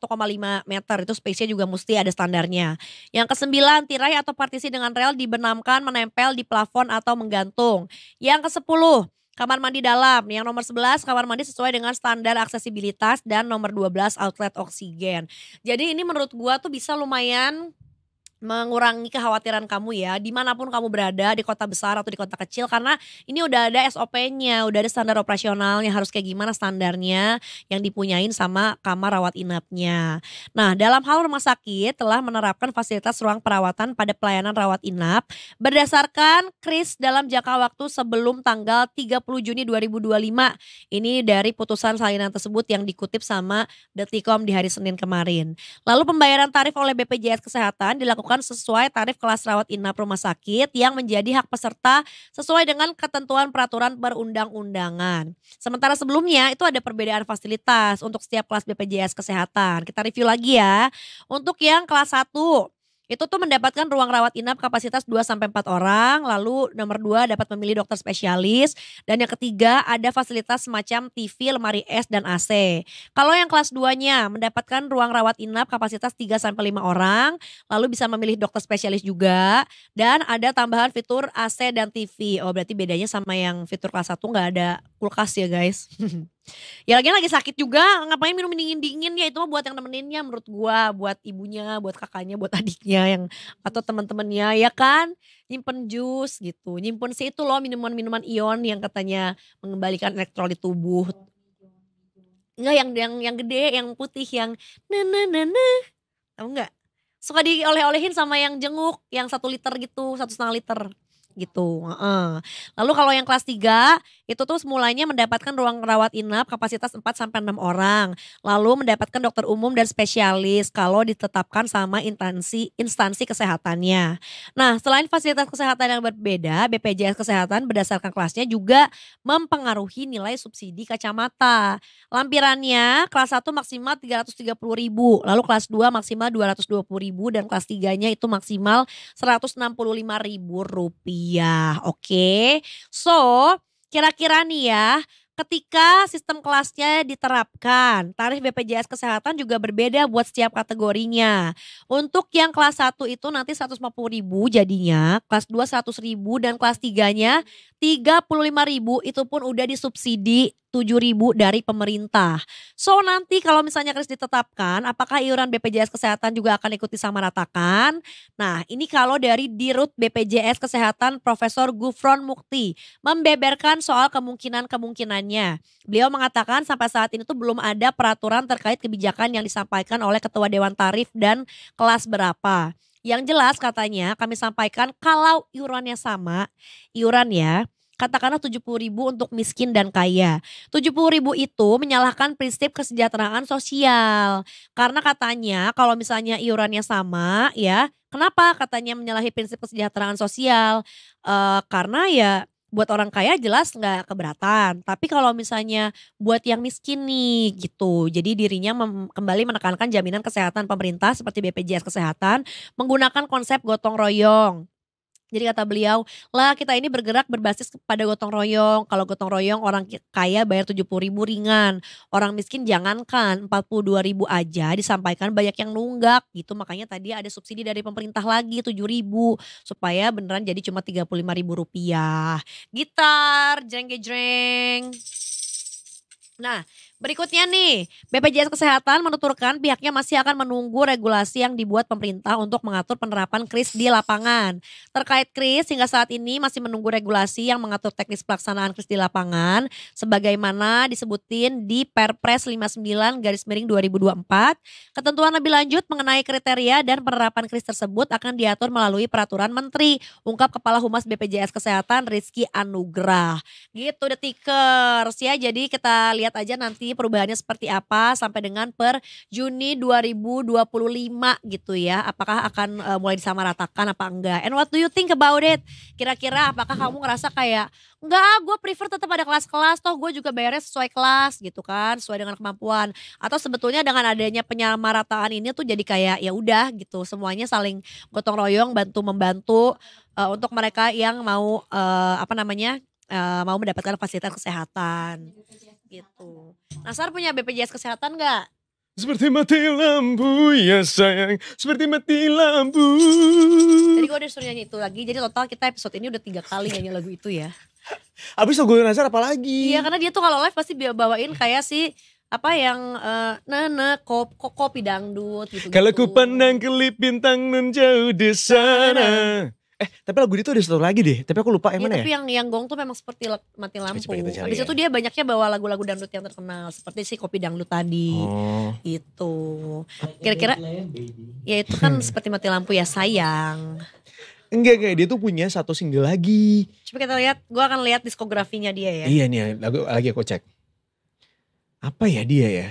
meter. Itu spesies juga mesti ada standarnya. Yang kesembilan, tirai atau partisi dengan rel dibenamkan menempel di plafon atau menggantung. Yang kesepuluh, Kamar mandi dalam, yang nomor 11 kamar mandi sesuai dengan standar aksesibilitas dan nomor 12 outlet oksigen. Jadi ini menurut gua tuh bisa lumayan mengurangi kekhawatiran kamu ya dimanapun kamu berada di kota besar atau di kota kecil karena ini udah ada SOP-nya udah ada standar operasionalnya harus kayak gimana standarnya yang dipunyain sama kamar rawat inapnya nah dalam hal rumah sakit telah menerapkan fasilitas ruang perawatan pada pelayanan rawat inap berdasarkan kris dalam jangka waktu sebelum tanggal 30 Juni 2025 ini dari putusan salinan tersebut yang dikutip sama Detikom di hari Senin kemarin lalu pembayaran tarif oleh BPJS Kesehatan dilakukan dilakukan sesuai tarif kelas rawat inap rumah sakit yang menjadi hak peserta sesuai dengan ketentuan peraturan perundang-undangan. Sementara sebelumnya itu ada perbedaan fasilitas untuk setiap kelas BPJS kesehatan. Kita review lagi ya. Untuk yang kelas 1 itu tuh mendapatkan ruang rawat inap kapasitas 2 sampai 4 orang, lalu nomor 2 dapat memilih dokter spesialis dan yang ketiga ada fasilitas semacam TV, lemari es dan AC. Kalau yang kelas 2-nya mendapatkan ruang rawat inap kapasitas 3 sampai 5 orang, lalu bisa memilih dokter spesialis juga dan ada tambahan fitur AC dan TV. Oh, berarti bedanya sama yang fitur kelas 1 nggak ada kulkas ya, guys. [laughs] Ya lagi lagi sakit juga, ngapain minum dingin-dingin ya itu mah buat yang nemeninnya menurut gua, buat ibunya, buat kakaknya, buat [laughs] adiknya yang atau teman-temannya ya kan. Nyimpen jus gitu, nyimpen sih itu loh minuman-minuman ion yang katanya mengembalikan elektrolit tubuh. Enggak yang yang yang gede, yang putih, yang na na na na. Tahu enggak? Suka di oleh olehin sama yang jenguk, yang satu liter gitu, satu setengah liter gitu. Uh. Lalu kalau yang kelas 3 itu tuh mulainya mendapatkan ruang rawat inap kapasitas 4 sampai 6 orang. Lalu mendapatkan dokter umum dan spesialis kalau ditetapkan sama instansi instansi kesehatannya. Nah, selain fasilitas kesehatan yang berbeda, BPJS kesehatan berdasarkan kelasnya juga mempengaruhi nilai subsidi kacamata. Lampirannya kelas 1 maksimal 330.000, lalu kelas 2 maksimal 220.000 dan kelas 3-nya itu maksimal 165.000 rupiah Iya, Oke. Okay? So, kira-kira nih ya, ketika sistem kelasnya diterapkan, tarif BPJS kesehatan juga berbeda buat setiap kategorinya. Untuk yang kelas 1 itu nanti 150 ribu jadinya, kelas 2 100 ribu dan kelas 3-nya 35 ribu itu pun udah disubsidi ribu dari pemerintah. So nanti kalau misalnya kris ditetapkan, apakah iuran BPJS Kesehatan juga akan ikuti sama ratakan? Nah ini kalau dari Dirut BPJS Kesehatan Profesor Gufron Mukti membeberkan soal kemungkinan-kemungkinannya. Beliau mengatakan sampai saat ini tuh belum ada peraturan terkait kebijakan yang disampaikan oleh Ketua Dewan Tarif dan kelas berapa. Yang jelas katanya kami sampaikan kalau iurannya sama, iuran ya katakanlah 70 ribu untuk miskin dan kaya. 70 ribu itu menyalahkan prinsip kesejahteraan sosial. Karena katanya kalau misalnya iurannya sama ya, kenapa katanya menyalahi prinsip kesejahteraan sosial? Uh, karena ya buat orang kaya jelas nggak keberatan tapi kalau misalnya buat yang miskin nih gitu jadi dirinya mem- kembali menekankan jaminan kesehatan pemerintah seperti BPJS kesehatan menggunakan konsep gotong royong jadi kata beliau, lah kita ini bergerak berbasis pada gotong royong. Kalau gotong royong orang kaya bayar tujuh puluh ribu ringan. Orang miskin jangankan empat puluh dua ribu aja disampaikan banyak yang nunggak gitu. Makanya tadi ada subsidi dari pemerintah lagi tujuh ribu. Supaya beneran jadi cuma tiga puluh lima ribu rupiah. Gitar, jeng jeng. Nah Berikutnya nih, BPJS Kesehatan menuturkan pihaknya masih akan menunggu regulasi yang dibuat pemerintah untuk mengatur penerapan kris di lapangan. Terkait kris, hingga saat ini masih menunggu regulasi yang mengatur teknis pelaksanaan kris di lapangan sebagaimana disebutin di Perpres 59 garis miring 2024. Ketentuan lebih lanjut mengenai kriteria dan penerapan kris tersebut akan diatur melalui peraturan menteri, ungkap Kepala Humas BPJS Kesehatan Rizky Anugrah. Gitu detikers ya, jadi kita lihat aja nanti perubahannya seperti apa sampai dengan per Juni 2025 gitu ya. Apakah akan uh, mulai disamaratakan apa enggak? And what do you think about it? Kira-kira apakah kamu ngerasa kayak enggak gue prefer tetap ada kelas-kelas toh gue juga bayarnya sesuai kelas gitu kan sesuai dengan kemampuan atau sebetulnya dengan adanya penyamarataan ini tuh jadi kayak ya udah gitu semuanya saling gotong royong bantu membantu uh, untuk mereka yang mau uh, apa namanya uh, mau mendapatkan fasilitas kesehatan gitu. Nasar punya BPJS kesehatan nggak? Seperti mati lampu ya sayang, seperti mati lampu. Jadi gue udah suruh nyanyi itu lagi, jadi total kita episode ini udah tiga kali nyanyi lagu itu ya. [laughs] Abis gue Nasar apa lagi? Iya karena dia tuh kalau live pasti bawain kayak si apa yang uh, eh, nana kop, kop kopi dangdut gitu. Kalau ku pandang kelip bintang nun jauh di sana. Eh, tapi lagu itu ada satu lagi deh. Tapi aku lupa yang ya, mana tapi ya. yang yang gong tuh memang seperti mati lampu. Habis ya. itu dia banyaknya bawa lagu-lagu dangdut yang terkenal seperti si kopi dangdut tadi. Oh. Itu. Kira-kira ya itu kan hmm. seperti mati lampu ya sayang. Enggak, enggak. Dia tuh punya satu single lagi. Coba kita lihat. gua akan lihat diskografinya dia ya. Iya nih, lagu lagi aku cek. Apa ya dia ya?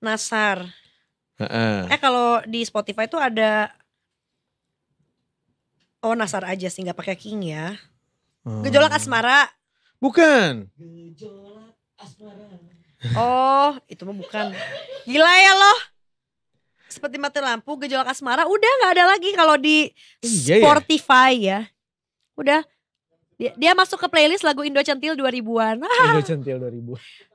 Nasar. Uh -uh. Eh kalau di Spotify tuh ada Oh Nasar aja sih nggak pakai King ya. Hmm. Gejolak asmara. Bukan. Gejolak asmara. Oh, itu mah bukan. Gila ya loh. Seperti mati lampu, gejolak asmara udah gak ada lagi kalau di yeah, ya. Spotify ya. Udah. Dia, dia masuk ke playlist lagu Indo Centil 2000-an. Indo Centil 2000.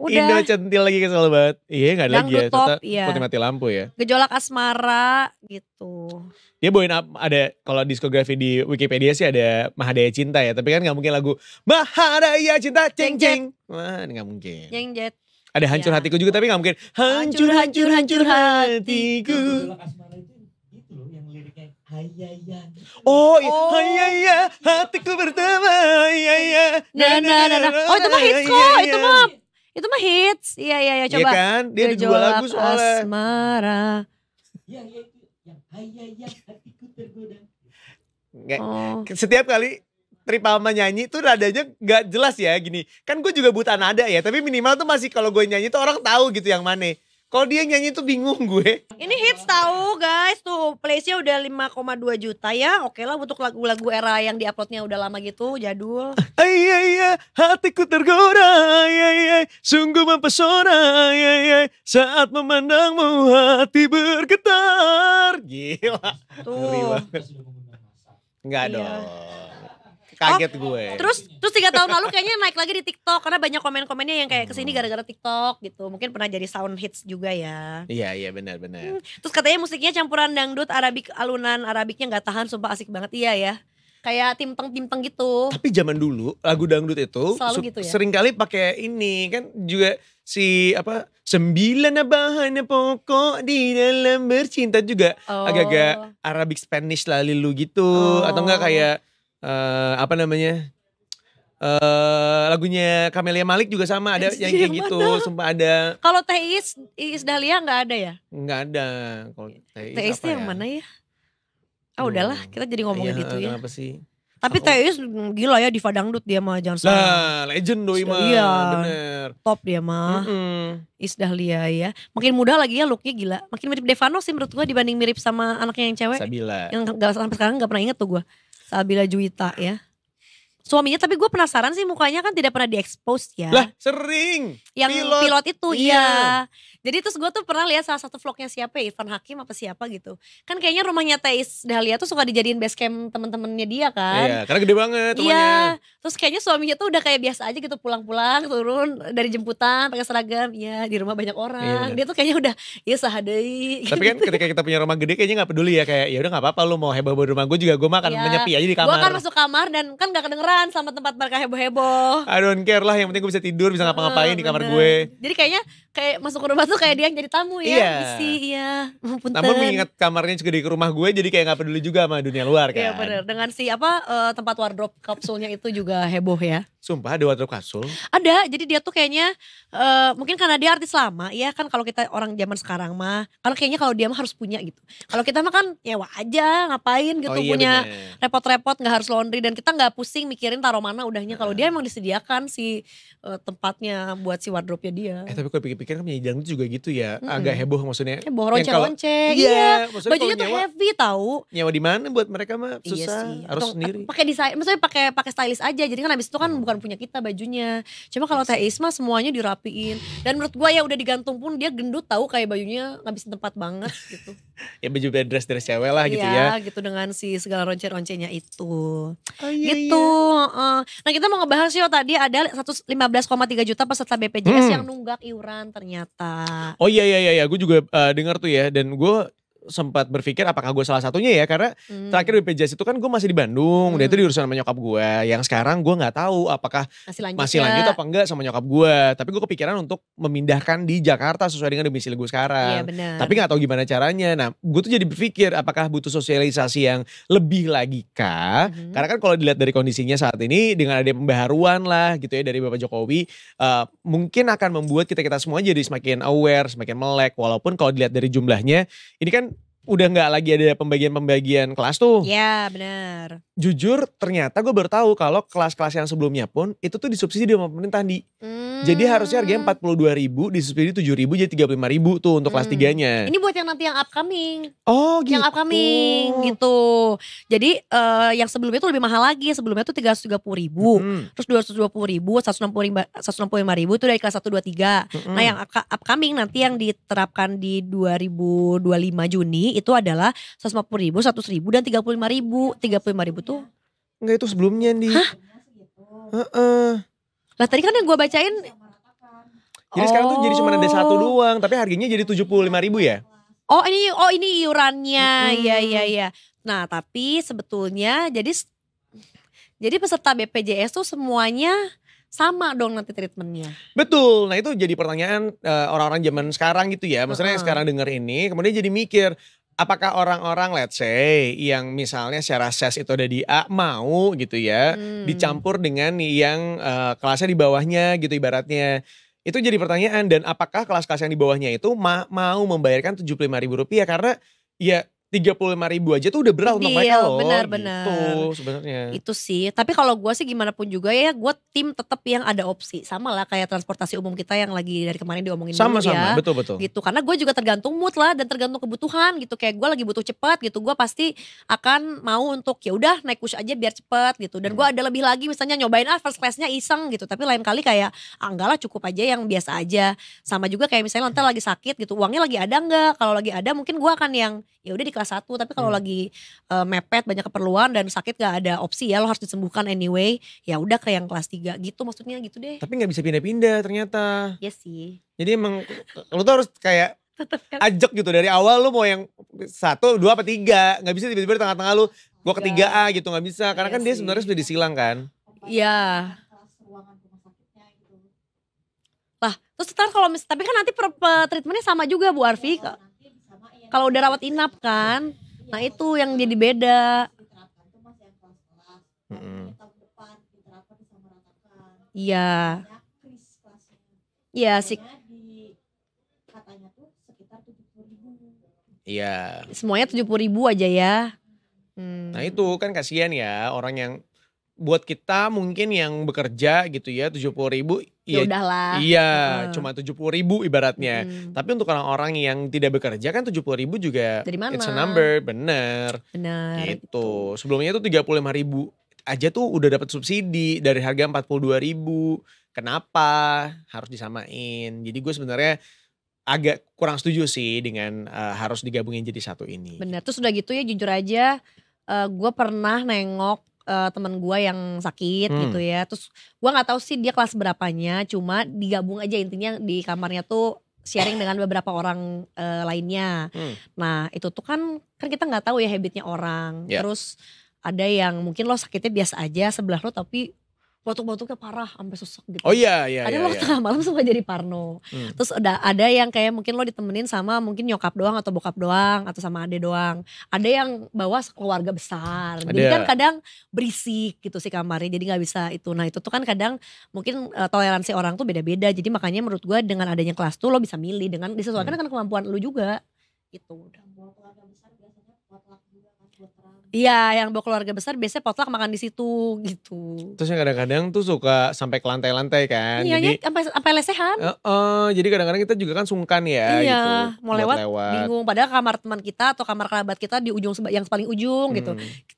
Udah. Indo centil lagi kesel banget. Iya gak ada lagi ya. Top, iya. Putih mati lampu ya. Gejolak asmara gitu. Dia bawain ada kalau diskografi di Wikipedia sih ada Mahadaya Cinta ya. Tapi kan gak mungkin lagu Mahadaya Cinta ceng ceng. Wah gak mungkin. Ceng jet. Ada iya. hancur ya. hatiku juga tapi gak mungkin. Hancur hancur hancur, hancur hatiku. Gitu oh, oh, Oh, oh. hayaya hatiku bertemu iya, Nah, nah, nah, nah. Oh itu mah hits kok, itu mah itu mah hits. Iya iya iya, iya coba. Iya kan? Dia ada dua lagu soalnya. Asmara. Yang iya. yang hatiku tergoda. Nggak. Oh. Setiap kali Tripalma nyanyi tuh radanya gak jelas ya gini. Kan gue juga buta nada ya, tapi minimal tuh masih kalau gue nyanyi tuh orang tahu gitu yang mana. Kalau dia nyanyi tuh bingung gue. Ini hits tahu guys tuh place-nya udah 5,2 juta ya. Oke lah untuk lagu-lagu era yang diuploadnya udah lama gitu jadul. Iya [laughs] iya hatiku tergoda iya iya sungguh mempesona iya iya saat memandangmu hati bergetar. Gila. Tuh. Enggak iya kaget oh, gue. Terus terus tiga tahun lalu kayaknya naik lagi di TikTok karena banyak komen-komennya yang kayak kesini gara-gara TikTok gitu. Mungkin pernah jadi sound hits juga ya. Iya iya benar benar. Hmm. Terus katanya musiknya campuran dangdut Arabik alunan Arabiknya nggak tahan sumpah asik banget iya ya. Kayak timpeng timpeng gitu. Tapi zaman dulu lagu dangdut itu selalu gitu ya. Sering kali pakai ini kan juga si apa sembilan bahan pokok di dalam bercinta juga oh. agak-agak oh. Arabic Spanish lah gitu oh. atau enggak kayak uh, apa namanya Uh, lagunya Kamelia Malik juga sama ada [laughs] yang kayak gitu sumpah ada kalau Teh Iis Iis Dahlia nggak ada ya nggak ada kalau Teh Iis, yang ya? mana ya ah oh, udahlah hmm. kita jadi ngomongin iya, itu ya apa sih tapi Teh Iis mm, gila ya di Fadangdut dia mah jangan salah. nah, legend doi mah. Iya. Bener. Top dia mah. Mm -mm. Iis Dahlia ya. Makin muda lagi ya looknya gila. Makin mirip Devano sih menurut gua dibanding mirip sama anaknya yang cewek. Sabila. Yang gak, sampai sekarang gak pernah inget tuh gua. Sabila Juwita ya. Suaminya tapi gue penasaran sih mukanya kan tidak pernah diekspos ya. Lah sering. Yang pilot, pilot itu iya. iya. Jadi terus gue tuh pernah lihat salah satu vlognya siapa ya, Irfan Hakim apa siapa gitu. Kan kayaknya rumahnya Teis Dahlia tuh suka dijadiin base camp temen-temennya dia kan. Iya, karena gede banget rumahnya. Iya. Terus kayaknya suaminya tuh udah kayak biasa aja gitu pulang-pulang turun dari jemputan pakai seragam. Iya, di rumah banyak orang. Iya, dia tuh kayaknya udah ya sahadei. Tapi kan [laughs] gitu. ketika kita punya rumah gede kayaknya gak peduli ya kayak ya udah gak apa-apa lu mau heboh-heboh di rumah gue juga gue makan iya. menyepi aja di kamar. Gue kan masuk kamar dan kan gak kedengeran sama tempat mereka heboh-heboh. I don't care lah yang penting gue bisa tidur bisa ngapa-ngapain uh, di kamar gue. Jadi kayaknya kayak masuk rumah tuh kayak dia yang jadi tamu ya iya. isi iya namun mengingat kamarnya juga di rumah gue jadi kayak gak peduli juga sama dunia luar iya, kan iya benar. dengan si apa uh, tempat wardrobe kapsulnya itu juga heboh ya Sumpah ada wardrobe kasur Ada, jadi dia tuh kayaknya uh, mungkin karena dia artis lama ya kan kalau kita orang zaman sekarang mah kalau kayaknya kalau dia mah harus punya gitu. Kalau kita mah kan nyewa aja ngapain gitu oh, iya, punya repot-repot nggak harus laundry dan kita nggak pusing mikirin taruh mana udahnya kalau dia emang disediakan si uh, tempatnya buat si wardrobe-nya dia. Eh tapi kalau pikir-pikir kan penyanyi itu juga gitu ya, -hmm. agak heboh maksudnya. Heboh ronceng ronce. Iya, iya. bajunya tuh nyewa, heavy tahu. Nyewa di mana buat mereka mah iya susah, iya sih. harus Atau, sendiri. Pakai desain, maksudnya pakai pakai stylist aja. Jadi kan abis itu kan hmm. bukan bukan punya kita bajunya cuma kalau teh Isma semuanya dirapiin dan menurut gua ya udah digantung pun dia gendut tahu kayak bajunya ngabisin tempat banget gitu [laughs] ya baju baju dress dress cewek lah gitu ya, ya. gitu dengan si segala ronce roncenya itu oh, iya, iya. gitu iya. nah kita mau ngebahas yo tadi ada 115,3 juta peserta BPJS hmm. yang nunggak iuran ternyata oh iya iya iya, iya. gua juga uh, eh, dengar tuh ya dan gua sempat berpikir apakah gue salah satunya ya karena hmm. terakhir BPJS itu kan gue masih di Bandung hmm. dia itu diurusan sama nyokap gue yang sekarang gue nggak tahu apakah masih lanjut, masih ya. lanjut ya. apa enggak sama nyokap gue tapi gue kepikiran untuk memindahkan di Jakarta sesuai dengan domisili gue sekarang ya, tapi nggak tahu gimana caranya nah gue tuh jadi berpikir apakah butuh sosialisasi yang lebih lagi kah hmm. karena kan kalau dilihat dari kondisinya saat ini dengan ada pembaharuan lah gitu ya dari Bapak Jokowi uh, mungkin akan membuat kita kita semua jadi semakin aware semakin melek walaupun kalau dilihat dari jumlahnya ini kan udah nggak lagi ada pembagian-pembagian kelas tuh. Iya benar. Jujur ternyata gue baru tahu kalau kelas-kelas yang sebelumnya pun itu tuh disubsidi sama pemerintah di. Hmm. Jadi harusnya harganya empat puluh dua ribu disubsidi tujuh ribu jadi tiga puluh lima ribu tuh untuk hmm. kelas tiganya. Ini buat yang nanti yang upcoming. Oh gitu. Yang upcoming gitu. Jadi uh, yang sebelumnya tuh lebih mahal lagi. Sebelumnya tuh tiga ratus tiga puluh ribu. Hmm. Terus dua ratus dua puluh ribu, satu enam puluh lima, satu enam puluh lima ribu itu dari kelas satu dua tiga. Nah hmm. yang upcoming nanti yang diterapkan di dua ribu dua lima Juni itu adalah 150 ribu, 100 ribu, dan 35 ribu. 35 ribu tuh. Enggak itu sebelumnya nih. Hah? Uh -uh. Lah tadi kan yang gue bacain. Jadi sekarang tuh jadi cuma ada oh. satu doang, tapi harganya jadi 75 ribu ya? Oh ini oh ini iurannya, iya hmm. iya iya. Nah tapi sebetulnya jadi jadi peserta BPJS tuh semuanya sama dong nanti treatmentnya. Betul. Nah itu jadi pertanyaan eh, orang-orang uh, zaman sekarang gitu ya. Maksudnya uh -huh. sekarang denger ini, kemudian jadi mikir, apakah orang-orang let's say yang misalnya secara ses itu ada di A mau gitu ya hmm. dicampur dengan yang uh, kelasnya di bawahnya gitu ibaratnya itu jadi pertanyaan dan apakah kelas-kelas yang di bawahnya itu ma mau membayarkan tujuh puluh lima ribu rupiah karena ya tiga puluh lima ribu aja tuh udah berat untuk mereka loh. Benar-benar. Gitu sebenarnya. Itu sih. Tapi kalau gue sih gimana pun juga ya, gue tim tetap yang ada opsi. Sama lah kayak transportasi umum kita yang lagi dari kemarin diomongin sama, dulu sama, ya. sama betul-betul. Gitu, karena gue juga tergantung mood lah dan tergantung kebutuhan gitu. Kayak gue lagi butuh cepat gitu, gue pasti akan mau untuk ya udah naik kus aja biar cepat gitu. Dan gue hmm. ada lebih lagi misalnya nyobain ah first classnya iseng gitu. Tapi lain kali kayak ah enggak lah cukup aja yang biasa aja. Sama juga kayak misalnya nanti lagi sakit gitu, uangnya lagi ada enggak? Kalau lagi ada mungkin gue akan yang ya udah di kelas 1 tapi kalau hmm. lagi uh, mepet banyak keperluan dan sakit gak ada opsi ya lo harus disembuhkan anyway ya udah ke yang kelas 3 gitu maksudnya gitu deh tapi nggak bisa pindah-pindah ternyata ya sih jadi emang lo tuh harus kayak kan? ajak gitu dari awal lo mau yang satu dua apa tiga nggak bisa tiba-tiba di tengah-tengah lo gue ketiga A gitu nggak bisa karena iya kan dia sebenarnya sudah disilang kan iya lah terus ntar kalau tapi kan nanti per, treatmentnya sama juga Bu Arfi iya, kalau udah rawat inap kan nah itu yang jadi beda hmm. iya, iya sih Iya. Semuanya tujuh puluh ribu aja ya. Hmm. Nah itu kan kasihan ya orang yang buat kita mungkin yang bekerja gitu ya tujuh puluh ribu ya, ya udahlah iya hmm. cuma tujuh puluh ribu ibaratnya hmm. tapi untuk orang-orang yang tidak bekerja kan tujuh puluh ribu juga Dari mana? it's a number bener bener gitu itu. sebelumnya itu tiga puluh lima ribu aja tuh udah dapat subsidi dari harga empat puluh dua ribu kenapa harus disamain jadi gue sebenarnya agak kurang setuju sih dengan uh, harus digabungin jadi satu ini. bener tuh sudah gitu ya jujur aja uh, gue pernah nengok uh, teman gue yang sakit hmm. gitu ya. Terus gue nggak tahu sih dia kelas berapanya, cuma digabung aja intinya di kamarnya tuh sharing dengan beberapa orang uh, lainnya. Hmm. Nah itu tuh kan kan kita nggak tahu ya habitnya orang. Yeah. Terus ada yang mungkin lo sakitnya biasa aja sebelah lo tapi batuk-batuknya parah sampai susah gitu. Oh iya iya. Ada iya, lo iya. tengah malam suka jadi parno. Hmm. Terus ada ada yang kayak mungkin lo ditemenin sama mungkin nyokap doang atau bokap doang atau sama ade doang. Ada yang bawa keluarga besar. Ada. Jadi kan kadang berisik gitu sih kamarnya. Jadi nggak bisa itu. Nah itu tuh kan kadang mungkin uh, toleransi orang tuh beda-beda. Jadi makanya menurut gue dengan adanya kelas tuh lo bisa milih dengan disesuaikan hmm. dengan kemampuan lo juga. Gitu. Iya, yang bawa keluarga besar biasanya potluck makan di situ gitu. Terus yang kadang-kadang tuh suka sampai ke lantai-lantai kan. Iya, jadi sampai sampai lesehan. Uh, uh, jadi kadang-kadang kita juga kan sungkan ya iya, gitu. mau lewat, lewat bingung padahal kamar teman kita atau kamar kerabat kita di ujung yang paling ujung gitu. hmm. gitu.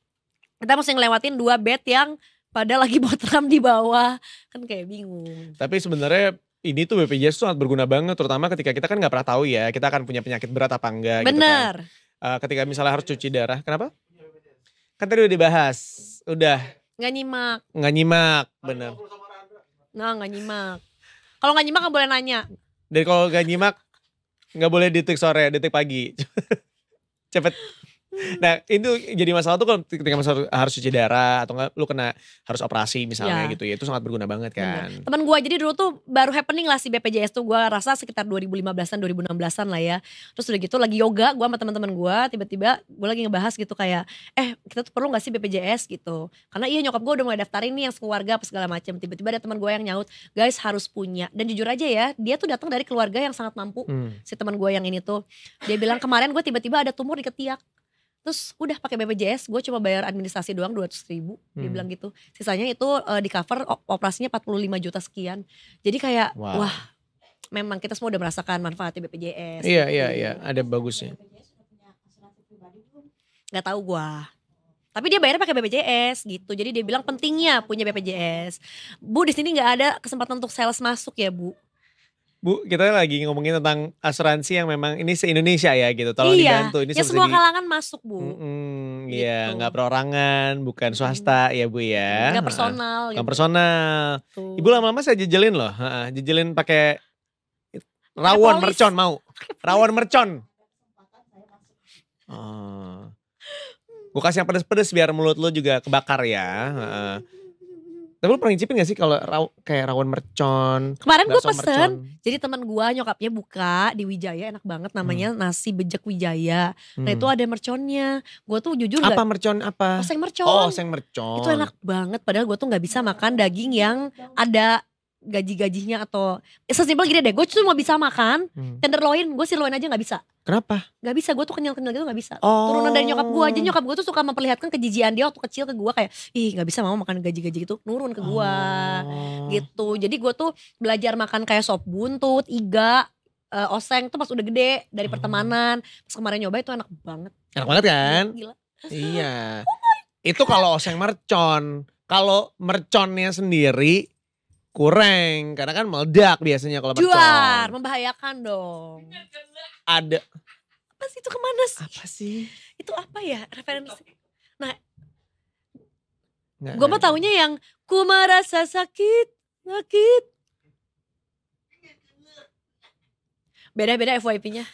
Kita mesti ngelewatin dua bed yang pada lagi botram [laughs] di bawah. Kan kayak bingung. Tapi sebenarnya ini tuh BPJS tuh sangat berguna banget terutama ketika kita kan nggak pernah tahu ya kita akan punya penyakit berat apa enggak Bener. gitu kan. Uh, ketika misalnya harus cuci darah, kenapa? Kan tadi udah dibahas. Udah. Nggak nyimak. Nggak nyimak, bener. Nah, nggak nyimak. Kalau nggak nyimak nggak boleh nanya. Dan kalau nggak nyimak, nggak boleh detik sore, detik pagi. [laughs] Cepet nah itu jadi masalah tuh kalau ketika masalah harus cuci darah atau enggak lu kena harus operasi misalnya ya. gitu ya itu sangat berguna banget kan. Bener. Temen gue jadi dulu tuh baru happening lah si BPJS tuh gue rasa sekitar 2015-an 2016-an lah ya. Terus udah gitu lagi yoga gue sama teman-teman gue tiba-tiba gue lagi ngebahas gitu kayak eh kita tuh perlu gak sih BPJS gitu. Karena iya nyokap gue udah mulai daftarin nih yang keluarga apa segala macam. Tiba-tiba ada teman gue yang nyaut guys harus punya dan jujur aja ya dia tuh datang dari keluarga yang sangat mampu hmm. si teman gue yang ini tuh dia bilang kemarin gue tiba-tiba ada tumor di ketiak terus udah pakai BPJS gue cuma bayar administrasi doang dua ratus ribu hmm. bilang gitu sisanya itu uh, di cover operasinya 45 juta sekian jadi kayak wow. wah memang kita semua udah merasakan manfaatnya BPJS iya gitu. iya iya ada bagusnya nggak tahu gue tapi dia bayar pakai BPJS gitu jadi dia bilang pentingnya punya BPJS bu di sini nggak ada kesempatan untuk sales masuk ya bu Bu, kita lagi ngomongin tentang asuransi yang memang ini se-Indonesia ya gitu. Tolong iya, dibantu. Ini ya semua kalangan masuk, Bu. Mm gitu. Iya, nggak perorangan, bukan swasta mm. ya, Bu ya. Nggak personal. Nggak gitu. personal. Tuh. Ibu lama-lama saya jejelin loh. Jejelin pakai rawon Polis. mercon mau. Rawon mercon. [laughs] Oh. Gue kasih yang pedes-pedes biar mulut lu juga kebakar ya. Mm. Tapi lu pernah ngicipin gak sih kalau raw, kayak rawon mercon? Kemarin gue pesen, mercon. jadi teman gue nyokapnya buka di Wijaya enak banget namanya hmm. nasi bejek Wijaya. Nah, hmm. Nah itu ada merconnya. Gue tuh jujur Apa gak, mercon apa? Oseng oh, mercon. Oh oseng mercon. Itu enak banget padahal gue tuh nggak bisa makan daging yang ada gaji-gajinya atau eh, sesimpel gini deh gue cuma bisa makan hmm. tenderloin gue sih sirloin aja nggak bisa kenapa Gak bisa gue tuh kenyal-kenyal gitu gak bisa oh. turunan dari nyokap gue aja nyokap gue tuh suka memperlihatkan kejijian dia waktu kecil ke gue kayak ih gak bisa mama makan gaji-gaji gitu nurun ke gue oh. gitu jadi gue tuh belajar makan kayak sop buntut iga uh, oseng tuh pas udah gede dari oh. pertemanan pas kemarin nyoba itu enak banget enak banget kan Gila. iya [laughs] oh itu kalau oseng mercon kalau merconnya sendiri kurang karena kan meledak biasanya kalau mercon. Juar, membahayakan dong. Ada. Apa sih itu kemana sih? Apa sih? Itu apa ya referensi? Nah, gue mah taunya yang ku merasa sakit, sakit. Beda-beda FYP-nya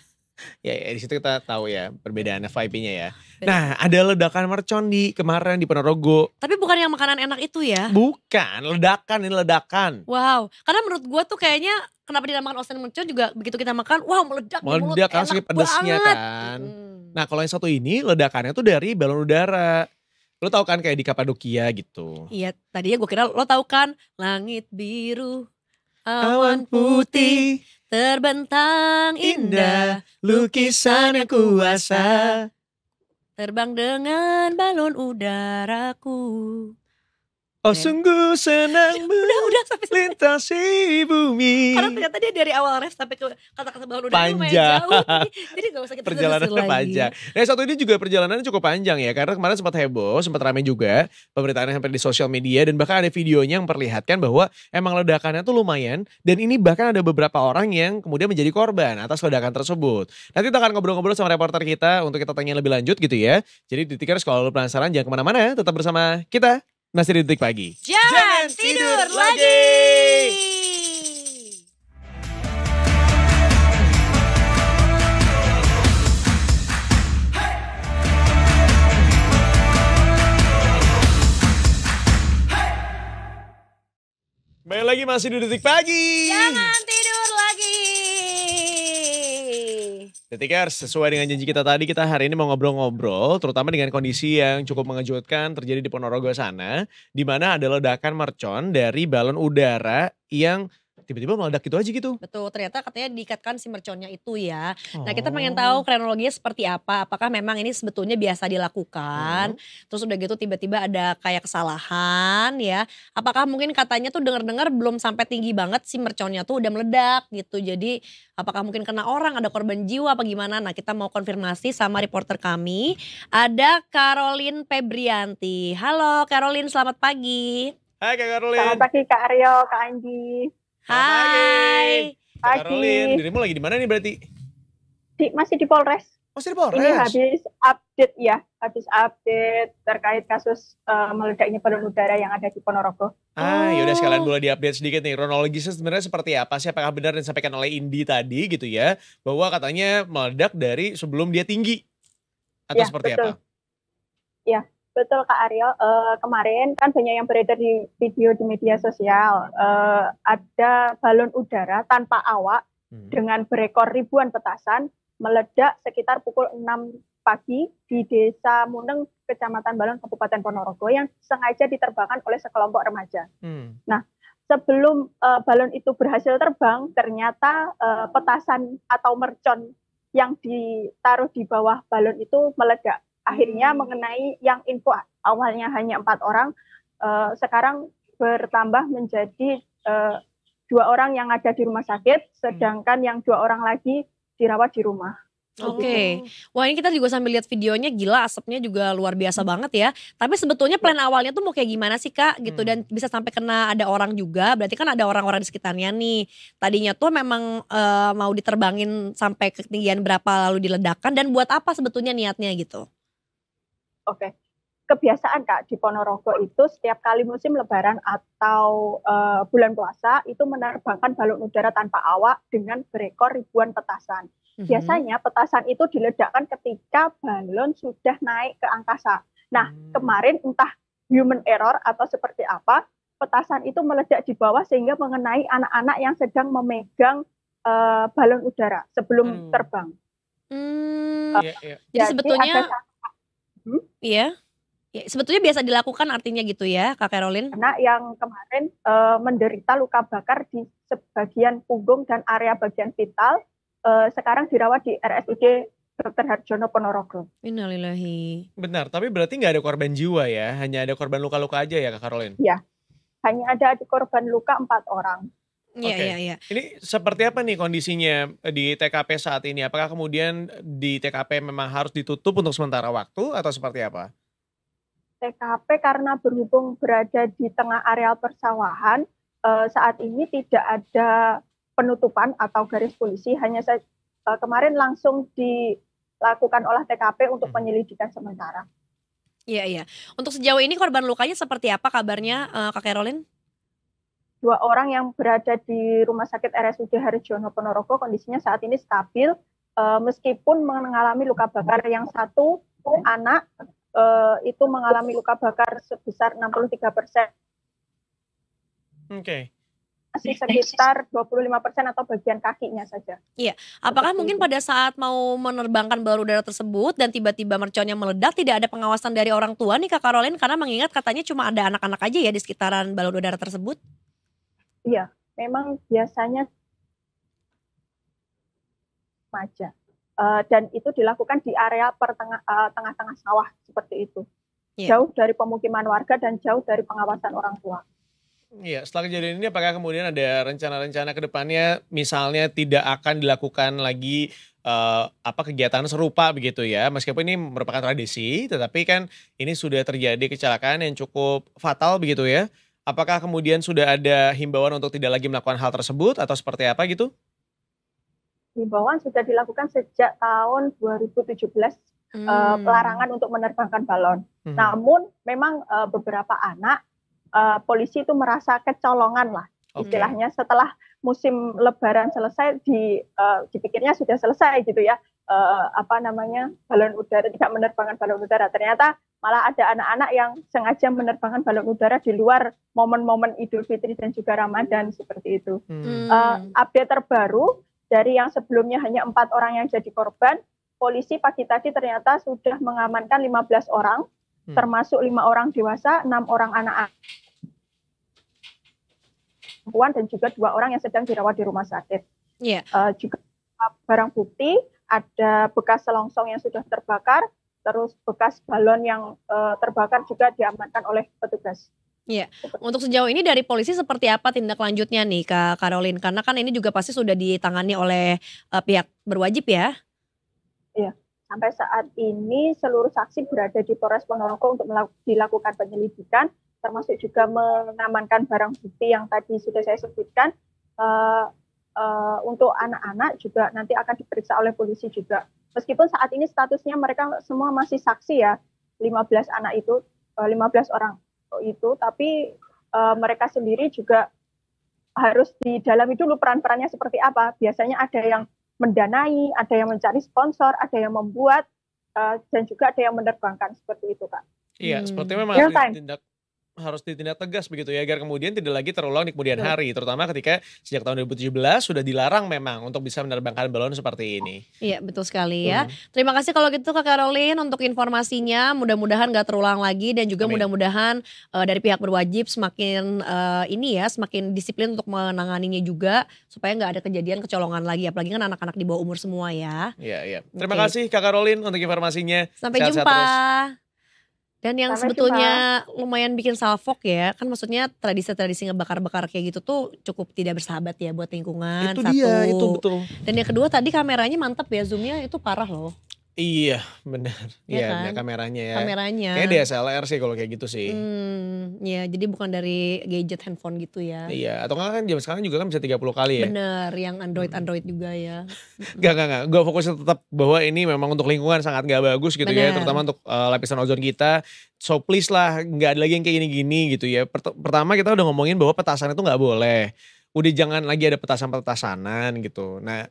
ya, ya di situ kita tahu ya perbedaannya vibe nya ya. Beda. Nah, ada ledakan mercon di kemarin di Ponorogo. Tapi bukan yang makanan enak itu ya? Bukan, ledakan ini ledakan. Wow, karena menurut gue tuh kayaknya kenapa dinamakan Austin mercon juga begitu kita makan, wow meledak meledak kan sakit pedesnya kan. Hmm. Nah, kalau yang satu ini ledakannya tuh dari balon udara. Lo tau kan kayak di Kapadokia gitu. Iya, tadinya gue kira lo tau kan langit biru awan putih Terbentang indah lukisan yang kuasa Terbang dengan balon udaraku Oh sungguh senang [laughs] udah, udah, sampai melintasi bumi. Karena ternyata dia dari awal ref sampai ke kata-kata baru udah lumayan jauh. Jadi gak usah kita lagi. panjang. Nah satu ini juga perjalanannya cukup panjang ya. Karena kemarin sempat heboh, sempat ramai juga. Pemberitaannya sampai di sosial media. Dan bahkan ada videonya yang perlihatkan bahwa emang ledakannya tuh lumayan. Dan ini bahkan ada beberapa orang yang kemudian menjadi korban atas ledakan tersebut. Nanti kita akan ngobrol-ngobrol sama reporter kita untuk kita tanya lebih lanjut gitu ya. Jadi di tiket kalau lu penasaran jangan kemana-mana. Tetap bersama kita. Masih di Detik Pagi. Jangan, Jangan tidur, tidur lagi! Kembali lagi masih di Detik Pagi. Jangan tidur lagi. Detikers, sesuai dengan janji kita tadi, kita hari ini mau ngobrol-ngobrol, terutama dengan kondisi yang cukup mengejutkan terjadi di Ponorogo sana, di mana ada ledakan mercon dari balon udara yang tiba-tiba meledak gitu aja gitu. Betul, ternyata katanya diikatkan si merconnya itu ya. Oh. Nah kita pengen oh. tahu kronologinya seperti apa, apakah memang ini sebetulnya biasa dilakukan, hmm. terus udah gitu tiba-tiba ada kayak kesalahan ya. Apakah mungkin katanya tuh denger-dengar belum sampai tinggi banget si merconnya tuh udah meledak gitu. Jadi apakah mungkin kena orang, ada korban jiwa apa gimana. Nah kita mau konfirmasi sama reporter kami, ada Caroline Febrianti. Halo Caroline, selamat pagi. Hai Kak Karolin. Selamat pagi Kak Aryo, Kak Anji. Hai. Hai. Karolin, dirimu lagi di mana nih berarti? Di, masih di Polres. Masih di Polres. Ini habis update ya, habis update terkait kasus uh, meledaknya balon udara yang ada di Ponorogo. Ah, ya oh. yaudah sekalian boleh diupdate sedikit nih. Kronologisnya sebenarnya seperti apa sih? Apakah benar yang disampaikan oleh Indi tadi gitu ya, bahwa katanya meledak dari sebelum dia tinggi atau ya, seperti betul. apa? Ya, Betul Kak Ariel, uh, kemarin kan banyak yang beredar di video di media sosial, uh, ada balon udara tanpa awak hmm. dengan berekor ribuan petasan meledak sekitar pukul 6 pagi di Desa Muneng, Kecamatan Balon, Kabupaten Ponorogo yang sengaja diterbangkan oleh sekelompok remaja. Hmm. Nah, sebelum uh, balon itu berhasil terbang, ternyata uh, petasan atau mercon yang ditaruh di bawah balon itu meledak akhirnya hmm. mengenai yang info awalnya hanya empat orang uh, sekarang bertambah menjadi uh, dua orang yang ada di rumah sakit hmm. sedangkan yang dua orang lagi dirawat di rumah Oke, okay. Gitu. wah ini kita juga sambil lihat videonya gila asapnya juga luar biasa hmm. banget ya. Tapi sebetulnya plan awalnya tuh mau kayak gimana sih kak gitu hmm. dan bisa sampai kena ada orang juga. Berarti kan ada orang-orang di sekitarnya nih. Tadinya tuh memang e, mau diterbangin sampai ketinggian berapa lalu diledakan dan buat apa sebetulnya niatnya gitu? Oke. Okay. Kebiasaan Kak di Ponorogo itu setiap kali musim Lebaran atau uh, bulan puasa itu menerbangkan balon udara tanpa awak dengan berekor ribuan petasan. Mm-hmm. Biasanya petasan itu diledakkan ketika balon sudah naik ke angkasa. Nah mm. kemarin entah human error atau seperti apa petasan itu meledak di bawah sehingga mengenai anak-anak yang sedang memegang uh, balon udara sebelum mm. terbang. Hmm, uh, eh, yeah, yeah. Jadi, jadi sebetulnya ada Hmm? Iya. Ya, sebetulnya biasa dilakukan artinya gitu ya, Kak Caroline? Karena yang kemarin e, menderita luka bakar di sebagian punggung dan area bagian vital, e, sekarang dirawat di RSUD Dr. Harjono Ponorogo. Innalillahi. Benar, tapi berarti nggak ada korban jiwa ya, hanya ada korban luka-luka aja ya, Kak Caroline? Iya, hanya ada korban luka empat orang. Iya, okay. iya, iya. Ini seperti apa nih kondisinya eh, di TKP saat ini? Apakah kemudian di TKP memang harus ditutup untuk sementara waktu atau seperti apa? TKP karena berhubung berada di tengah areal persawahan, eh, saat ini tidak ada penutupan atau garis polisi, hanya saya, eh, kemarin langsung dilakukan olah TKP untuk hmm. penyelidikan sementara. Iya, iya. Untuk sejauh ini korban lukanya seperti apa kabarnya eh, Kak Caroline? dua orang yang berada di Rumah Sakit RSUD Harjono Ponorogo kondisinya saat ini stabil uh, meskipun mengalami luka bakar yang satu anak uh, itu mengalami luka bakar sebesar 63 persen. Oke. Okay masih sekitar 25% persen atau bagian kakinya saja. Iya, apakah mungkin pada saat mau menerbangkan balon udara tersebut dan tiba-tiba merconnya meledak tidak ada pengawasan dari orang tua nih Kak Karolin karena mengingat katanya cuma ada anak-anak aja ya di sekitaran balon udara tersebut? Iya, memang biasanya maja, Uh, dan itu dilakukan di area pertengah uh, tengah-tengah sawah seperti itu. Yeah. Jauh dari pemukiman warga dan jauh dari pengawasan orang tua. Iya, setelah kejadian ini apakah kemudian ada rencana-rencana ke depannya misalnya tidak akan dilakukan lagi uh, apa kegiatan serupa begitu ya. Meskipun ini merupakan tradisi, tetapi kan ini sudah terjadi kecelakaan yang cukup fatal begitu ya. Apakah kemudian sudah ada himbauan untuk tidak lagi melakukan hal tersebut atau seperti apa gitu? Himbauan sudah dilakukan sejak tahun 2017 eh, hmm. pelarangan untuk menerbangkan balon. Hmm. Namun memang eh, beberapa anak eh, polisi itu merasa kecolongan lah okay. istilahnya setelah musim lebaran selesai di uh, dipikirnya sudah selesai gitu ya uh, apa namanya balon udara tidak menerbangkan balon udara ternyata malah ada anak-anak yang sengaja menerbangkan balon udara di luar momen-momen Idul Fitri dan juga Ramadan seperti itu hmm. uh, update terbaru dari yang sebelumnya hanya empat orang yang jadi korban polisi pagi tadi ternyata sudah mengamankan 15 orang hmm. termasuk lima orang dewasa enam orang anak-anak perempuan dan juga dua orang yang sedang dirawat di rumah sakit yeah. Iya. uh, juga barang bukti ada bekas selongsong yang sudah terbakar, terus bekas balon yang uh, terbakar juga diamankan oleh petugas. Iya, untuk sejauh ini dari polisi seperti apa tindak lanjutnya nih Kak Karolin? Karena kan ini juga pasti sudah ditangani oleh uh, pihak berwajib ya? Iya, sampai saat ini seluruh saksi berada di Polres Ponorogo untuk dilakukan penyelidikan, termasuk juga mengamankan barang bukti yang tadi sudah saya sebutkan. Uh, uh, untuk anak-anak juga nanti akan diperiksa oleh polisi juga. Meskipun saat ini statusnya mereka semua masih saksi ya, 15 anak itu, uh, eh, 15 orang itu, tapi uh, mereka sendiri juga harus didalami dulu peran-perannya seperti apa. Biasanya ada yang mendanai, ada yang mencari sponsor, ada yang membuat, uh, dan juga ada yang menerbangkan seperti itu, Kak. Iya, hmm. seperti memang tindak tidak harus ditindak tegas begitu ya agar kemudian tidak lagi terulang di kemudian hari terutama ketika sejak tahun 2017 sudah dilarang memang untuk bisa menerbangkan balon seperti ini. Iya betul sekali ya. Hmm. Terima kasih kalau gitu Kak Caroline untuk informasinya mudah-mudahan gak terulang lagi dan juga mudah-mudahan uh, dari pihak berwajib semakin uh, ini ya semakin disiplin untuk menanganinya juga supaya gak ada kejadian kecolongan lagi apalagi kan anak-anak di bawah umur semua ya. Iya iya. Terima okay. kasih Kak Caroline untuk informasinya. Sampai Sehat -sehat jumpa. Terus. Dan yang Karena sebetulnya cuma, lumayan bikin salfok ya, kan maksudnya tradisi-tradisi ngebakar-bakar kayak gitu tuh cukup tidak bersahabat ya buat lingkungan. Itu satu. dia, itu betul. Dan yang kedua tadi kameranya mantap ya, zoomnya itu parah loh. Iya, benar. Ya iya, kan? ya, kan? kameranya ya. Kameranya. Kayak DSLR sih kalau kayak gitu sih. Hmm, ya jadi bukan dari gadget handphone gitu ya. Iya, atau kan jam sekarang juga kan bisa 30 kali ya. Bener, yang Android-Android hmm. juga ya. [laughs] gak, gak, gak. Gua fokusnya tetap bahwa ini memang untuk lingkungan sangat gak bagus gitu bener. ya, terutama untuk uh, lapisan ozon kita. So please lah, gak ada lagi yang kayak gini-gini gitu ya. Pertama kita udah ngomongin bahwa petasan itu nggak boleh. Udah jangan lagi ada petasan-petasanan gitu. Nah,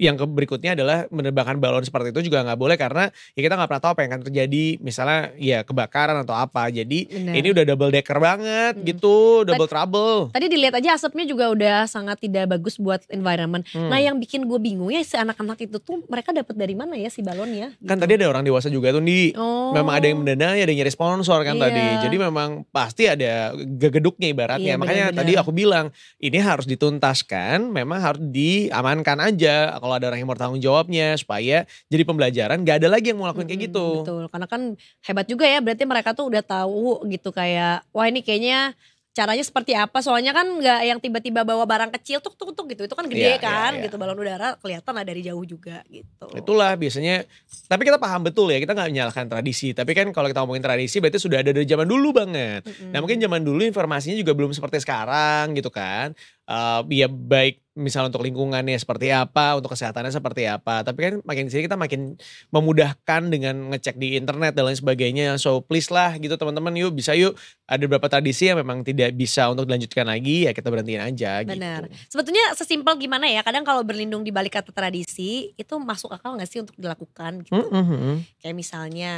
yang berikutnya adalah menerbangkan balon seperti itu juga nggak boleh karena ya kita nggak pernah tahu apa yang akan terjadi misalnya ya kebakaran atau apa jadi Bener. ini udah double decker banget hmm. gitu double tadi, trouble tadi dilihat aja asapnya juga udah sangat tidak bagus buat environment hmm. nah yang bikin gue bingung ya si anak-anak itu tuh mereka dapat dari mana ya si balonnya gitu. kan tadi ada orang dewasa juga tuh di oh. memang ada yang mendanai ada yang nyari sponsor kan yeah. tadi jadi memang pasti ada gegeduknya ibaratnya yeah, makanya bener -bener. tadi aku bilang ini harus dituntaskan memang harus diamankan aja kalau ada orang yang bertanggung jawabnya supaya jadi pembelajaran gak ada lagi yang mau lakuin kayak gitu. Betul, karena kan hebat juga ya berarti mereka tuh udah tahu gitu kayak wah ini kayaknya caranya seperti apa soalnya kan nggak yang tiba-tiba bawa barang kecil tuh tuk tuk gitu itu kan gede yeah, iya, kan yeah, yeah. gitu balon udara kelihatan lah dari jauh juga gitu itulah biasanya tapi kita paham betul ya kita nggak menyalahkan tradisi tapi kan kalau kita ngomongin tradisi berarti sudah ada dari zaman dulu banget mm -hmm. nah mungkin zaman dulu informasinya juga belum seperti sekarang gitu kan uh, ya baik misalnya untuk lingkungannya seperti apa, untuk kesehatannya seperti apa. Tapi kan makin di sini kita makin memudahkan dengan ngecek di internet dan lain sebagainya. So please lah gitu teman-teman yuk bisa yuk ada beberapa tradisi yang memang tidak bisa untuk dilanjutkan lagi ya kita berhentiin aja Bener. gitu. Sebetulnya sesimpel gimana ya kadang kalau berlindung di balik kata tradisi itu masuk akal gak sih untuk dilakukan gitu. Mm -hmm. Kayak misalnya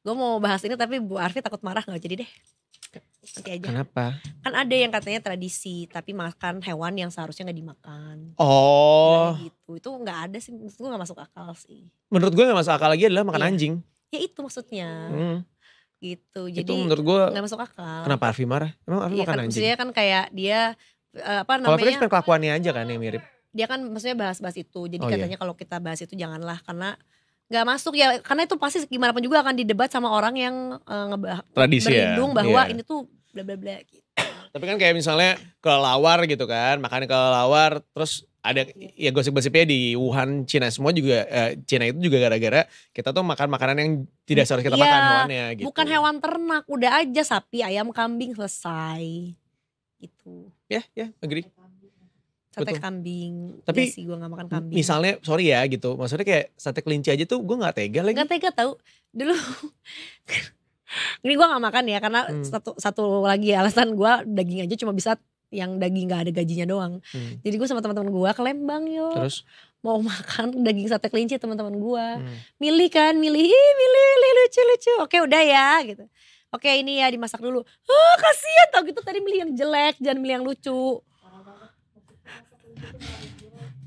gue mau bahas ini tapi Bu Arfi takut marah gak jadi deh. Oke aja. Kenapa? Kan ada yang katanya tradisi tapi makan hewan yang seharusnya nggak dimakan. Oh. Nah, gitu. Itu nggak ada sih. Menurut gue nggak masuk akal sih. Menurut gue gak masuk akal lagi adalah makan ya. anjing. Ya itu maksudnya. Hmm. Gitu. Jadi itu menurut gue nggak masuk akal. Kenapa Arfi marah? Emang Arfi ya, makan kan, anjing? Maksudnya kan kayak dia eh, apa namanya? Kalau Arfi cuma kelakuannya aja kan yang mirip. Dia kan maksudnya bahas-bahas itu. Jadi oh, iya. katanya iya. kalau kita bahas itu janganlah karena nggak masuk ya karena itu pasti gimana pun juga akan didebat sama orang yang uh, ngebah Tradisi ya. berlindung ya. bahwa yeah. ini tuh bla bla bla gitu. Tapi kan kayak misalnya kelelawar gitu kan, makan kelelawar terus ada ya gosip-gosipnya di Wuhan Cina semua juga uh, Cina itu juga gara-gara kita tuh makan makanan yang tidak seharusnya kita ya, makan hewannya gitu. Bukan hewan ternak, udah aja sapi, ayam, kambing selesai. Gitu. Ya, yeah, ya, yeah, agree sate Betul. kambing. Tapi iya sih gue gak makan kambing. Misalnya, sorry ya gitu, maksudnya kayak sate kelinci aja tuh gue gak tega lagi. Gak tega tau, dulu [laughs] ini gue gak makan ya karena hmm. satu satu lagi alasan gue daging aja cuma bisa yang daging gak ada gajinya doang. Hmm. Jadi gue sama teman-teman gue ke Lembang yuk. Terus? Mau makan daging sate kelinci teman-teman gue. Hmm. Milih kan, milih, Ih, milih, milih, lucu, lucu. Oke udah ya gitu oke ini ya dimasak dulu. Oh kasihan tau gitu tadi milih yang jelek jangan milih yang lucu.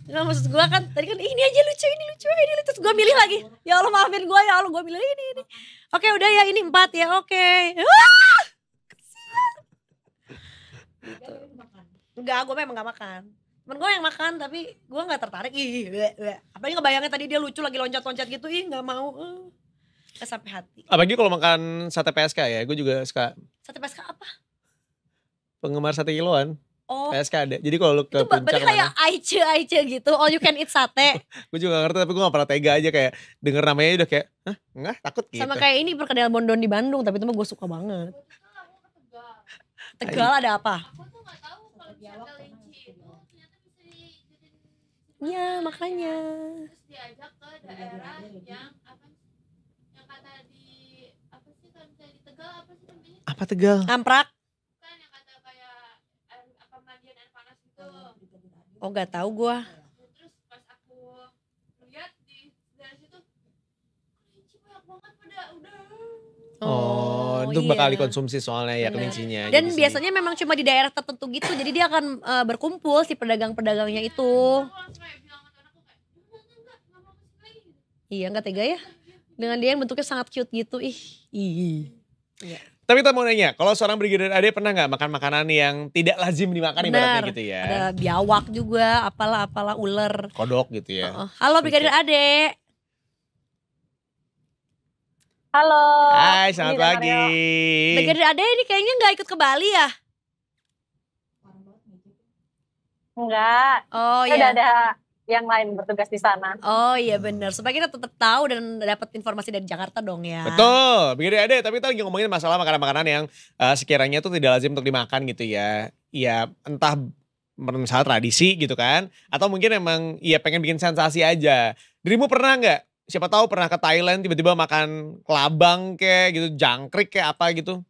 Nah maksud gue kan tadi kan ini aja lucu ini lucu eh, ini lucu gue milih lagi ya Allah maafin gue ya Allah gue milih ini ini oke udah ya ini empat ya oke okay. Ah! Enggak gue memang gak makan temen gue yang makan tapi gue nggak tertarik ih apalagi ngebayangnya tadi dia lucu lagi loncat-loncat gitu ih nggak mau eh. nggak sampai hati apalagi kalau makan sate PSK ya gue juga suka sate PSK apa penggemar sate kiloan Oh. PSK ada. Jadi kalau lu ke itu puncak berarti kayak aice aice gitu. All you can eat sate. [laughs] gue juga gak ngerti tapi gue gak pernah tega aja kayak denger namanya udah kayak, "Hah, enggak, takut gitu." Sama kayak ini perkedel Bondon di Bandung, tapi itu mah gue suka banget. Tegal ada apa? Kan, gitu. Iya, makanya. Terus diajak ke daerah yang apa yang kata di apa sih kalau misalnya di Tegal apa sih namanya? Apa Tegal? Kamprak. oh gak tahu gue Oh, oh itu iya. bakal dikonsumsi soalnya ya kelincinya. Dan gitu biasanya sini. memang cuma di daerah tertentu gitu, jadi dia akan uh, berkumpul si pedagang-pedagangnya itu. iya, nggak tega ya. Dengan dia yang bentuknya sangat cute gitu, ih, ih. Iya. iya. Tapi kita mau nanya, kalau seorang Brigadir Ade pernah nggak makan makanan yang tidak lazim dimakan Bener. ibaratnya gitu ya? Ada biawak juga, apalah apalah ular. Kodok gitu ya. Uh -uh. Halo Brigadir Ade. Halo. Hai, selamat ini pagi. Brigadir Ade ini kayaknya nggak ikut ke Bali ya? Enggak. Oh iya. Udah ada yang lain bertugas di sana. Oh iya benar. Supaya kita tetap tahu dan dapat informasi dari Jakarta dong ya. Betul. Begini ada Tapi kita lagi ngomongin masalah makanan-makanan yang uh, sekiranya itu tidak lazim untuk dimakan gitu ya. Ya entah misalnya tradisi gitu kan. Atau mungkin emang ya pengen bikin sensasi aja. Dirimu pernah nggak? Siapa tahu pernah ke Thailand tiba-tiba makan kelabang kayak gitu, jangkrik kayak apa gitu.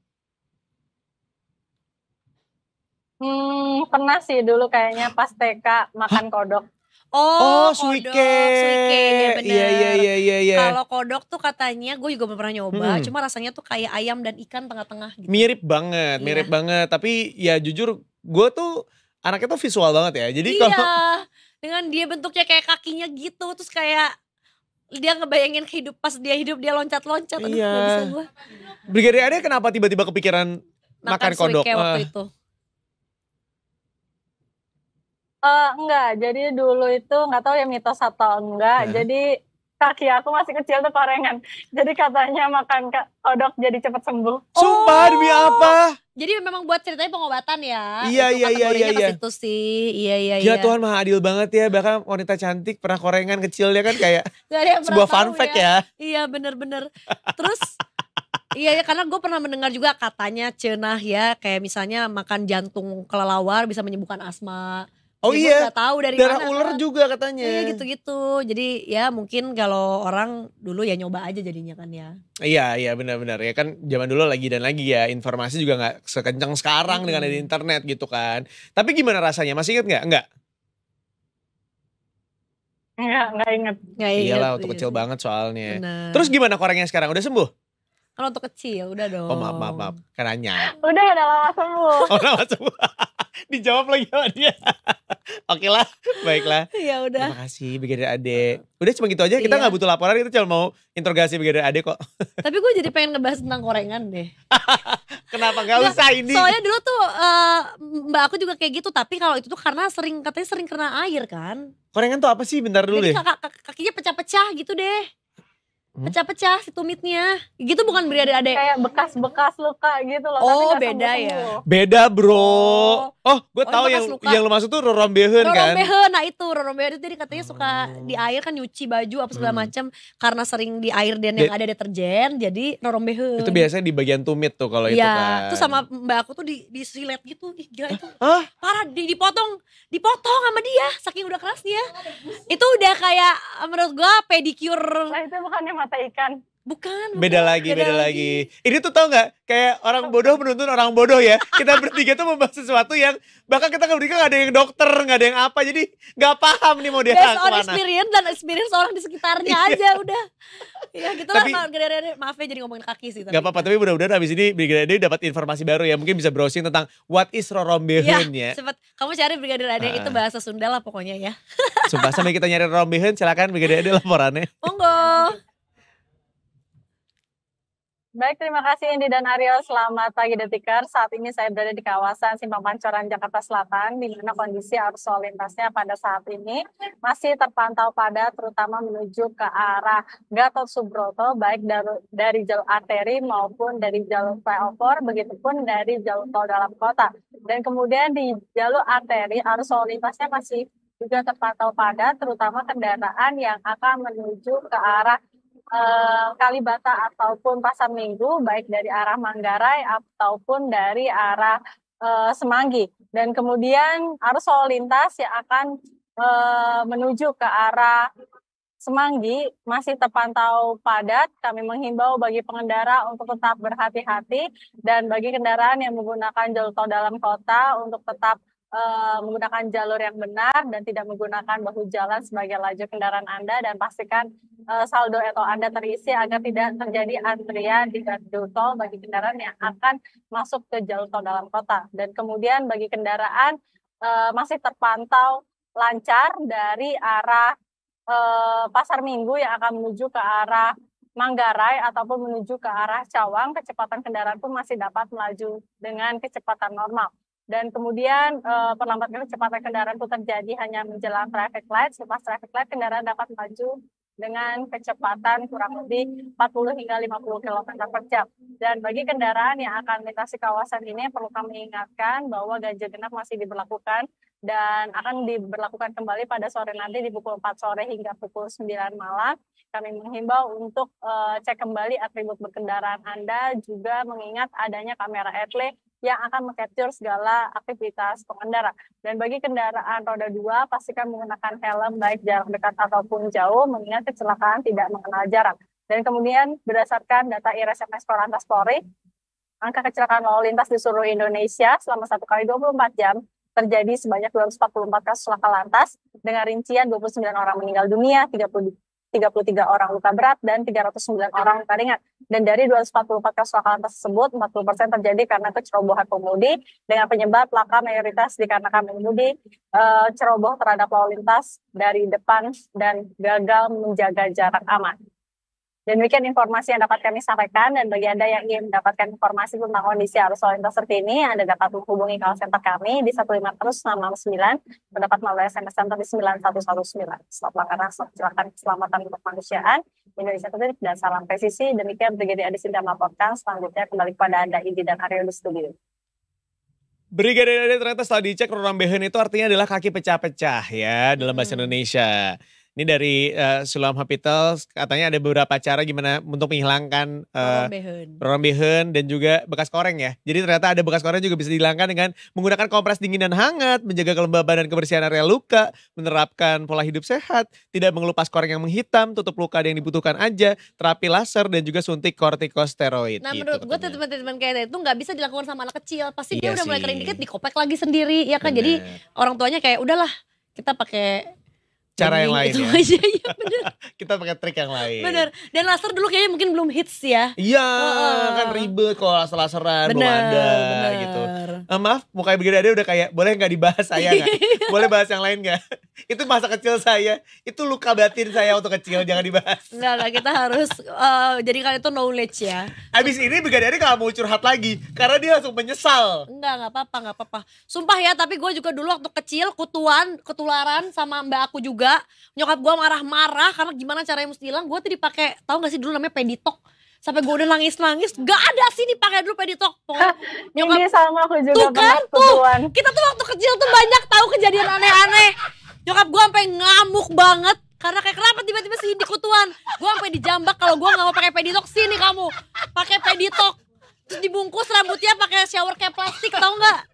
Hmm, pernah sih dulu kayaknya pas TK makan kodok. Oh, oh suike. kodok, iya iya iya, iya, iya, iya, iya. Kalau kodok tuh katanya, gue juga belum pernah nyoba, hmm. cuma rasanya tuh kayak ayam dan ikan tengah-tengah gitu. Mirip banget, iya. mirip banget. Tapi ya jujur, gue tuh anaknya tuh visual banget ya. Jadi iya, Kalo... dengan dia bentuknya kayak kakinya gitu, terus kayak dia ngebayangin hidup pas dia hidup dia loncat-loncat. Iya. Brigadir bisa kenapa tiba-tiba kepikiran makan, makan kodok? Waktu ah. itu Uh, enggak, jadi dulu itu nggak tahu ya mitos atau enggak. Hmm. Jadi kaki aku masih kecil tuh korengan. Jadi katanya makan kodok jadi cepat sembuh. Sumpah oh. demi apa? Jadi memang buat ceritanya pengobatan ya. Iya itu iya iya iya. iya. Itu sih. Iya iya iya. Ya Tuhan maha adil banget ya. Bahkan wanita cantik pernah korengan kecil ya kan kayak [laughs] sebuah fun fact ya. ya. Iya bener-bener. Terus [laughs] Iya ya karena gue pernah mendengar juga katanya cenah ya kayak misalnya makan jantung kelelawar bisa menyembuhkan asma. Oh Jadi ya iya. Gak tahu dari Darah mana. ular kan. juga katanya. Iya gitu-gitu. Jadi ya mungkin kalau orang dulu ya nyoba aja jadinya kan ya. Iya iya benar-benar ya kan zaman dulu lagi dan lagi ya informasi juga nggak sekencang sekarang hmm. dengan ada internet gitu kan. Tapi gimana rasanya? Masih inget nggak? Enggak. Enggak, enggak inget. Enggak inget. Iyalah waktu iya. kecil banget soalnya. Bener. Terus gimana orangnya sekarang? Udah sembuh? Kalau untuk kecil udah oh, dong. Oh maaf maaf maaf. Karena Udah udah lama sembuh. oh lama sembuh. [laughs] Dijawab lagi sama dia. Oke lah, baiklah. Iya udah. Terima kasih Brigadir Ade. Udah cuma gitu aja, kita iya. nggak iya. butuh laporan, kita cuma mau interogasi Brigadir Ade kok. [laughs] Tapi gue jadi pengen ngebahas tentang korengan deh. Kenapa gak usah nah, ini? Soalnya dulu tuh uh, mbak aku juga kayak gitu, tapi kalau itu tuh karena sering katanya sering kena air kan. Korengan tuh apa sih? Bentar dulu jadi deh. Kak kakinya pecah-pecah gitu deh. Hmm? pecah-pecah si tumitnya. Gitu bukan beri ada kayak bekas-bekas luka gitu loh. Oh, tapi beda ya. Beda, Bro. Oh, oh gue oh, tahu yang luka. yang lo maksud tuh rorombehen kan. rorombehen nah itu rorombehen itu tadi katanya suka hmm. di air kan nyuci baju apa segala hmm. macam karena sering di air dan yang ada deterjen jadi rorombehen Itu biasanya di bagian tumit tuh kalau ya, itu kan. Iya, Itu sama Mbak aku tuh di silet gitu, Ih, gila itu. Parah di, dipotong, dipotong sama dia saking udah kerasnya. itu udah kayak menurut gue pedicure. Nah, itu bukannya mata ikan. Bukan, bukan. Beda lagi, beda, beda lagi. lagi. Ini tuh tau gak, kayak orang bodoh menuntun orang bodoh ya. Kita bertiga tuh membahas sesuatu yang, bahkan kita kemudian gak ada yang dokter, gak ada yang apa. Jadi gak paham nih mau dia Based on experience dan experience orang di sekitarnya iya. aja udah. Ya gitu tapi, lah, maaf ya jadi ngomongin kaki sih. Tapi. Gak apa-apa, tapi mudah-mudahan abis ini Brigadir Ade dapat informasi baru ya. Mungkin bisa browsing tentang what is Rorombehun iya, ya. ya. kamu cari Brigadir Ade, ah. itu bahasa Sunda lah pokoknya ya. Sumpah sampai kita nyari Rorombehun silakan Brigadir Ade laporannya. Monggo. Baik, terima kasih Indi dan Ariel. Selamat pagi Detikers. Saat ini saya berada di kawasan Simpang Pancoran, Jakarta Selatan, di mana kondisi arus lalu lintasnya pada saat ini masih terpantau padat, terutama menuju ke arah Gatot Subroto, baik dari, dari jalur arteri maupun dari jalur flyover, begitupun dari jalur tol dalam kota. Dan kemudian di jalur arteri, arus lalu lintasnya masih juga terpantau padat, terutama kendaraan yang akan menuju ke arah uh, Kalibata ataupun Pasar Minggu baik dari arah Manggarai ataupun dari arah eh, Semanggi dan kemudian arus lalu lintas yang akan eh, menuju ke arah Semanggi masih terpantau padat. Kami menghimbau bagi pengendara untuk tetap berhati-hati dan bagi kendaraan yang menggunakan jalur tol dalam kota untuk tetap Eh, menggunakan jalur yang benar dan tidak menggunakan bahu jalan sebagai laju kendaraan Anda dan pastikan eh, saldo atau Anda terisi agar tidak terjadi antrian di gardu tol bagi kendaraan yang akan masuk ke jalur tol dalam kota dan kemudian bagi kendaraan eh, masih terpantau lancar dari arah Pasar Minggu yang akan menuju ke arah Manggarai ataupun menuju ke arah Cawang, kecepatan kendaraan pun masih dapat melaju dengan kecepatan normal dan kemudian uh, eh, perlambatan kecepatan kendaraan itu terjadi hanya menjelang traffic light. Setelah traffic light, kendaraan dapat maju dengan kecepatan kurang lebih 40 hingga 50 km per jam. Dan bagi kendaraan yang akan melintasi kawasan ini perlu kami ingatkan bahwa ganjil genap masih diberlakukan dan akan diberlakukan kembali pada sore nanti di pukul 4 sore hingga pukul 9 malam. Kami menghimbau untuk uh, cek kembali atribut berkendaraan Anda, juga mengingat adanya kamera etle yang akan mengcapture segala aktivitas pengendara. Dan bagi kendaraan roda dua, pastikan menggunakan helm baik jarak dekat ataupun jauh, mengingat kecelakaan tidak mengenal jarak. Dan kemudian berdasarkan data IRSMS Korantas Polri, angka kecelakaan lalu lintas di seluruh Indonesia selama satu kali 24 jam terjadi sebanyak 244 kasus laka lantas dengan rincian 29 orang meninggal dunia, 30. 33 orang luka berat dan 309 orang luka ringan. Dan dari 244 kecelakaan tersebut, 40% persen terjadi karena kecerobohan pengemudi dengan penyebab laka mayoritas dikarenakan pengemudi e, ceroboh terhadap lalu lintas dari depan dan gagal menjaga jarak aman. Dan demikian informasi yang dapat kami sampaikan dan bagi Anda yang ingin mendapatkan informasi tentang kondisi arus lalu lintas terkini, Anda dapat menghubungi call center kami di 153 dan mendapat melalui SMS center di 9119. Selamat melaksanakan silakan keselamatan untuk kemanusiaan, Indonesia tertib dan salam presisi. Demikian Brigade Adi Sinta melaporkan, selanjutnya kembali kepada Anda ini dan Aryo di studio. Brigade Adi ternyata setelah dicek Roram Behen itu artinya adalah kaki pecah-pecah ya dalam bahasa hmm. Indonesia. Ini dari uh, Sulam Hospital katanya ada beberapa cara gimana untuk menghilangkan uh, eh, rombehan dan juga bekas koreng ya. Jadi ternyata ada bekas koreng juga bisa dihilangkan dengan menggunakan kompres dingin dan hangat, menjaga kelembaban dan kebersihan area luka, menerapkan pola hidup sehat, tidak mengelupas koreng yang menghitam, tutup luka yang dibutuhkan aja, terapi laser dan juga suntik kortikosteroid. Nah gitu, gue teman-teman kayak itu nggak bisa dilakukan sama anak kecil, pasti iya dia udah mulai kering dikit dikopek lagi sendiri ya kan. Bener. Jadi orang tuanya kayak udahlah kita pakai cara yang lain itu ya. aja [laughs] ya bener. [laughs] kita pakai trik yang lain bener dan laser dulu kayaknya mungkin belum hits ya iya oh, kan ribet kalau laser laseran bener, belum ada bener. gitu uh, maaf mukanya begini ada udah kayak boleh nggak dibahas saya gak? [laughs] boleh bahas yang lain nggak itu masa kecil saya itu luka batin saya waktu kecil jangan dibahas nggak lah kita harus uh, eh, jadikan itu knowledge ya abis ini ada kalau mau curhat lagi karena dia langsung menyesal nggak nggak apa-apa nggak apa-apa sumpah ya tapi gue juga dulu waktu kecil kutuan ketularan sama mbak aku juga juga nyokap gue marah-marah karena gimana caranya mesti hilang gue tuh dipakai tahu gak sih dulu namanya peditok sampai gue udah nangis-nangis gak ada sih dipakai dulu peditok pokoknya nyokap ini sama aku juga tuh kan tuh kita tuh waktu kecil tuh banyak tahu kejadian aneh-aneh nyokap gue sampai ngamuk banget karena kayak kenapa tiba-tiba sih dikutuan gue sampai dijambak kalau gue nggak mau pakai peditok sini kamu pakai peditok terus dibungkus rambutnya pakai shower kayak plastik tau nggak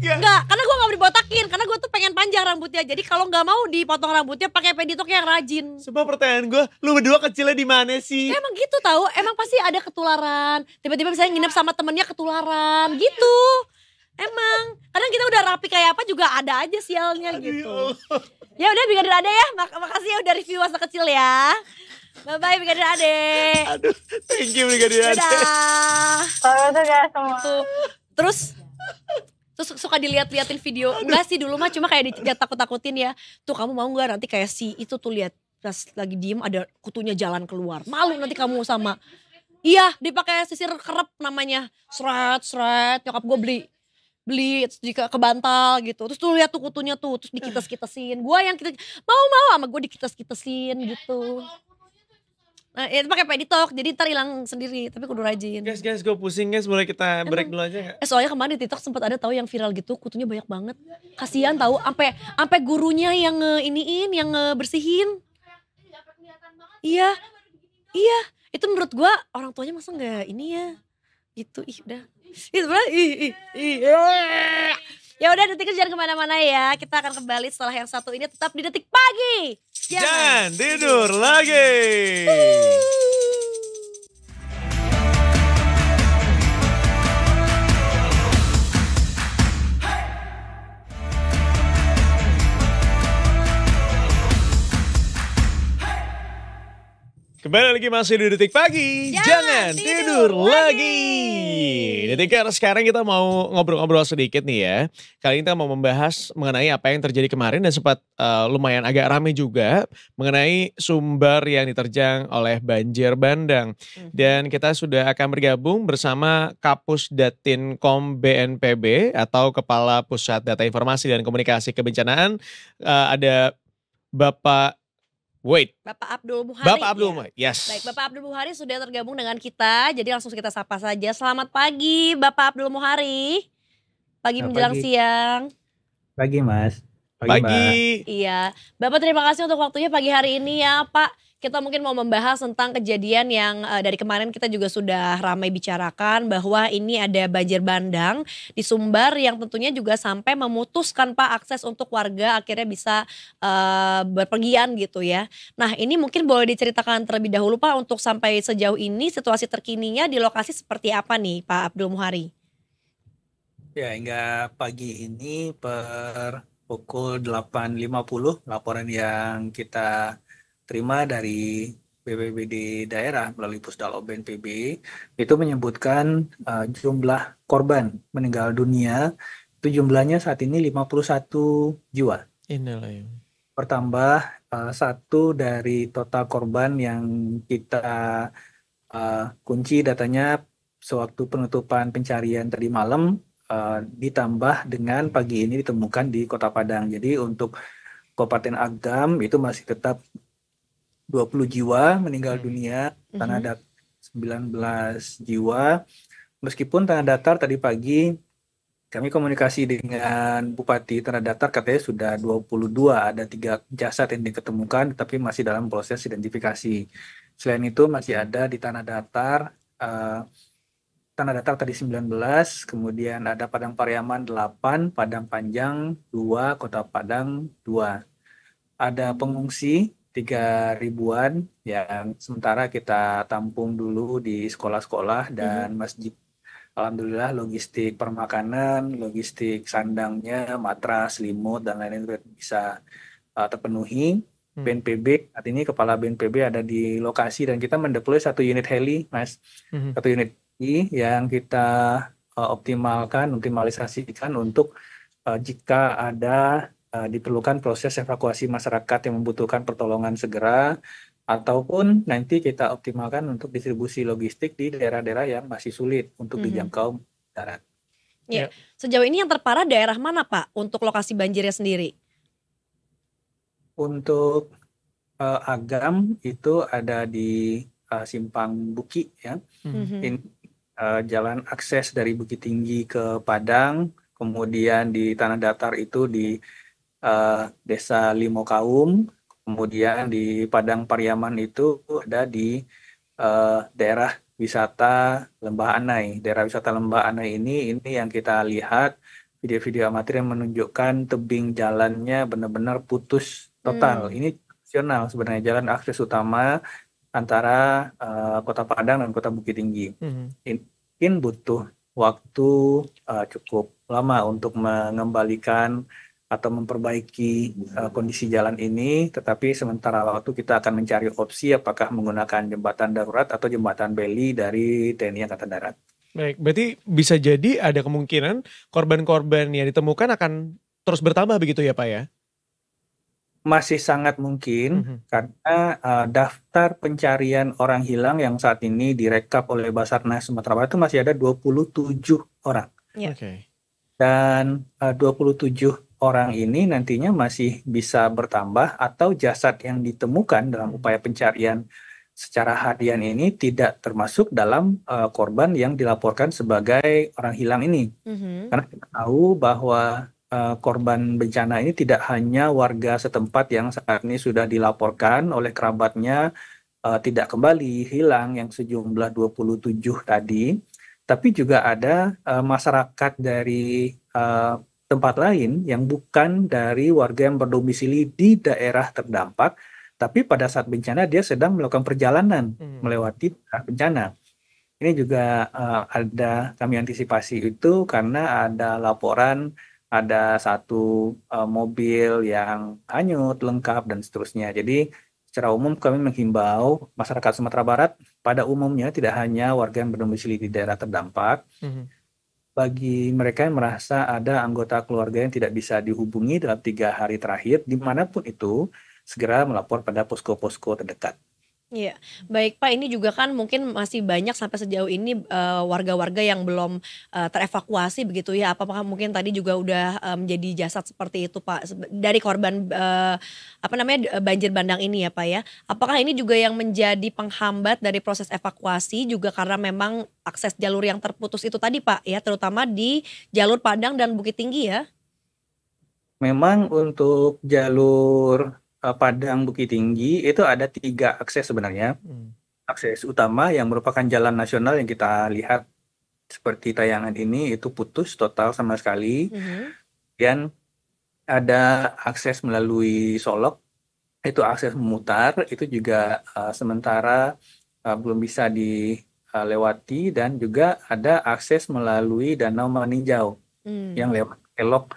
Enggak, ya. karena gue gak mau dibotakin, karena gue tuh pengen panjang rambutnya. Jadi kalau gak mau dipotong rambutnya pakai peditoke yang rajin. Sumpah pertanyaan gue, lu berdua kecilnya di mana sih? emang gitu tau emang pasti ada ketularan. Tiba-tiba misalnya nginep sama temennya ketularan, gitu. Emang, kadang kita udah rapi kayak apa juga ada aja sialnya ya gitu. Ya udah Brigadir Ade ya, Mak makasih ya udah review masa kecil ya. Bye bye Brigadir Ade. Aduh, thank you Brigadir Ade. Dadah. Terus terus suka dilihat-liatin video enggak sih dulu mah cuma kayak dia takut-takutin ya tuh kamu mau nggak nanti kayak si itu tuh lihat pas lagi diem ada kutunya jalan keluar malu nanti kamu sama iya, iya dipakai sisir kerep namanya seret seret nyokap gue beli beli jika ke, ke bantal gitu terus tuh lihat tuh kutunya tuh terus eh. dikitas kitasin gue yang kita mau mau sama gue dikitas kitasin iya, gitu Nah, itu pakai pedi talk, jadi ntar hilang sendiri, tapi kudu rajin. Guys, guys, gue pusing guys, boleh kita break dulu aja gak? Eh, soalnya kemarin di TikTok sempat ada tahu yang viral gitu, kutunya banyak banget. Kasihan tahu, sampai sampai gurunya yang iniin, yang bersihin. Iya, iya, itu menurut gue orang tuanya masa nggak ini ya, gitu, ih udah. Itu ih, ih, ih, eh. Ya udah detik jangan kemana-mana ya. Kita akan kembali setelah yang satu ini tetap di detik pagi. Jangan, jangan tidur lagi. Uh. Kembali lagi masih di Detik Pagi. Jangan, ya, Jangan tidur, tidur lagi. lagi. Detikers, sekarang kita mau ngobrol-ngobrol sedikit nih ya. Kali ini kita mau membahas mengenai apa yang terjadi kemarin dan sempat uh, lumayan agak rame juga mengenai sumber yang diterjang oleh banjir bandang. Mhm. Dan kita sudah akan bergabung bersama Kapus Datinkom BNPB atau Kepala Pusat Data Informasi dan Komunikasi Kebencanaan. Uh, ada Bapak Wait. Bapak Abdul Muhari. Bapak Abdul Muhari. Iya. Ya? Yes. Baik, Bapak Abdul Muhari sudah tergabung dengan kita. Jadi langsung kita sapa saja. Selamat pagi Bapak Abdul Muhari. Pagi Selamat menjelang pagi. siang. Pagi, Mas. Pagi. pagi. Iya. Bapak terima kasih untuk waktunya pagi hari ini ya, Pak kita mungkin mau membahas tentang kejadian yang uh, dari kemarin kita juga sudah ramai bicarakan bahwa ini ada banjir bandang di Sumbar yang tentunya juga sampai memutuskan Pak akses untuk warga akhirnya bisa uh, berpergian gitu ya. Nah, ini mungkin boleh diceritakan terlebih dahulu Pak untuk sampai sejauh ini situasi terkininya di lokasi seperti apa nih Pak Abdul Muhari? Ya, hingga pagi ini per pukul 8.50 laporan yang kita terima dari BPBD daerah melalui Pusdal BNPB itu menyebutkan uh, jumlah korban meninggal dunia itu jumlahnya saat ini 51 jiwa. Inilah ya. Bertambah uh, satu dari total korban yang kita uh, kunci datanya sewaktu penutupan pencarian tadi malam uh, ditambah dengan pagi ini ditemukan di Kota Padang. Jadi untuk Kabupaten Agam itu masih tetap 20 jiwa meninggal hmm. dunia, tanah hmm. datar 19 jiwa. Meskipun tanah datar tadi pagi kami komunikasi dengan Bupati Tanah Datar katanya sudah 22 ada tiga jasad yang diketemukan tapi masih dalam proses identifikasi. Selain itu masih ada di Tanah Datar uh, Tanah Datar tadi 19, kemudian ada Padang Pariaman 8, Padang Panjang 2, Kota Padang 2. Ada pengungsi tiga ribuan yang sementara kita tampung dulu di sekolah-sekolah mhm. dan mm-hmm. masjid. Alhamdulillah logistik permakanan, logistik sandangnya, matras, limut dan lain-lain bisa uh, terpenuhi. hmm BNPB saat ini kepala BNPB ada di lokasi dan kita mendeploy satu unit heli, mas, hmm satu unit heli yang kita uh, optimalkan, optimalisasikan untuk uh, jika ada Eh, diperlukan proses evakuasi masyarakat yang membutuhkan pertolongan segera ataupun nanti kita optimalkan untuk distribusi logistik di daerah-daerah yang masih sulit untuk mm -hmm. dijangkau darat. Ya. ya, Sejauh ini yang terparah daerah mana Pak untuk lokasi banjirnya sendiri? Untuk uh, Agam itu ada di uh, Simpang Buki ya. Mm -hmm. In, uh, jalan akses dari Bukit Tinggi ke Padang, kemudian di Tanah Datar itu di uh, desa Limokaum, kemudian di Padang Pariaman itu ada di uh, daerah wisata Lembah Anai. Daerah wisata Lembah Anai ini ini yang kita lihat video-video amatir yang menunjukkan tebing jalannya benar-benar putus total. Hmm. Ini nasional sebenarnya jalan akses utama antara uh, Kota Padang dan Kota Bukit Tinggi. Hmm. Ini mungkin butuh waktu uh, cukup lama untuk mengembalikan atau memperbaiki uh, kondisi jalan ini, tetapi sementara waktu kita akan mencari opsi apakah menggunakan jembatan darurat atau jembatan beli dari TNI Angkatan Darat. Baik, berarti bisa jadi ada kemungkinan korban-korban yang ditemukan akan terus bertambah begitu ya Pak ya? Masih sangat mungkin mm -hmm. karena uh, daftar pencarian orang hilang yang saat ini direkap oleh Basarnas Sumatera Barat itu masih ada 27 orang. Yeah. Oke. Okay. Dan eh, uh, 27 orang ini nantinya masih bisa bertambah atau jasad yang ditemukan dalam hmm. upaya pencarian secara harian ini tidak termasuk dalam uh, korban yang dilaporkan sebagai orang hilang ini. Mm-hmm. Karena kita tahu bahwa uh, korban bencana ini tidak hanya warga setempat yang saat ini sudah dilaporkan oleh kerabatnya uh, tidak kembali hilang yang sejumlah 27 tadi, tapi juga ada uh, masyarakat dari uh, tempat lain yang bukan dari warga yang berdomisili di daerah terdampak, tapi pada saat bencana dia sedang melakukan perjalanan hmm. melewati bencana. Ini juga uh, ada kami antisipasi itu karena ada laporan ada satu uh, mobil yang hanyut lengkap dan seterusnya. Jadi secara umum kami menghimbau masyarakat Sumatera Barat pada umumnya tidak hanya warga yang berdomisili di daerah terdampak, -hmm bagi mereka yang merasa ada anggota keluarga yang tidak bisa dihubungi dalam tiga hari terakhir, dimanapun itu, segera melapor pada posko-posko terdekat. Iya, baik Pak. Ini juga kan mungkin masih banyak sampai sejauh ini eh, warga-warga uh, yang belum uh, terevakuasi begitu ya. Apakah mungkin tadi juga udah eh, menjadi jasad seperti itu Pak dari korban uh, apa namanya banjir bandang ini ya Pak ya? Apakah ini juga yang menjadi penghambat dari proses evakuasi juga karena memang akses jalur yang terputus itu tadi Pak ya, terutama di jalur Padang dan Bukit Tinggi ya? Memang untuk jalur uh, Padang Bukit Tinggi itu ada tiga akses sebenarnya. Hmm. Akses utama yang merupakan jalan nasional yang kita lihat seperti tayangan ini itu putus total sama sekali. Hmm. Kemudian ada akses melalui Solok, itu akses memutar, itu juga uh, sementara uh, belum bisa dilewati dan juga ada akses melalui Danau Maninjau hmm. yang lewat Elok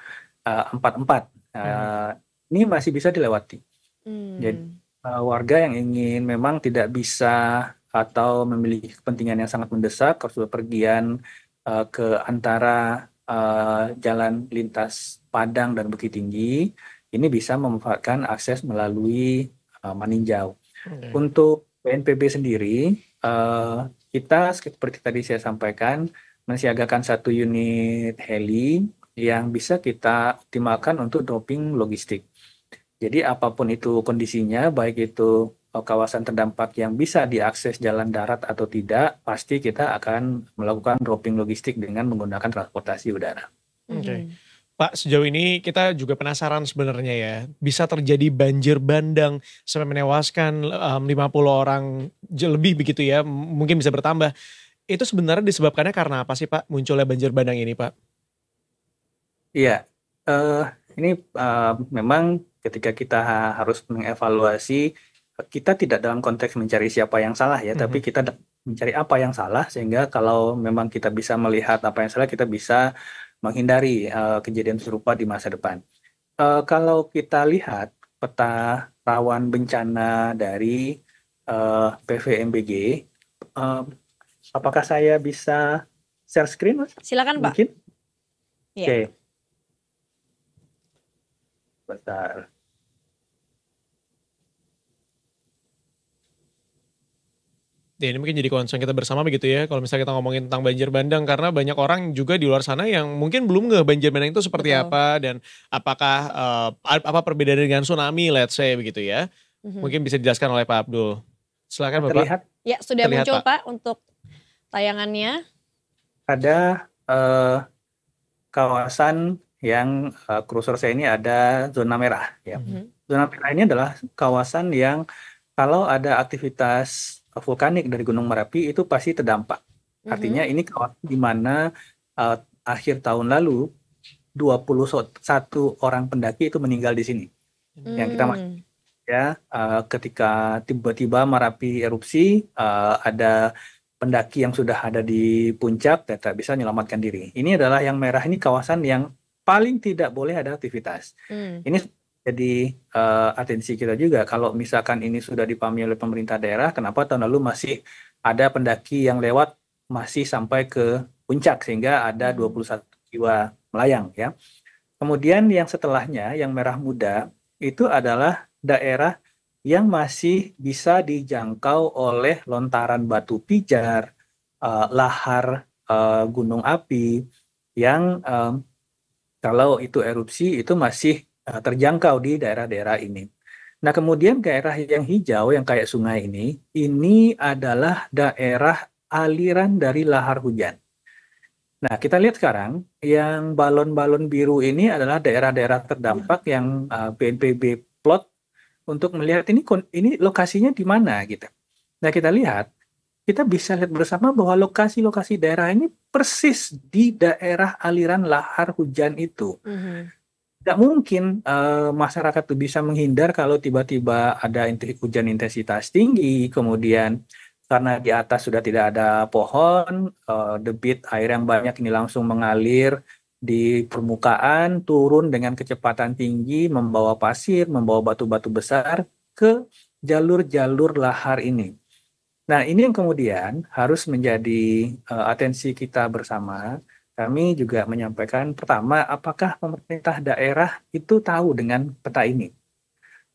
uh, 44. Uh, hmm. Ini masih bisa dilewati. Hmm. Jadi uh, eh, warga yang ingin memang tidak bisa atau memiliki kepentingan yang sangat mendesak harus berpergian uh, ke antara uh, jalan lintas Padang dan Bukit Tinggi ini bisa memanfaatkan akses melalui uh, Maninjau. Hmm. Untuk Pnpb sendiri uh, kita seperti tadi saya sampaikan mensiagakan satu unit heli yang bisa kita optimalkan untuk doping logistik. Jadi apapun itu kondisinya, baik itu e, kawasan terdampak yang bisa diakses jalan darat atau tidak, pasti kita akan melakukan dropping logistik dengan menggunakan transportasi udara. Oke. Okay. Hmm. Pak, sejauh ini kita juga penasaran sebenarnya ya, bisa terjadi banjir bandang sampai menewaskan um, 50 orang lebih begitu ya, mungkin bisa bertambah. Itu sebenarnya disebabkannya karena apa sih Pak munculnya banjir bandang ini Pak? Iya, uh, ini uh, memang ketika kita harus mengevaluasi kita tidak dalam konteks mencari siapa yang salah ya, mm -hmm. tapi mm-hmm. kita mencari apa yang salah sehingga kalau memang kita bisa melihat apa yang salah kita bisa menghindari uh, kejadian serupa di masa depan. Uh, kalau kita lihat peta rawan bencana dari uh, e, PVMBG, uh, apakah saya bisa share screen? Mas? Silakan, Pak. Mungkin. Iya. Oke. Okay. ya ini mungkin jadi concern kita bersama begitu ya kalau misalnya kita ngomongin tentang banjir bandang karena banyak orang juga di luar sana yang mungkin belum nge banjir bandang itu seperti Betul. apa dan apakah uh, apa perbedaan dengan tsunami let's say begitu ya mm-hmm. mungkin bisa dijelaskan oleh Pak Abdul silakan Bapak terlihat ya sudah terlihat, muncul Pak. untuk tayangannya ada uh, kawasan yang uh, saya ini ada zona merah ya mm-hmm. zona merah ini adalah kawasan yang kalau ada aktivitas vulkanik dari Gunung Merapi itu pasti terdampak. Mm-hmm. Artinya ini kawasan di mana uh, akhir tahun lalu 21 orang pendaki itu meninggal di sini. Yang kita mm. ya uh, ketika tiba-tiba Merapi erupsi uh, ada pendaki yang sudah ada di puncak dan tak bisa menyelamatkan diri. Ini adalah yang merah ini kawasan yang paling tidak boleh ada aktivitas. Mm. Ini jadi uh, atensi kita juga kalau misalkan ini sudah dipahami oleh pemerintah daerah kenapa tahun lalu masih ada pendaki yang lewat masih sampai ke puncak sehingga ada 21 hmm. jiwa melayang ya. Kemudian yang setelahnya yang merah muda itu adalah daerah yang masih bisa dijangkau oleh lontaran batu pijar, uh, lahar uh, gunung api yang um, kalau itu erupsi itu masih Eh, terjangkau di daerah-daerah ini. Nah, kemudian daerah yang hijau yang kayak sungai ini, ini adalah daerah aliran dari lahar hujan. Nah, kita lihat sekarang yang balon-balon biru ini adalah daerah-daerah terdampak yang BNPB eh, plot untuk melihat ini ini lokasinya di mana gitu. Nah, kita lihat kita bisa lihat bersama bahwa lokasi-lokasi daerah ini persis di daerah aliran lahar hujan itu. Mm -hmm tidak mungkin uh, masyarakat itu bisa menghindar kalau tiba-tiba ada hujan intensitas tinggi, kemudian karena di atas sudah tidak ada pohon, uh, debit air yang banyak ini langsung mengalir di permukaan, turun dengan kecepatan tinggi, membawa pasir, membawa batu-batu besar ke jalur-jalur lahar ini. Nah, ini yang kemudian harus menjadi uh, atensi kita bersama kami juga menyampaikan pertama, apakah pemerintah daerah itu tahu dengan peta ini?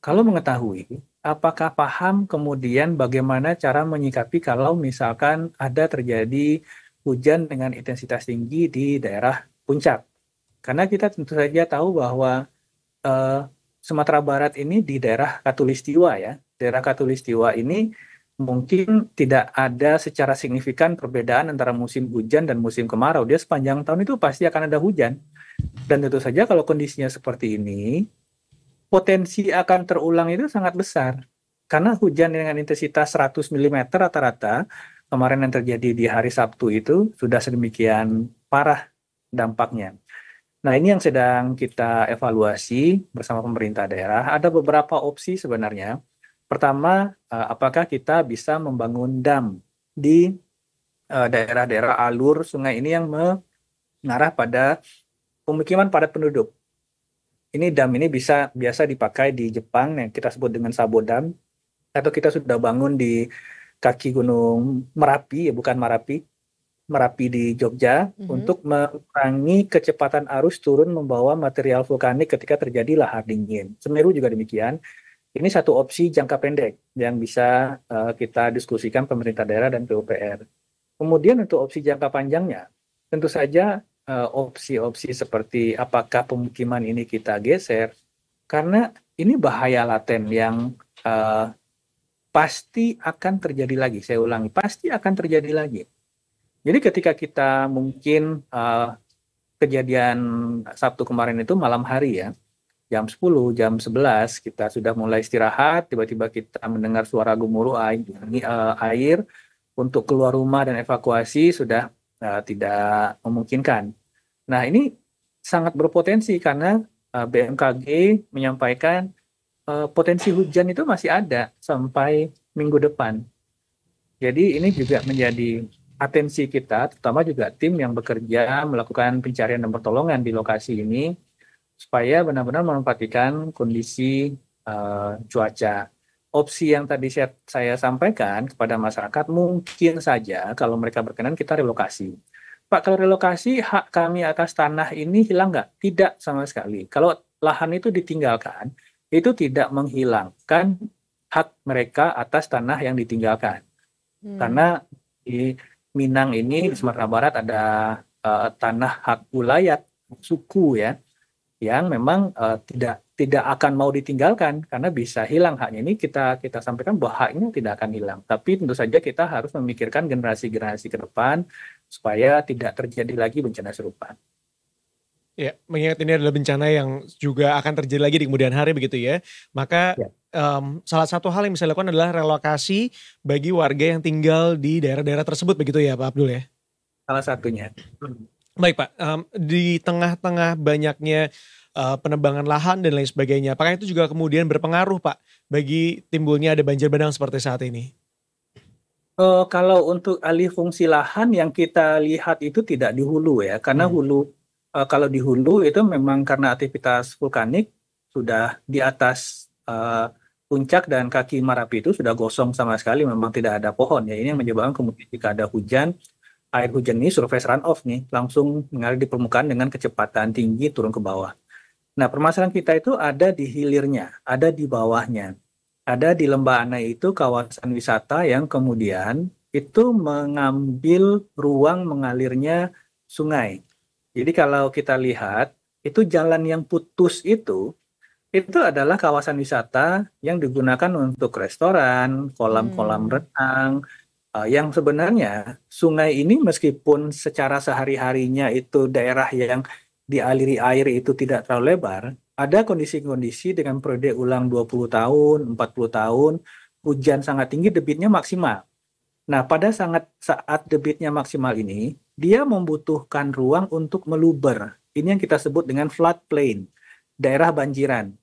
Kalau mengetahui, apakah paham kemudian bagaimana cara menyikapi kalau misalkan ada terjadi hujan dengan intensitas tinggi di daerah puncak? Karena kita tentu saja tahu bahwa uh, Sumatera Barat ini di daerah Katulistiwa ya. Daerah Katulistiwa ini mungkin tidak ada secara signifikan perbedaan antara musim hujan dan musim kemarau. Dia sepanjang tahun itu pasti akan ada hujan. Dan tentu saja kalau kondisinya seperti ini, potensi akan terulang itu sangat besar. Karena hujan dengan intensitas 100 mm rata-rata, kemarin yang terjadi di hari Sabtu itu sudah sedemikian parah dampaknya. Nah, ini yang sedang kita evaluasi bersama pemerintah daerah. Ada beberapa opsi sebenarnya Pertama, eh, apakah kita bisa membangun dam di eh, daerah-daerah alur sungai ini yang mengarah pada pemukiman padat penduduk. Ini dam ini bisa biasa dipakai di Jepang yang kita sebut dengan sabodam atau kita sudah bangun di kaki gunung Merapi ya bukan Merapi Merapi di Jogja mm-hmm. untuk mengurangi kecepatan arus turun membawa material vulkanik ketika terjadi lahar dingin. Semeru juga demikian. Ini satu opsi jangka pendek yang bisa uh, kita diskusikan pemerintah daerah dan PUPR. Kemudian untuk opsi jangka panjangnya, tentu saja eh, opsi-opsi uh, seperti apakah pemukiman ini kita geser, karena ini bahaya laten yang uh, pasti akan terjadi lagi. Saya ulangi, pasti akan terjadi lagi. Jadi ketika kita mungkin uh, kejadian Sabtu kemarin itu malam hari ya, jam 10, jam 11 kita sudah mulai istirahat, tiba-tiba kita mendengar suara gemuruh air, eh, untuk keluar rumah dan evakuasi sudah uh, tidak memungkinkan. Nah, ini sangat berpotensi karena uh, eh, BMKG menyampaikan uh, potensi hujan itu masih ada sampai minggu depan. Jadi ini juga menjadi atensi kita, terutama juga tim yang bekerja melakukan pencarian dan pertolongan di lokasi ini supaya benar-benar memperhatikan kondisi uh, cuaca. Opsi yang tadi saya, saya sampaikan kepada masyarakat mungkin saja kalau mereka berkenan kita relokasi. Pak, kalau relokasi hak kami atas tanah ini hilang nggak? Tidak sama sekali. Kalau lahan itu ditinggalkan, itu tidak menghilangkan hak mereka atas tanah yang ditinggalkan. Hmm. Karena di Minang ini di Sumatera Barat ada uh, tanah hak ulayat suku ya yang memang uh, tidak tidak akan mau ditinggalkan karena bisa hilang haknya ini kita kita sampaikan bahwa ini tidak akan hilang tapi tentu saja kita harus memikirkan generasi-generasi ke depan supaya tidak terjadi lagi bencana serupa. Ya, mengingat ini adalah bencana yang juga akan terjadi lagi di kemudian hari begitu ya. Maka ya. Um, salah satu hal yang bisa dilakukan adalah relokasi bagi warga yang tinggal di daerah-daerah tersebut begitu ya Pak Abdul ya. Salah satunya. Baik Pak, um, di tengah-tengah banyaknya uh, penebangan lahan dan lain sebagainya, apakah itu juga kemudian berpengaruh Pak bagi timbulnya ada banjir bandang seperti saat ini? Uh, kalau untuk alih fungsi lahan yang kita lihat itu tidak di hulu ya, karena hmm. hulu uh, kalau di hulu itu memang karena aktivitas vulkanik sudah di atas uh, puncak dan kaki Marapi itu sudah gosong sama sekali, memang tidak ada pohon ya. Ini yang menyebabkan kemudian jika ada hujan air hujan ini surface runoff nih langsung mengalir di permukaan dengan kecepatan tinggi turun ke bawah. Nah, permasalahan kita itu ada di hilirnya, ada di bawahnya. Ada di lembah aneh itu kawasan wisata yang kemudian itu mengambil ruang mengalirnya sungai. Jadi kalau kita lihat, itu jalan yang putus itu itu adalah kawasan wisata yang digunakan untuk restoran, kolam-kolam hmm. renang, uh, yang sebenarnya sungai ini meskipun secara sehari-harinya itu daerah yang dialiri air itu tidak terlalu lebar, ada kondisi-kondisi dengan periode ulang 20 tahun, 40 tahun, hujan sangat tinggi, debitnya maksimal. Nah, pada sangat saat debitnya maksimal ini, dia membutuhkan ruang untuk meluber. Ini yang kita sebut dengan floodplain, daerah banjiran.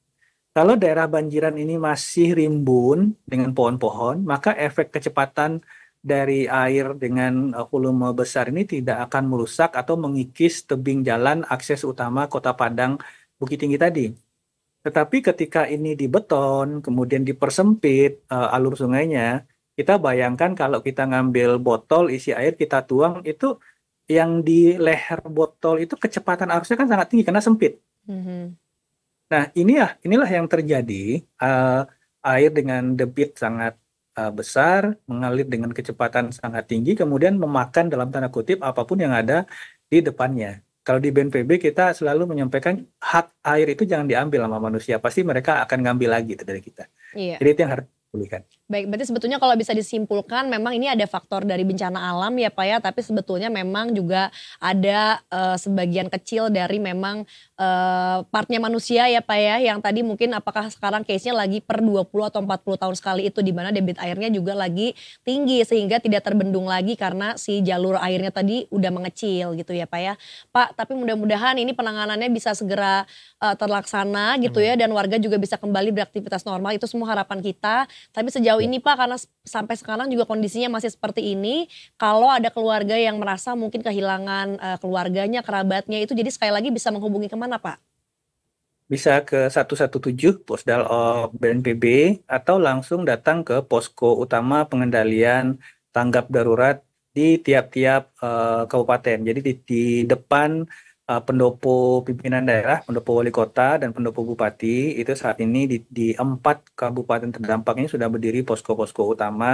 Kalau daerah banjiran ini masih rimbun dengan pohon-pohon, maka efek kecepatan dari air dengan uh, volume besar ini tidak akan merusak atau mengikis tebing jalan akses utama Kota Padang Bukit Tinggi tadi. Tetapi ketika ini dibeton, kemudian dipersempit uh, alur sungainya, kita bayangkan kalau kita ngambil botol isi air kita tuang itu yang di leher botol itu kecepatan arusnya kan sangat tinggi karena sempit. Mm-hmm. Nah ini ya inilah yang terjadi uh, air dengan debit sangat uh, besar, mengalir dengan kecepatan sangat tinggi, kemudian memakan dalam tanda kutip apapun yang ada di depannya. Kalau di BNPB kita selalu menyampaikan hak air itu jangan diambil sama manusia, pasti mereka akan ngambil lagi itu dari kita. Iya. Jadi itu yang harus dipulihkan. Baik, berarti sebetulnya kalau bisa disimpulkan memang ini ada faktor dari bencana alam ya Pak ya, tapi sebetulnya memang juga ada uh, sebagian kecil dari memang uh, partnya manusia ya Pak ya, yang tadi mungkin apakah sekarang case-nya lagi per 20 atau 40 tahun sekali itu di mana debit airnya juga lagi tinggi sehingga tidak terbendung lagi karena si jalur airnya tadi udah mengecil gitu ya Pak ya. Pak, tapi mudah-mudahan ini penanganannya bisa segera uh, terlaksana gitu ya dan warga juga bisa kembali beraktivitas normal itu semua harapan kita. Tapi sejauh Iya. ini Pak karena sampai sekarang juga kondisinya masih seperti ini. Kalau ada keluarga yang merasa mungkin kehilangan uh, keluarganya, kerabatnya itu jadi sekali lagi bisa menghubungi kemana Pak? Bisa ke 117 Posdal BNPB atau langsung datang ke posko utama pengendalian tanggap darurat di tiap-tiap uh, kabupaten. Jadi di, di depan uh, pendopo pimpinan daerah, pendopo wali kota, dan pendopo bupati itu saat ini di, di empat kabupaten terdampak ini sudah berdiri posko-posko utama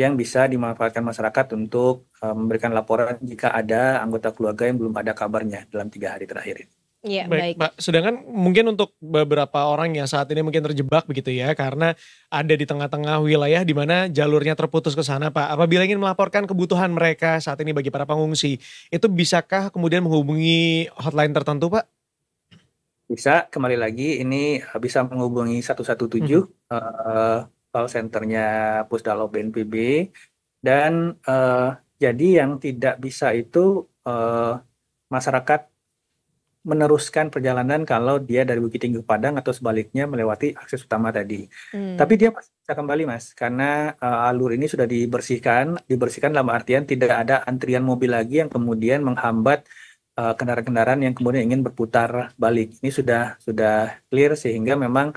yang bisa dimanfaatkan masyarakat untuk uh, memberikan laporan jika ada anggota keluarga yang belum ada kabarnya dalam tiga hari terakhir ini. Iya, baik, baik. Pak. Sedangkan mungkin untuk beberapa orang yang saat ini mungkin terjebak begitu ya karena ada di tengah-tengah wilayah di mana jalurnya terputus ke sana, Pak. Apabila ingin melaporkan kebutuhan mereka saat ini bagi para pengungsi, itu bisakah kemudian menghubungi hotline tertentu, Pak? Bisa, kembali lagi ini eh, bisa menghubungi 117 hmm. uh, call centernya Pusdalo BNPB dan uh, jadi yang tidak bisa itu uh, masyarakat meneruskan perjalanan kalau dia dari Bukit Tinggi Padang atau sebaliknya melewati akses utama tadi. Hmm. Tapi dia masih bisa kembali mas, karena uh, alur ini sudah dibersihkan, dibersihkan dalam artian tidak ada antrian mobil lagi yang kemudian menghambat kendaraan eh, kendaraan-kendaraan yang kemudian ingin berputar balik. Ini sudah sudah clear sehingga memang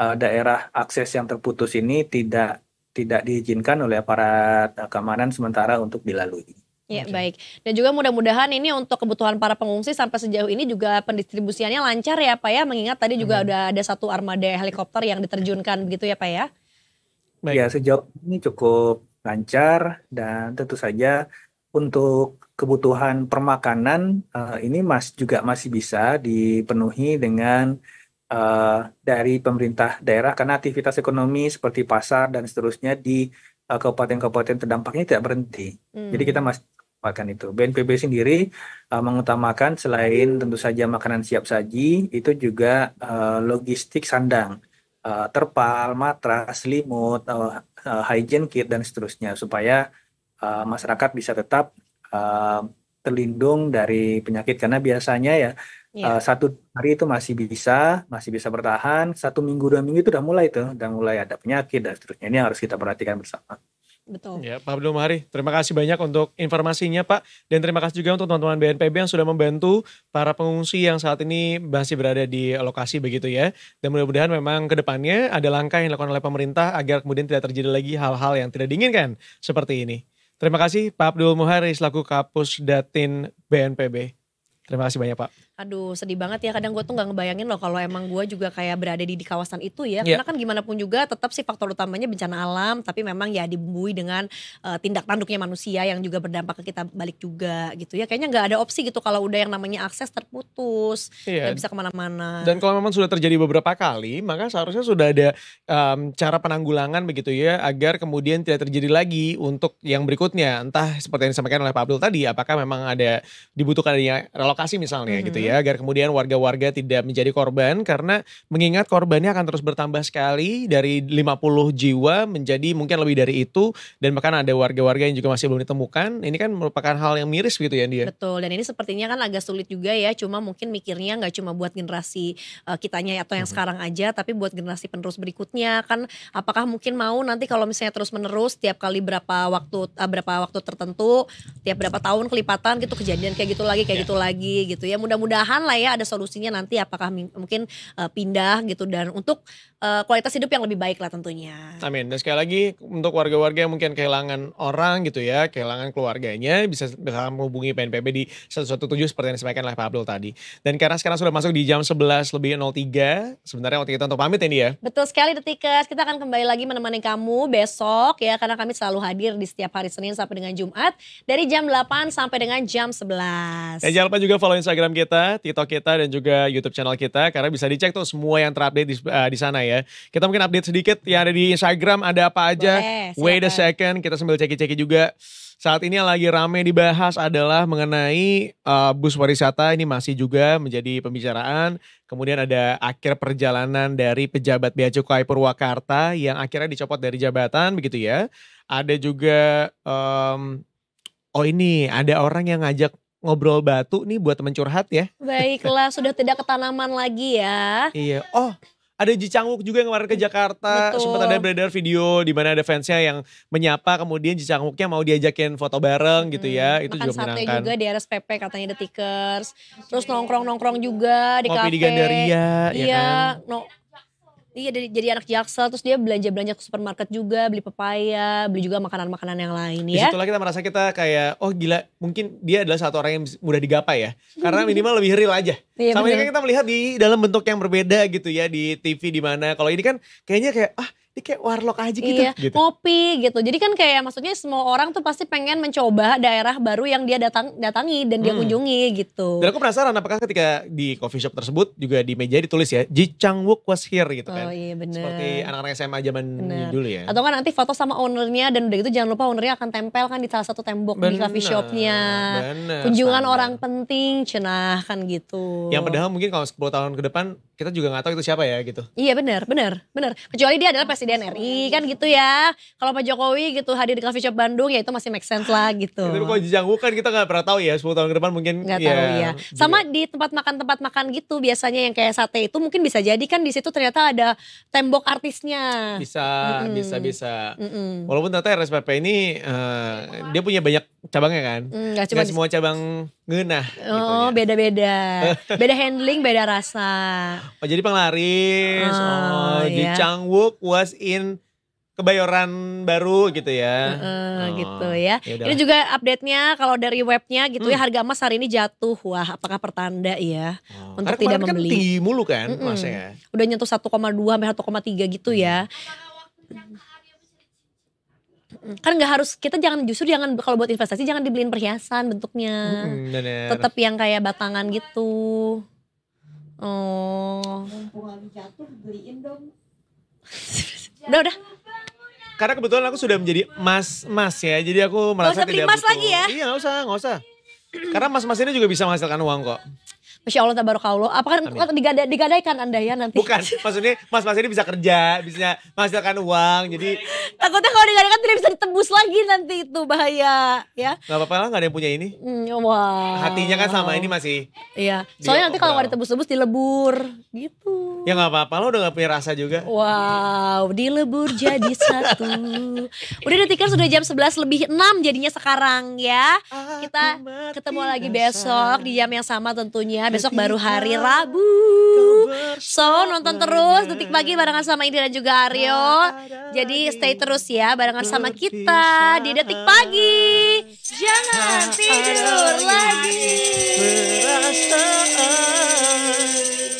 uh, daerah akses yang terputus ini tidak tidak diizinkan oleh aparat keamanan sementara untuk dilalui. Ya okay. baik. Dan juga mudah-mudahan ini untuk kebutuhan para pengungsi sampai sejauh ini juga pendistribusiannya lancar ya Pak ya. Mengingat tadi juga Amin. ada satu armada helikopter yang diterjunkan begitu ya Pak ya. Baik. Ya sejauh ini cukup lancar dan tentu saja untuk kebutuhan permakanan uh, ini mas juga masih bisa dipenuhi dengan uh, dari pemerintah daerah karena aktivitas ekonomi seperti pasar dan seterusnya di eh, kabupaten-kabupaten terdampaknya tidak berhenti. Hmm. Jadi kita masih makan itu. BNPB sendiri uh, mengutamakan selain tentu saja makanan siap saji, itu juga uh, logistik sandang, uh, terpal, matras, selimut, uh, uh, hygiene kit dan seterusnya supaya uh, masyarakat bisa tetap uh, terlindung dari penyakit karena biasanya ya yeah. Iya. uh, satu hari itu masih bisa masih bisa bertahan satu minggu dua minggu itu sudah mulai itu udah mulai ada penyakit dan seterusnya ini yang harus kita perhatikan bersama. Betul. Ya, Pak Abdul Muhari terima kasih banyak untuk informasinya Pak. Dan terima kasih juga untuk teman-teman BNPB yang sudah membantu para pengungsi yang saat ini masih berada di lokasi begitu ya. Dan mudah-mudahan memang ke depannya ada langkah yang dilakukan oleh pemerintah agar kemudian tidak terjadi lagi hal-hal yang tidak diinginkan seperti ini. Terima kasih Pak Abdul Muhari selaku Kapus Datin BNPB. Terima kasih banyak Pak. Aduh sedih banget ya kadang gue tuh gak ngebayangin loh kalau emang gue juga kayak berada di, di kawasan itu ya yeah. karena kan gimana pun juga tetap sih faktor utamanya bencana alam tapi memang ya dibumbui dengan uh, tindak tanduknya manusia yang juga berdampak ke kita balik juga gitu ya kayaknya gak ada opsi gitu kalau udah yang namanya akses terputus yeah. gak bisa kemana-mana dan kalau memang sudah terjadi beberapa kali maka seharusnya sudah ada um, cara penanggulangan begitu ya agar kemudian tidak terjadi lagi untuk yang berikutnya entah seperti yang disampaikan oleh Pak Abdul tadi apakah memang ada dibutuhkan adanya relokasi misalnya mm -hmm. gitu ya ya hmm. agar kemudian warga-warga tidak menjadi korban karena mengingat korbannya akan terus bertambah sekali dari 50 jiwa menjadi mungkin lebih dari itu dan bahkan ada warga-warga yang juga masih belum ditemukan. Ini kan merupakan hal yang miris gitu ya dia. Ya? Betul dan ini sepertinya kan agak sulit juga ya cuma mungkin mikirnya nggak cuma buat generasi uh, kitanya atau yang hmm. sekarang aja tapi buat generasi penerus berikutnya kan apakah mungkin mau nanti kalau misalnya terus-menerus tiap kali berapa waktu uh, berapa waktu tertentu tiap berapa tahun kelipatan gitu kejadian kayak gitu lagi kayak yeah. gitu lagi gitu ya mudah-mudahan mudah-mudahan lah ya ada solusinya nanti apakah mungkin uh, pindah gitu dan untuk uh, kualitas hidup yang lebih baik lah tentunya. Amin. Dan sekali lagi untuk warga-warga yang mungkin kehilangan orang gitu ya, kehilangan keluarganya bisa bisa menghubungi PNPB di 117 seperti yang disampaikan oleh Pak Abdul tadi. Dan karena sekarang sudah masuk di jam 11 lebih 03, sebenarnya waktu kita untuk pamit ya, ini ya. Betul sekali Detikers, kita akan kembali lagi menemani kamu besok ya karena kami selalu hadir di setiap hari Senin sampai dengan Jumat dari jam 8 sampai dengan jam 11. Dan jangan lupa juga follow Instagram kita TikTok kita dan juga YouTube channel kita karena bisa dicek tuh semua yang terupdate di uh, di sana ya. Kita mungkin update sedikit yang ada di Instagram ada apa aja. Boleh, Wait a second, kita sambil ceki-ceki juga. Saat ini yang lagi rame dibahas adalah mengenai uh, bus pariwisata ini masih juga menjadi pembicaraan. Kemudian ada akhir perjalanan dari pejabat Bea Cukai Purwakarta yang akhirnya dicopot dari jabatan begitu ya. Ada juga um, oh ini ada orang yang ngajak ngobrol batu nih buat temen curhat ya. Baiklah, sudah tidak ketanaman lagi ya. Iya. Oh, ada Ji Changwook juga yang kemarin ke Jakarta Betul. sempat ada beredar video di mana ada fansnya yang menyapa kemudian Ji Changwooknya mau diajakin foto bareng gitu ya hmm, itu makan juga sate juga di RSPP katanya ada Tickers terus nongkrong nongkrong juga di Kopi kafe di Gandaria ya iya ya kan? no, Iya jadi, jadi anak jaksel terus dia belanja belanja ke supermarket juga beli pepaya beli juga makanan makanan yang lain ya. Disitulah kita merasa kita kayak oh gila mungkin dia adalah satu orang yang mudah digapai ya karena minimal lebih real aja. Iya, Sama ini kan kita melihat di dalam bentuk yang berbeda gitu ya di TV di mana kalau ini kan kayaknya kayak ah dia kayak warlock aja gitu. Iya, gitu. ngopi gitu. Jadi kan kayak maksudnya semua orang tuh pasti pengen mencoba daerah baru yang dia datang datangi dan dia hmm. kunjungi gitu. Dan aku penasaran apakah ketika di coffee shop tersebut juga di meja ditulis ya, Ji Chang Wook was here gitu kan. Oh iya bener. Seperti anak-anak SMA zaman bener. dulu ya. Atau kan nanti foto sama ownernya dan udah gitu jangan lupa ownernya akan tempel kan di salah satu tembok bener, di coffee shopnya. Bener. Kunjungan sama. orang penting, cenah kan gitu. Yang padahal mungkin kalau 10 tahun ke depan kita juga nggak tahu itu siapa ya gitu. Iya benar, benar, benar. Kecuali dia adalah presiden Presiden iya, RI iya, kan iya. gitu ya. Kalau Pak Jokowi gitu hadir di coffee shop Bandung ya itu masih make sense lah gitu. Tapi kalau dijangkau kan kita gak pernah tahu ya 10 tahun ke depan mungkin. Gak ya, tahu ya. Sama di tempat makan-tempat makan gitu biasanya yang kayak sate itu mungkin bisa jadi kan di situ ternyata ada tembok artisnya. Bisa, mm hmm bisa, bisa. Mm hmm Walaupun ternyata RSPP ini uh, dia punya banyak cabangnya kan. Mm, gak, gak semua cabang ngenah. Gitu oh, ya. beda-beda. [laughs] beda handling, beda rasa. Oh, jadi penglaris. Ah, oh, oh iya. Ji Changwook was in Kebayoran baru gitu ya. Uh, oh, gitu ya. Yaudah. Ini juga update-nya kalau dari webnya gitu ya, hmm. ya harga emas hari ini jatuh. Wah, apakah pertanda ya oh, untuk tidak kan membeli. Kan tinggi mulu kan mm -mm. Udah nyentuh 1,2 sampai 1,3 gitu hmm. ya. Apakah ya kan nggak harus kita jangan justru jangan kalau buat investasi jangan dibeliin perhiasan bentuknya mm, tetap yang kayak batangan gitu oh [laughs] udah udah karena kebetulan aku sudah menjadi mas mas ya jadi aku merasa gak usah tidak mas butuh. lagi ya iya nggak usah nggak usah karena mas mas ini juga bisa menghasilkan uang kok Masya Allah tabarakallah. Apakah kan digada, digadaikan Anda ya nanti? Bukan, maksudnya Mas-mas ini bisa kerja, bisa menghasilkan uang. jadi takutnya kalau digadaikan tidak bisa ditebus lagi nanti itu bahaya ya. Gak apa-apa lah, gak ada yang punya ini. Hmm, wah. wow. Hatinya kan sama ini masih. Iya. Soalnya nanti kalau gak ditebus-tebus dilebur gitu. Ya gak apa-apa, lo udah gak punya rasa juga. Wow, dilebur jadi satu. Udah detikkan sudah jam 11 lebih enam jadinya sekarang ya. Kita ketemu lagi besok di jam yang sama tentunya besok baru hari Rabu. So nonton terus detik pagi barengan sama Indira juga Aryo. Jadi stay terus ya barengan sama kita di detik pagi. Jangan nah, tidur lagi.